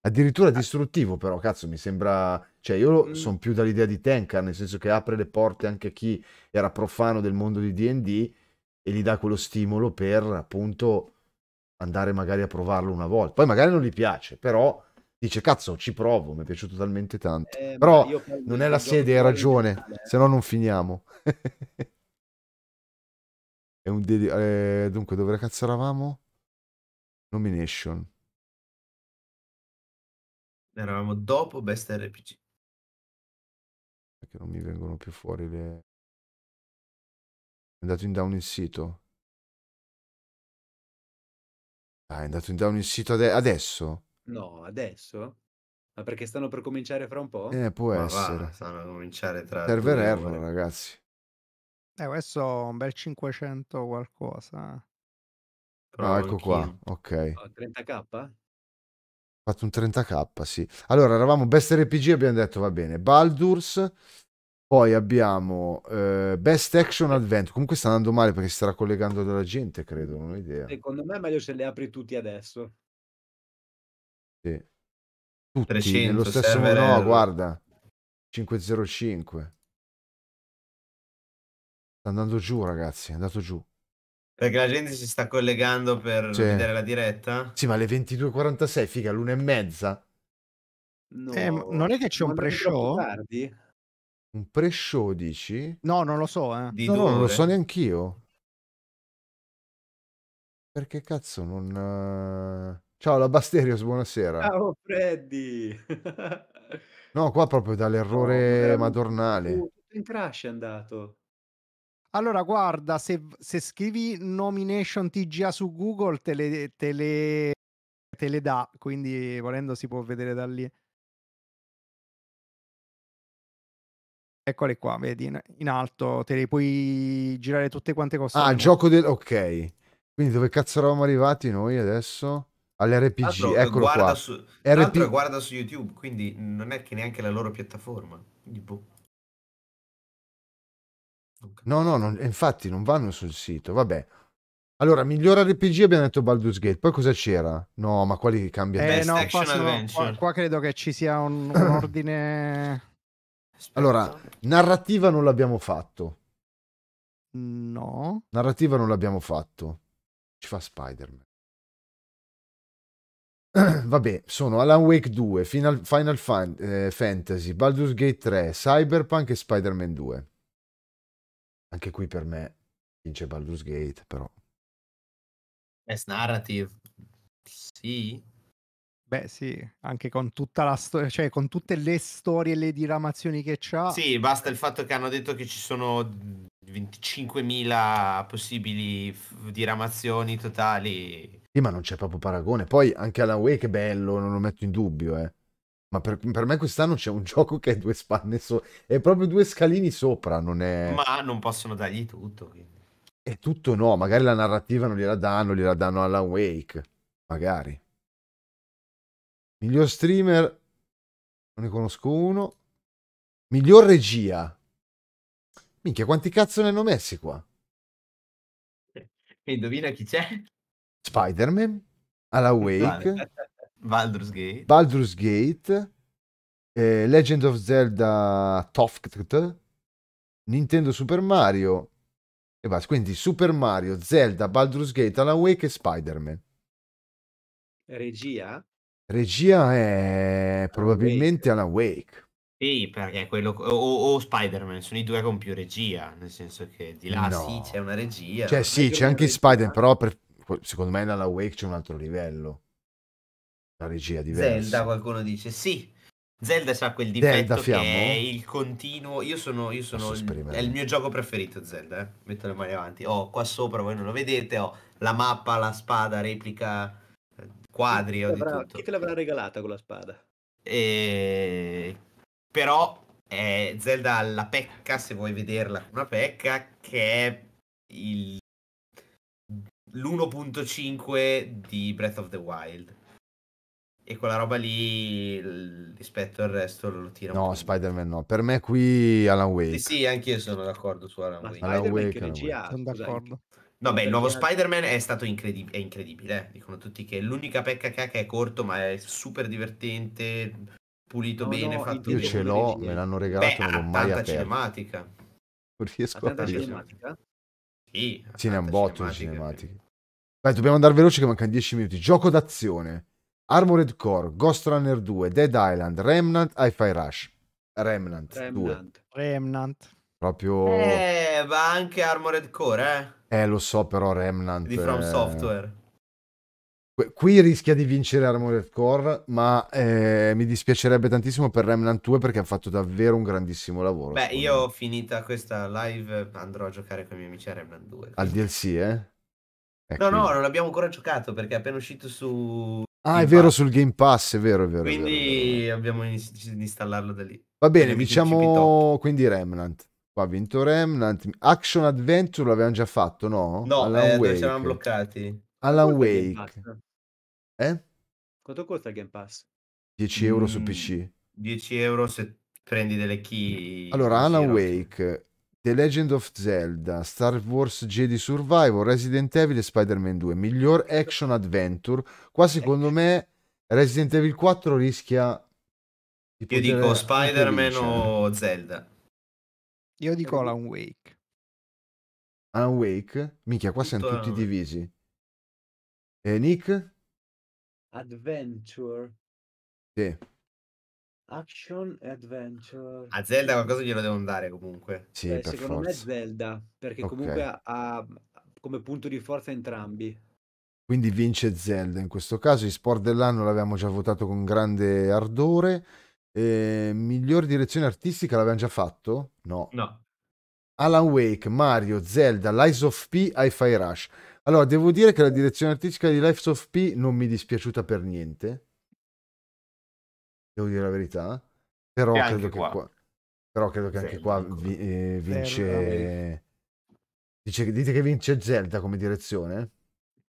Addirittura ah. distruttivo, però, cazzo, mi sembra cioè, io mm. sono più dall'idea di Tenkar, nel senso che apre le porte anche a chi era profano del mondo di DD e gli dà quello stimolo per appunto andare magari a provarlo una volta. Poi magari non gli piace, però dice cazzo ci provo, mi è piaciuto talmente tanto. Eh, però non è la sede, hai ragione, se no non finiamo. è un deli- eh, dunque, dove cazzo eravamo? Nomination. Eravamo dopo Best RPG perché non mi vengono più fuori le... È andato in down il sito? Ah, è andato in down il sito ade- adesso? No, adesso? Ma perché stanno per cominciare fra un po'? Eh, può Ma essere. Va, stanno a cominciare tra... Server error, ragazzi. Eh, questo un bel 500 qualcosa. Però ah, ecco qua, ok. Oh, ah, 30k? Fatto un 30k, sì. Allora, eravamo Best RPG abbiamo detto, va bene, Baldur's, poi abbiamo eh, Best Action Adventure. Comunque sta andando male perché si starà collegando della gente, credo, non ho idea. Secondo me è meglio se le apri tutti adesso. Sì. Tutti, 300, nello stesso modo, no, guarda. 505. Sta andando giù, ragazzi, è andato giù. Perché la gente si sta collegando per Cioè. vedere la diretta? Sì, ma le 22.46, figa, l'una e mezza. Eh, no. Eh, non è che c'è un pre-show? tardi? Un pre-show, dici? No, non lo so, eh. Di No, no, non lo dove? so neanch'io. Perché cazzo non... Eh, Ciao, la Basterios, buonasera. Ciao Freddy! No, qua proprio dall'errore veramente. madornale. Uh, tutto in crash è andato. Allora, guarda, se, se scrivi nomination TGA su Google te le, te, le, te le dà, quindi volendo si può vedere da lì. Eccole qua, vedi, in alto te le puoi girare tutte quante cose. Ah, gioco del... Ok. Quindi dove cazzo eravamo arrivati noi adesso? All'RPG, eccolo guarda qua. Su... RP... Guarda su YouTube, quindi non è che neanche la loro piattaforma. tipo... boh. No, no, non, eh, infatti non vanno sul sito, vabbè. Allora, miglior RPG abbiamo detto Baldur's Gate, poi cosa c'era? No, ma quali cambiano? Eh no, qua, sono, qua, qua, credo che ci sia un, un ordine... Allora, narrativa non l'abbiamo fatto. No. Narrativa non l'abbiamo fatto. Ci fa Spider-Man. Vabbè, sono Alan Wake 2, Final, Final eh, Fantasy, Baldur's Gate 3, Cyberpunk e Spider-Man 2. Anche qui per me vince Baldur's Gate, però. Best narrative. Sì. Beh, sì, anche con tutta la storia, cioè con tutte le storie e le diramazioni che c'ha. Sì, basta il fatto che hanno detto che ci sono 25.000 possibili f- diramazioni totali. Sì, ma non c'è proprio paragone. Poi anche Alan Wake è bello, non lo metto in dubbio, eh. Ma per, per, me quest'anno c'è un gioco che è due spanne so- è proprio due scalini sopra, non è... Ma non possono dargli tutto. Quindi. È tutto no, magari la narrativa non gliela danno, gliela danno alla Wake, magari. Miglior streamer, non ne conosco uno. Miglior regia. Minchia, quanti cazzo ne hanno messi qua? E indovina chi c'è? Spider-Man, alla Wake. Baldur's Gate, Baldur's Gate eh, Legend of Zelda Toft, Nintendo Super Mario e basta. Quindi Super Mario, Zelda, Baldur's Gate, Alan Wake e Spider-Man. Regia? Regia è probabilmente Alan Wake. Sì, perché quello o, o Spider-Man sono i due con più regia, nel senso che di là no. sì c'è una regia. Cioè sì, c'è anche Spider-Man, però per, secondo me in Wake c'è un altro livello una regia diversa. Zelda, qualcuno dice, sì. Zelda ha quel difetto che è il continuo. Io sono, io sono il, è il mio gioco preferito Zelda, eh? metto le mani avanti. Ho oh, qua sopra, voi non lo vedete, ho oh, la mappa, la spada, replica eh, quadri, chi, l'avrà, chi te l'avrà regalata con la spada? E... Però è Zelda la pecca, se vuoi vederla una pecca, che è il... l'1.5 di Breath of the Wild e quella roba lì rispetto al resto lo tira No, Spider-Man no. Per me qui Alan Wake. Sì, sì, anch'io sono d'accordo su Alan Wake. Alan Wake, Alan Wake. Sono d'accordo. No, beh, il nuovo Spider-Man è stato incredib- è incredibile. Eh, dicono tutti che l'unica pecca che ha che è corto, ma è super divertente, pulito no, bene, no, fatto Io ce l'ho, me l'hanno regalato, beh, non l'ho mai aperto. cinematica. Non riesco a capire. cinematica? Sì. Sì, ne è un botto di cinematiche. dobbiamo andare veloce che mancano 10 minuti. Gioco d'azione. Armored Core, Ghost Runner 2, Dead Island, Remnant, Hi-Fi Rush. Remnant, Remnant. 2. Remnant. Proprio... Eh, ma anche Armored Core, eh? Eh, lo so, però Remnant... Di From è... Software. Qui rischia di vincere Armored Core, ma eh, mi dispiacerebbe tantissimo per Remnant 2 perché ha fatto davvero un grandissimo lavoro. Beh, io ho finita questa live andrò a giocare con i miei amici a Remnant 2. Al DLC, eh? Ecco. No, no, non l'abbiamo ancora giocato perché è appena uscito su Ah, è vero sul Game Pass, è vero, è vero. Quindi è vero. abbiamo iniziato ad installarlo da lì. Va bene, diciamo quindi Remnant. Qua ha vinto Remnant. Action Adventure l'avevamo già fatto, no? No, Alan eh, ci eravamo bloccati. Alan Quanto Wake. Eh? Quanto costa il Game Pass? 10 euro mm, su PC. 10 euro se prendi delle key. Allora, Alan Wake The Legend of Zelda, Star Wars Jedi Survivor, Resident Evil e Spider-Man 2. Miglior action adventure. Qua secondo me Resident Evil 4 rischia... Di Io dico Spider-Man o Zelda. Io dico Alan Wake. Alan Wake? Minchia, qua siamo tutti no. divisi. E eh, Nick? Adventure. Sì. Action e Adventure. A Zelda qualcosa glielo devo dare comunque. Sì, Beh, secondo forza. me Zelda, perché okay. comunque ha come punto di forza entrambi. Quindi vince Zelda in questo caso. I sport dell'anno l'abbiamo già votato con grande ardore. Eh, miglior direzione artistica l'abbiamo già fatto? No. No. Alan Wake, Mario, Zelda, Lies of P, Hi-Fi Rush. Allora, devo dire che la direzione artistica di Lies of P non mi è dispiaciuta per niente devo dire la verità. Però credo che qua. qua. però credo che anche qua vi, eh, vince... Dice, dite che vince Zelda come direzione?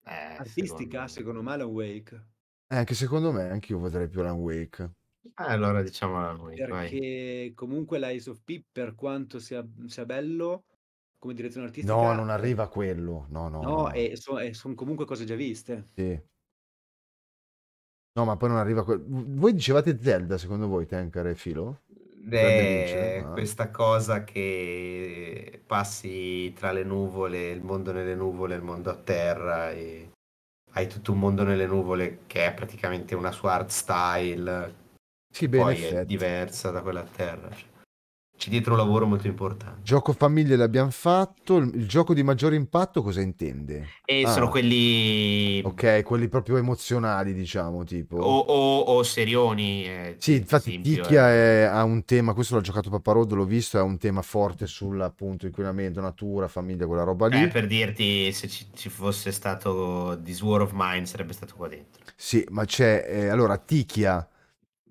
Eh, Artistica, secondo me, secondo me Wake. Eh, anche secondo me, anche io voterei più Alan Wake. Ah, allora diciamo Alan Wake. Perché vai. comunque l'Eyes of P, per quanto sia, sia bello, come direzione artistica... No, non arriva a quello. No, no. No, no. sono son comunque cose già viste. Sì. No, ma poi non arriva. Que... Voi dicevate Zelda, secondo voi, Tanker e Filo? Beh, questa cosa che passi tra le nuvole, il mondo nelle nuvole, il mondo a terra e hai tutto un mondo nelle nuvole che è praticamente una sua art style. Sì, bene, poi è diversa da quella a terra. Cioè c'è dietro un lavoro molto importante. Gioco famiglia l'abbiamo fatto, il, il gioco di maggiore impatto cosa intende? E eh, ah. sono quelli... Ok, quelli proprio emozionali diciamo tipo. O, o, o serioni. Eh, sì, infatti esempio, eh. è, ha un tema, questo l'ha giocato Paparodo, l'ho visto, è un tema forte sull'appunto inquinamento, natura, famiglia, quella roba lì. Eh, per dirti se ci, ci fosse stato This War of Mine sarebbe stato qua dentro. Sì, ma c'è... Eh, allora Ticchia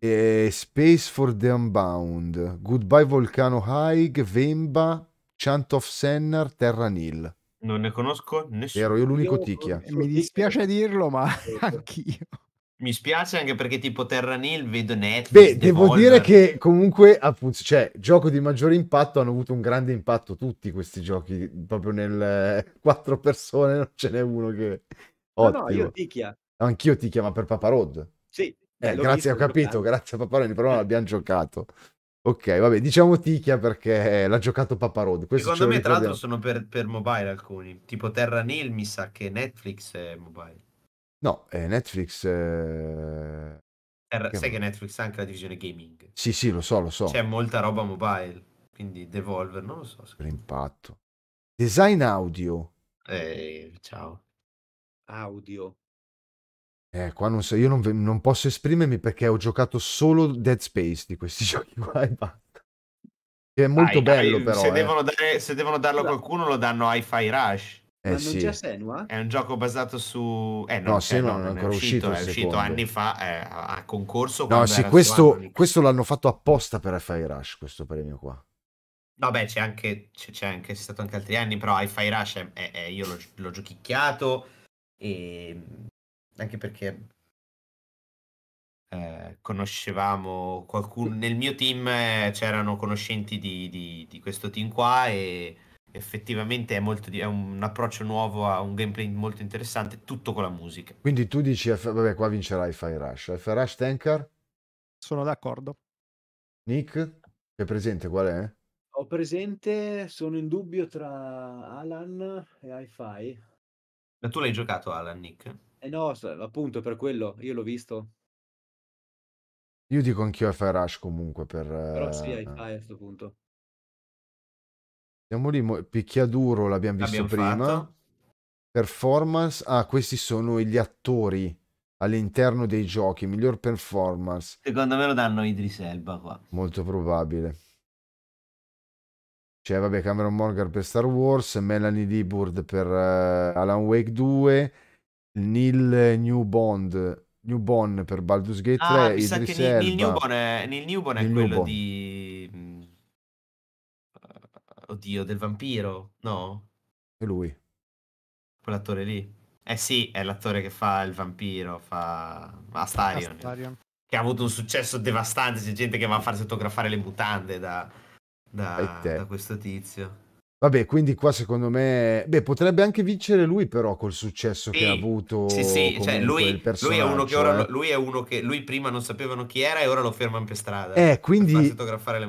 e Space for the Unbound, Goodbye Volcano Haig, Vemba, Chant of Sennar, Terra Nil. Non ne conosco nessuno. Ero io l'unico ticchia. Mi dispiace dirlo, ma anch'io. Mi spiace anche perché tipo Terra Nil vedo Netflix. Beh, devo dire che comunque, appunto, cioè, gioco di maggiore impatto hanno avuto un grande impatto tutti questi giochi, proprio nel eh, quattro persone non ce n'è uno che... Ottimo. No, no, io ticchia. Anch'io ticchia, ma per Papa Road. Sì, eh, grazie, ho capito, grazie a Papa Paparoni, però non eh. abbiamo giocato. Ok, vabbè, diciamo Ticchia perché l'ha giocato Papa Paparoni. Secondo me, tra l'altro, sono per, per, mobile alcuni. Tipo Terra Nil, mi sa che Netflix è mobile. No, eh, Netflix... Eh... Terra... Che... Sai che Netflix ha anche la divisione gaming? Sì, sì, lo so, lo so. C'è molta roba mobile, quindi Devolver, non lo so. L'impatto. Design audio. Eh, ciao. Audio. Eh, qua non so, io non, non, posso esprimermi perché ho giocato solo Dead Space di questi giochi qua e basta. è molto Ai, bello dai, però. Se, eh. devono dare, se, devono darlo a qualcuno lo danno a Fire Rush. Eh, Ma non sì. c'è Senua? È un gioco basato su... Eh, no, no eh, Senua non, non è ancora uscito. uscito è uscito anni fa eh, a concorso. No, sì, questo, questo l'hanno fatto apposta per Hi-Fi Rush, questo premio qua. Vabbè, c'è anche, c'è, c'è anche, stato anche altri anni, però Hi-Fi Rush è, è, è, io l'ho, l'ho giochicchiato e ehm, anche perché eh, conoscevamo qualcuno nel mio team eh, c'erano conoscenti di, di, di, questo team qua e effettivamente è, molto, è un approccio nuovo a un gameplay molto interessante tutto con la musica quindi tu dici vabbè qua vincerai Fire Rush Fire Rush Tanker sono d'accordo Nick è presente qual è? ho presente sono in dubbio tra Alan e Hi-Fi ma tu l'hai giocato Alan Nick? Eh no, appunto per quello, io l'ho visto. Io dico anch'io FI Rush comunque per... Però sì, eh... a questo punto. Siamo lì, mo... picchiaduro l'abbiamo visto prima. Fatto. Performance, ah questi sono gli attori all'interno dei giochi, miglior performance. Secondo me lo danno Idris Elba qua. Molto probabile. Cioè, vabbè, Cameron Morgan per Star Wars, Melanie Dibord per uh, Alan Wake 2, Neil Newbond, Newborn per Baldur's Gate ah, 3, Idris Elba. Neil Newborn è, Neil Newborn Neil quello Newborn. di... Mm, oddio, del vampiro, no? È lui. Quell'attore lì. Eh sì, è l'attore che fa il vampiro, fa Astarion. Astarion. Che ha avuto un successo devastante, c'è gente che va a farsi autografare le mutande da, da, da questo tizio. Vabbè, quindi qua secondo me, beh, potrebbe anche vincere lui però col successo sì, che ha avuto. Sì, sì, cioè lui, lui, è uno che ora, eh. lui è uno che lui prima non sapevano chi era e ora lo fermano per strada. Eh, quindi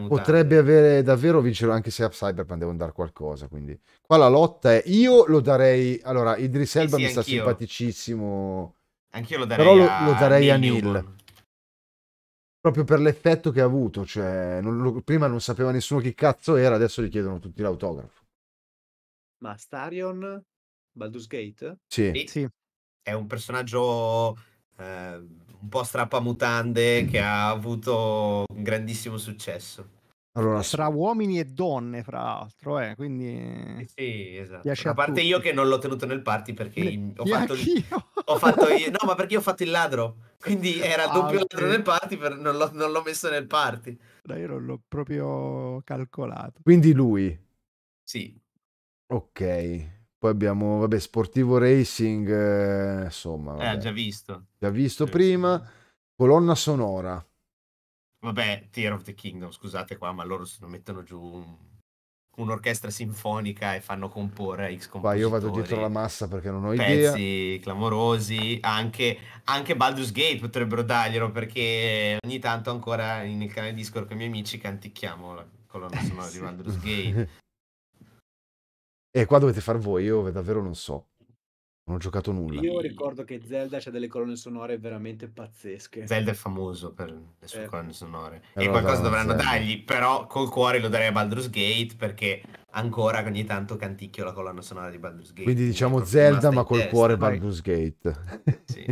potrebbe avere davvero vincere anche se a Cyberpunk devono dare qualcosa, quindi qua la lotta è io lo darei, allora Idris Elba sì, mi anch'io. sta simpaticissimo. Anch'io lo darei però lo, a, lo darei a Neil. proprio per l'effetto che ha avuto. Cioè, non prima non sapeva nessuno chi cazzo era, adesso gli chiedono tutti l'autografo. Ma Astarion? Baldur's Gate? Sì. sì. sì. È un personaggio eh, un po' strappamutande che ha avuto un grandissimo successo. Allora, tra uomini e donne, fra l'altro, eh, quindi... Eh sì, esatto. A, a, parte tutti. io che non l'ho tenuto nel party perché Le... ho, fatto il... ho, fatto io... No, ma perché ho fatto il ladro. Quindi era il ah, doppio sì. ladro nel party, per... non, l'ho, non l'ho messo nel party. Dai, io non l'ho proprio calcolato. Quindi lui. Sì. Ok. Poi abbiamo, vabbè, Sportivo Racing, eh, insomma. Eh, vabbè. Eh, già visto. Già visto già prima. Visto. Colonna sonora. Vabbè, Tear of the Kingdom, scusate qua, ma loro se lo mettono giù un... un'orchestra sinfonica e fanno comporre X compositori. io vado dietro la massa perché non ho pezzi idea. Pezzi clamorosi, anche, anche Baldur's Gate potrebbero darglielo perché ogni tanto ancora nel canale Discord con i miei amici canticchiamo la colonna eh, sonora eh, sì. di Baldur's Gate. E qua dovete far voi, io davvero non so. Non ho giocato nulla. Io ricordo che Zelda c'ha delle colonne sonore veramente pazzesche. Zelda è famoso per le sue eh. colonne sonore. Allora, eh, e qualcosa dovranno Zelda. dargli, però col cuore lo darei a Baldur's Gate perché ancora ogni tanto canticchio la colonna sonora di Baldur's Gate. Quindi diciamo Zelda ma col testa, cuore poi. Baldur's Gate. sì.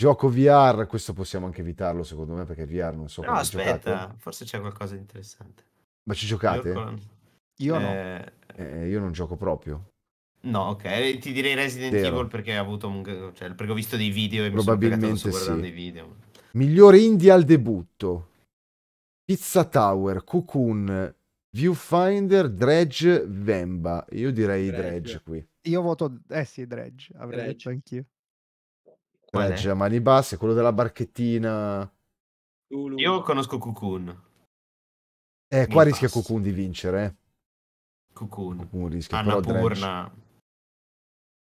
Gioco VR, questo possiamo anche evitarlo secondo me perché VR non so... No, aspetta, giocate. forse c'è qualcosa di interessante. Ma ci giocate? Io, con... Io eh... no eh, io non gioco proprio. No, ok, eh, ti direi Resident Zero. Evil perché, un... cioè, perché ho visto dei video e mi sono sì. video. Migliore indie al debutto. Pizza Tower, Cocoon, Viewfinder, Dredge, Vemba. Io direi Dredge, Dredge qui. Io voto, eh sì, Dredge, avrei Dredge. detto anch'io. Dredge a mani basse, quello della barchettina. Io conosco Cocoon. Eh, Mi qua rischia Cocoon di vincere, eh. Cocoon. Cocoon rischia, Annapurna. Ah,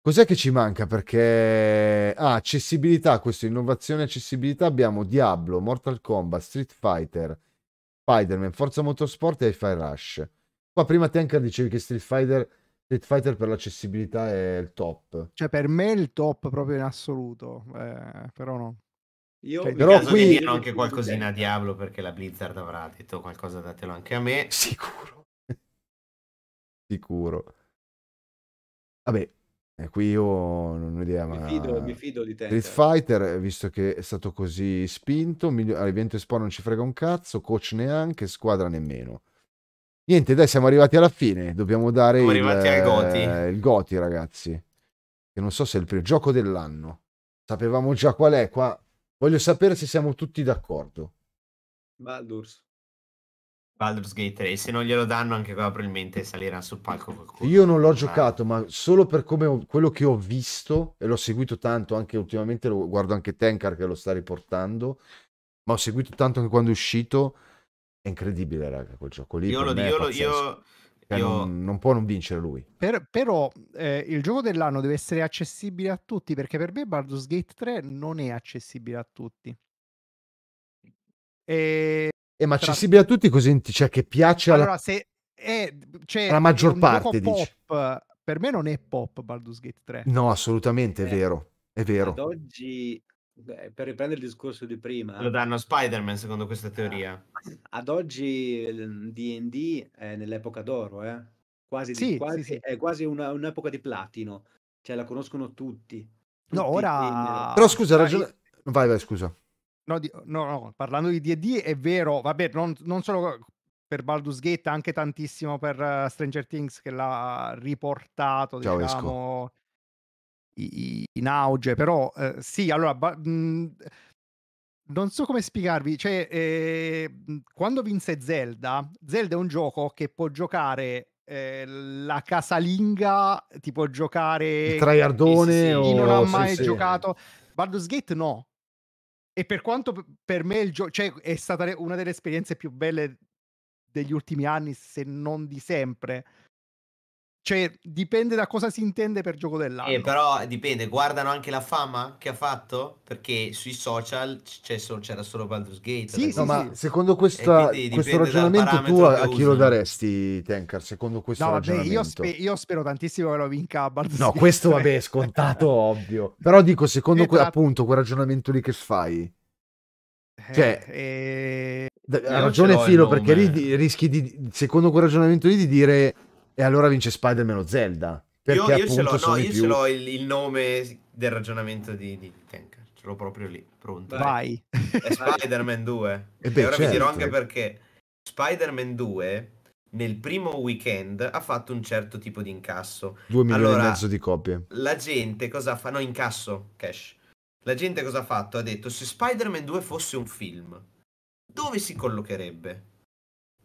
Cos'è che ci manca? Perché... Ah, accessibilità, questa innovazione accessibilità. Abbiamo Diablo, Mortal Kombat, Street Fighter, Spider-Man, Forza Motorsport e Fire Rush. Qua prima Tenker dicevi che Street Fighter, Street Fighter per l'accessibilità è il top. Cioè per me è il top proprio in assoluto, eh, però no. Io cioè, però qui... anche qualcosina a Diablo perché la Blizzard avrà detto qualcosa, datelo anche a me. Sicuro. Sicuro. Vabbè, eh, qui io non ho idea, Mi ma... fido, mi fido di te. Street cioè. Fighter, eh, visto che è stato così spinto, migli- all'evento Expo non ci frega un cazzo, coach neanche, squadra nemmeno. Niente, dai, siamo arrivati alla fine. Dobbiamo dare Siamo il, arrivati Goti. Eh, il Goti, ragazzi. Che non so se è il primo gioco dell'anno. Sapevamo già qual è qua. Voglio sapere se siamo tutti d'accordo. Baldur's. Baldur's Gate 3 e se non glielo danno anche qua probabilmente salirà sul palco qualcuno. Io non l'ho giocato, ma solo per come ho, quello che ho visto e l'ho seguito tanto anche ultimamente, lo guardo anche Tenkar che lo sta riportando, ma ho seguito tanto anche quando è uscito. È incredibile, raga, quel gioco lì. Io lo dico, io... Cioè, io... non, non, può non vincere lui. Per, però eh, il gioco dell'anno deve essere accessibile a tutti perché per me Baldur's Gate 3 non è accessibile a tutti. E eh, ma accessibile a tutti così cioè, che piace allora, alla... se è, eh, cioè, alla maggior parte pop, per me non è pop Baldur's Gate 3 no assolutamente è eh. vero è vero ad oggi beh, per riprendere il discorso di prima lo danno Spider-Man secondo questa eh. teoria ad oggi D&D ehm, è nell'epoca d'oro eh? quasi, di, sì, quasi sì, sì. è quasi una, un'epoca di platino cioè la conoscono tutti, tutti no ora in... però scusa ragione vai vai scusa No, di, no, no, parlando di D&D è vero, vabbè, non, non solo per Baldur's Gate, anche tantissimo per uh, Stranger Things che l'ha riportato, Ciao, diciamo, i, i, in auge, però eh, sì, allora... Ba- mh, non so come spiegarvi, cioè, eh, quando vinse Zelda, Zelda è un gioco che può giocare eh, la casalinga, ti può giocare il traiardone, chi, sì, sì, o... non ha mai sì, giocato. Baldur's Gate no, e per quanto per me il gioco, cioè è stata una delle esperienze più belle degli ultimi anni, se non di sempre, cioè, dipende da cosa si intende per gioco dell'anno. Eh, però dipende, guardano anche la fama che ha fatto? Perché sui social solo, c'era solo Baldur's Gate. Sì, sì, ma sì. secondo questa, questo ragionamento tu a, a, chi lo daresti, Tenkar? Secondo questo no, vabbè, io, spe- io, spero tantissimo che lo vinca Baldur's No, Gate. questo vabbè è scontato, ovvio. Però dico, secondo esatto. que- appunto quel ragionamento lì che fai... Eh, cioè, eh, eh... ha ragione Filo perché ri- rischi di, secondo quel ragionamento lì di dire e allora vince Spider-Man o Zelda. Perché io, io ce l'ho, no, io più... ce l'ho il, il, nome del ragionamento di, di Tenker, ce l'ho proprio lì, pronto. Vai. È Spider-Man 2. E, beh, e ora certo. vi dirò certo. anche perché. Spider-Man 2 nel primo weekend ha fatto un certo tipo di incasso. 2 milioni allora, e mezzo di copie. La gente cosa fa? No, incasso, cash. La gente cosa ha fatto? Ha detto se Spider-Man 2 fosse un film, dove si collocherebbe?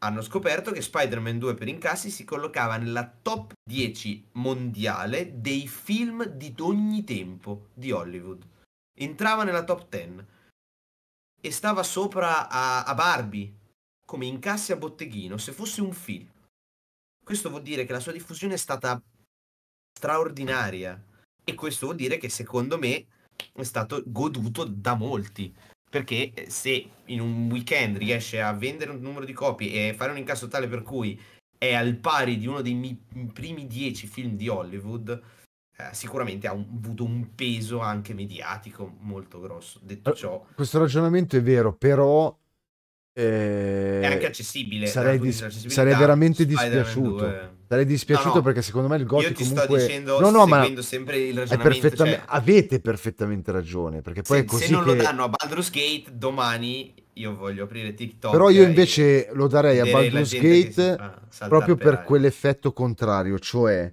hanno scoperto che Spider-Man 2 per incassi si collocava nella top 10 mondiale dei film di ogni tempo di Hollywood. Entrava nella top 10 e stava sopra a, a Barbie come incassi a botteghino se fosse un film. Questo vuol dire che la sua diffusione è stata straordinaria e questo vuol dire che secondo me è stato goduto da molti. Perché eh, se in un weekend riesce a vendere un numero di copie e fare un incasso tale per cui è al pari di uno dei miei primi dieci film di Hollywood, eh, sicuramente ha un, avuto un peso anche mediatico molto grosso. Detto ciò... Questo ragionamento è vero, però eh, è anche eh, accessibile. Sarei, dis- sarei veramente dispiaciuto. Eh. Sarei dispiaciuto no, no. perché secondo me il Gothic comunque... Dicendo, no, no, ma perfettamente... Cioè... avete perfettamente ragione, perché poi se, è così Se non che... lo danno a Baldur's Gate, domani io voglio aprire TikTok. Però io invece lo darei a Baldur's Gate proprio per, per quell'effetto contrario, cioè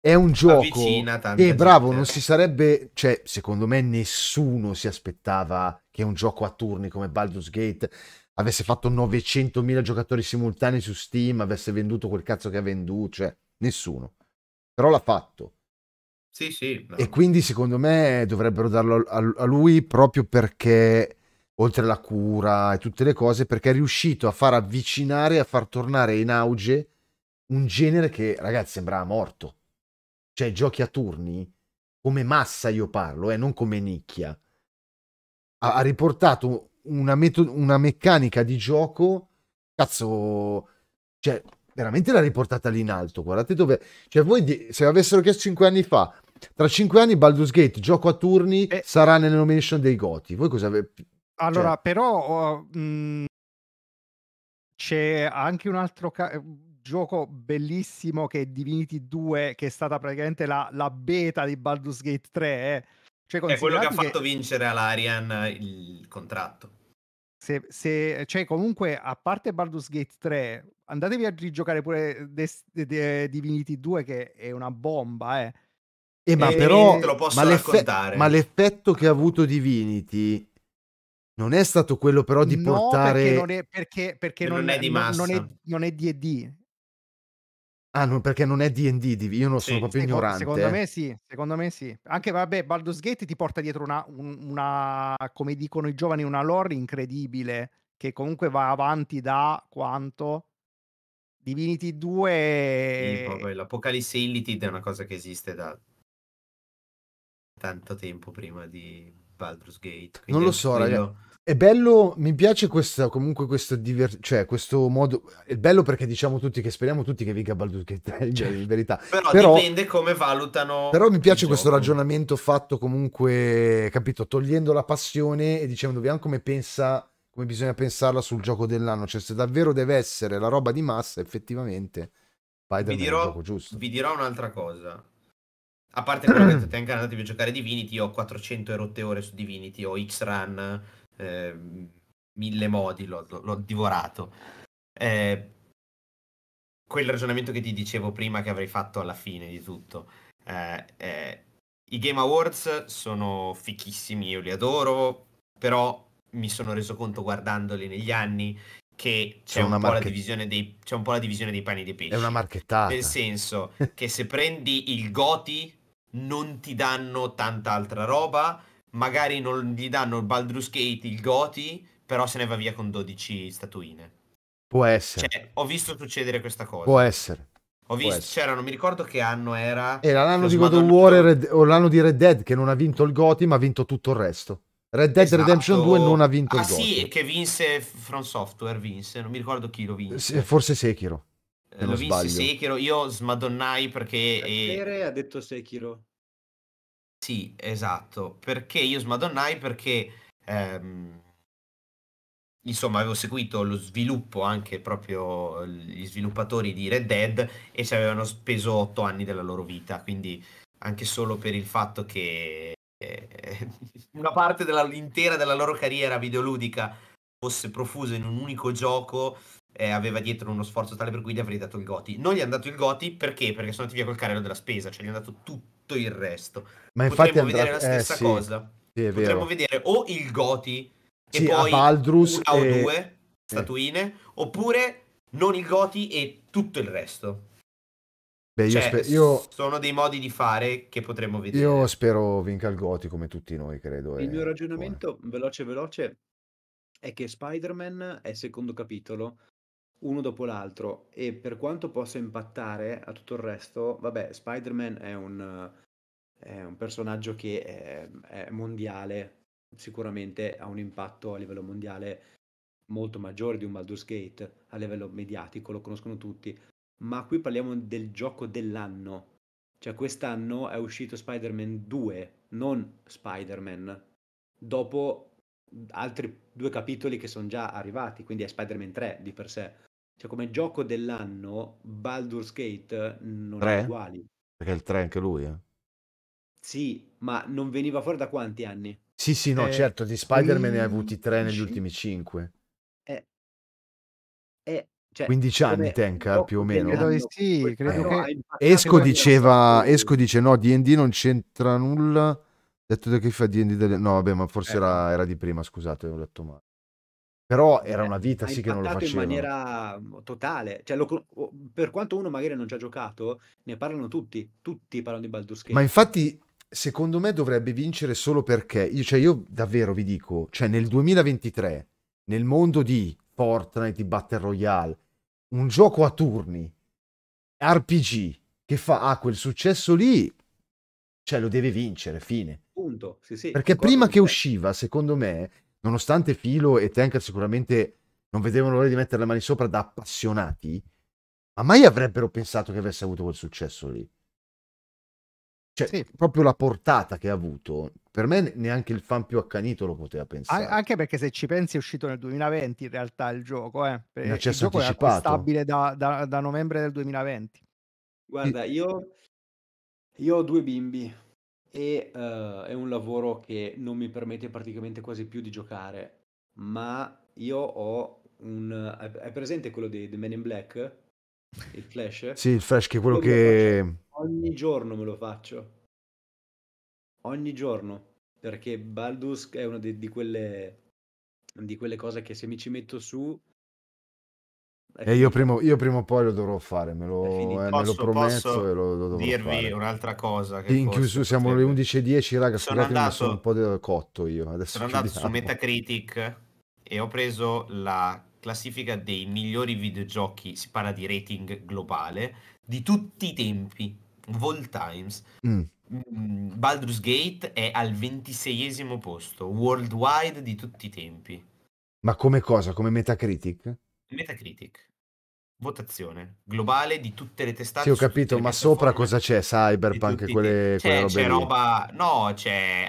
è un gioco e bravo, non si sarebbe, cioè secondo me nessuno si aspettava che un gioco a turni come Baldur's Gate avesse fatto 900.000 giocatori simultanei su Steam, avesse venduto quel cazzo che ha venduto, cioè nessuno. Però l'ha fatto. Sì, sì. No. E quindi secondo me dovrebbero darlo a lui proprio perché, oltre alla cura e tutte le cose, perché è riuscito a far avvicinare, a far tornare in auge un genere che, ragazzi, sembrava morto. Cioè, giochi a turni, come massa io parlo, e eh, non come nicchia. Ha, ha riportato una, meto- una meccanica di gioco, cazzo, cioè, veramente l'ha riportata lì in alto. Guardate dove, cioè, voi se avessero chiesto 5 anni fa, tra 5 anni Baldur's Gate, gioco a turni, eh. sarà nelle nomination dei Goti. Voi cosa avete. Allora, cioè... però, uh, mh, c'è anche un altro. Ca- eh, gioco bellissimo che è Divinity 2, che è stata praticamente la, la beta di Baldur's Gate 3. Eh cioè, è cioè, quello che ha fatto che... vincere all'Arian il contratto. Se, se, cioè, comunque, a parte Baldur's Gate 3, andatevi a rigiocare pure De, De, De Divinity 2, che è una bomba, eh. eh ma e eh, però, eh, te lo posso ma, l'effe- ma l'effetto che ha avuto Divinity non è stato quello però di no, portare... Perché non è, perché, perché non, non, è di massa. Non è, non è D&D, Ah, no, perché non è D&D, io non sì. sono proprio secondo, ignorante. Secondo eh. me sì, secondo me sì. Anche, vabbè, Baldur's Gate ti porta dietro una, una, come dicono i giovani, una lore incredibile, che comunque va avanti da quanto? Divinity 2... Sì, L'Apocalisse Illitid è una cosa che esiste da tanto tempo prima di Baldur's Gate. Non lo so, quello... ragazzi è bello, mi piace questa, comunque questo, diver- cioè, questo modo, è bello perché diciamo tutti che speriamo tutti che vinca Baldur's Gate 3, cioè, in certo. verità. Però, però, dipende come valutano. Però mi piace questo gioco. ragionamento fatto comunque, capito, togliendo la passione e dicendovi anche come pensa, come bisogna pensarla sul gioco dell'anno, cioè se davvero deve essere la roba di massa effettivamente vai da gioco giusto. Vi dirò un'altra cosa. A parte quello che te anche andatevi a giocare Divinity, ho 400 erotte ore su Divinity, ho X-Run eh, mille modi, l'ho, l'ho divorato. Eh, quel ragionamento che ti dicevo prima che avrei fatto alla fine di tutto. Eh, eh, I Game Awards sono fichissimi, io li adoro, però mi sono reso conto guardandoli negli anni che c'è, c'è, un, po marche... dei, c'è un, po la divisione dei panni e dei pesci. È una marchettata. Nel senso che se prendi il Goti non ti danno tanta altra roba, magari non gli danno il Baldur's Gate, il Goti, però se ne va via con 12 statuine. Può essere. Cioè, ho visto succedere questa cosa. Può essere. Ho visto, essere. c'era, cioè, non mi ricordo che anno era. Era l'anno di God of War Red, o l'anno di Red Dead che non ha vinto il Goti, ma ha vinto tutto il resto. Red Dead esatto. Redemption 2 non ha vinto ah, il Goti. Ah sì, che vinse From Software, vinse, non mi ricordo chi lo vinse. forse Sekiro. Eh, lo vinse sbaglio. Sekiro, io smadonnai perché... Eh, perché ha detto Sekiro. Sì, esatto. Perché io smadonnai? Perché ehm, insomma avevo seguito lo sviluppo anche proprio gli sviluppatori di Red Dead e ci avevano speso otto anni della loro vita. Quindi anche solo per il fatto che eh, una parte della, intera della loro carriera videoludica fosse profusa in un unico gioco eh, aveva dietro uno sforzo tale per cui gli avrei dato il Goti. Non gli hanno dato il Goti perché? Perché sono andati via col carrello della spesa, cioè gli hanno dato tutto tutto il resto. Ma infatti Potremmo andrà... vedere la eh, stessa eh, sì. cosa. Sì, Potremmo vedere o il Goti e poi Baldrus una e... o due statuine, oppure non il Goti e tutto il resto. Beh, io, cioè, sper- io, sono dei modi di fare che potremmo vedere. Io spero vinca il Goti come tutti noi, credo. Il eh, mio ragionamento, buono. veloce veloce, è che Spider-Man è il secondo capitolo uno dopo l'altro e per quanto possa impattare a tutto il resto, vabbè, Spider-Man è un, è un personaggio che è, è, mondiale, sicuramente ha un impatto a livello mondiale molto maggiore di un Baldur's Gate a livello mediatico, lo conoscono tutti, ma qui parliamo del gioco dell'anno, cioè quest'anno è uscito Spider-Man 2, non Spider-Man, dopo altri due capitoli che sono già arrivati, quindi è Spider-Man 3 di per sé. Cioè, come gioco dell'anno, Baldur's Gate mm, non è uguale Perché il 3 anche lui, eh. Sì, ma non veniva fuori da quanti anni? Sì, sì, no, Eh, certo, di Spider-Man ne hai avuti 3 negli ultimi 5 Eh, eh, cioè, 15 anni, come Tenkar, più o meno. Credo di sì, credo però che- Esco diceva, Esco dice no, D&D non c'entra nulla. Detto che fa D&D delle... No, vabbè, ma forse Eh. era, era di prima, scusate, ho letto male. Però era una vita sì che non lo facevo. in maniera mhmm, totale. Cioè, lo, per quanto uno magari non ci ha giocato, ne parlano tutti. Tutti parlano di Baldur's Gate. Ma infatti, secondo me, dovrebbe vincere solo perché... Io, cioè, io davvero vi dico, cioè, nel 2023, nel mondo di Fortnite, di Battle Royale, un gioco a turni, RPG, che fa ah, quel successo lì, cioè, lo deve vincere, fine. Punto, sì, sì. Perché prima che usciva, secondo me nonostante Filo e Tanker sicuramente non vedevano l'ora di mettere le mani sopra da appassionati, ma mai avrebbero pensato che avesse avuto quel successo lì. Cioè, sì. proprio la portata che ha avuto, per me neanche il fan più accanito lo poteva pensare. Anche perché se ci pensi è uscito nel 2020 in realtà il gioco, eh. eh il gioco è stabile da, da, da novembre del 2020. Guarda, io, io ho due bimbi e eh, è un lavoro che non mi permette praticamente quasi più di giocare, ma io ho un... è presente quello di The Man in Black? Il Flash? sì, il Flash che è quello Come che... Ogni giorno me lo faccio. Ogni giorno. Perché Baldus è una di, di, quelle, di quelle cose che se mi ci metto su e io prima, io prima, o poi lo dovrò fare, me lo, eh, posso, me lo promesso e lo, lo dovrò dirvi fare. un'altra cosa. Che in chiusura siamo alle 11.10, raga, sono andato, sono un po' del cotto io. Adesso sono andato su Metacritic e ho preso la classifica dei migliori videogiochi, si parla di rating globale, di tutti i tempi, all Times. Mm. mm. Baldur's Gate è al 26esimo posto, worldwide di tutti i tempi. Ma come cosa? Come Metacritic? Metacritic. Votazione globale di tutte le testate. Sì, ho capito, ma sopra cosa c'è? Cyberpunk e quelle, c'è, quelle c'è roba. No, c'è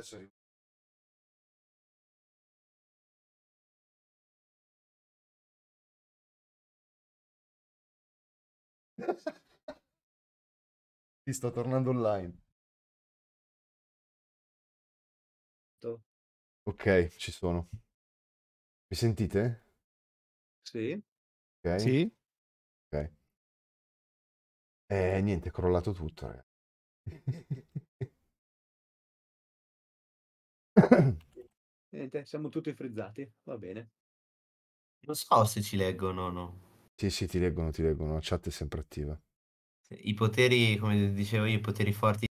essere Sì, sto tornando online. Ok, ci sono. Mi sentite? Sì. Ok. Sì. Ok. Eh, niente, è crollato tutto, ragazzi. Niente, siamo tutti frizzati, va bene. Non so se ci leggono o no. Sì, sì, ti leggono, ti leggono, la chat è sempre attiva. I poteri, come dicevo io, i poteri forti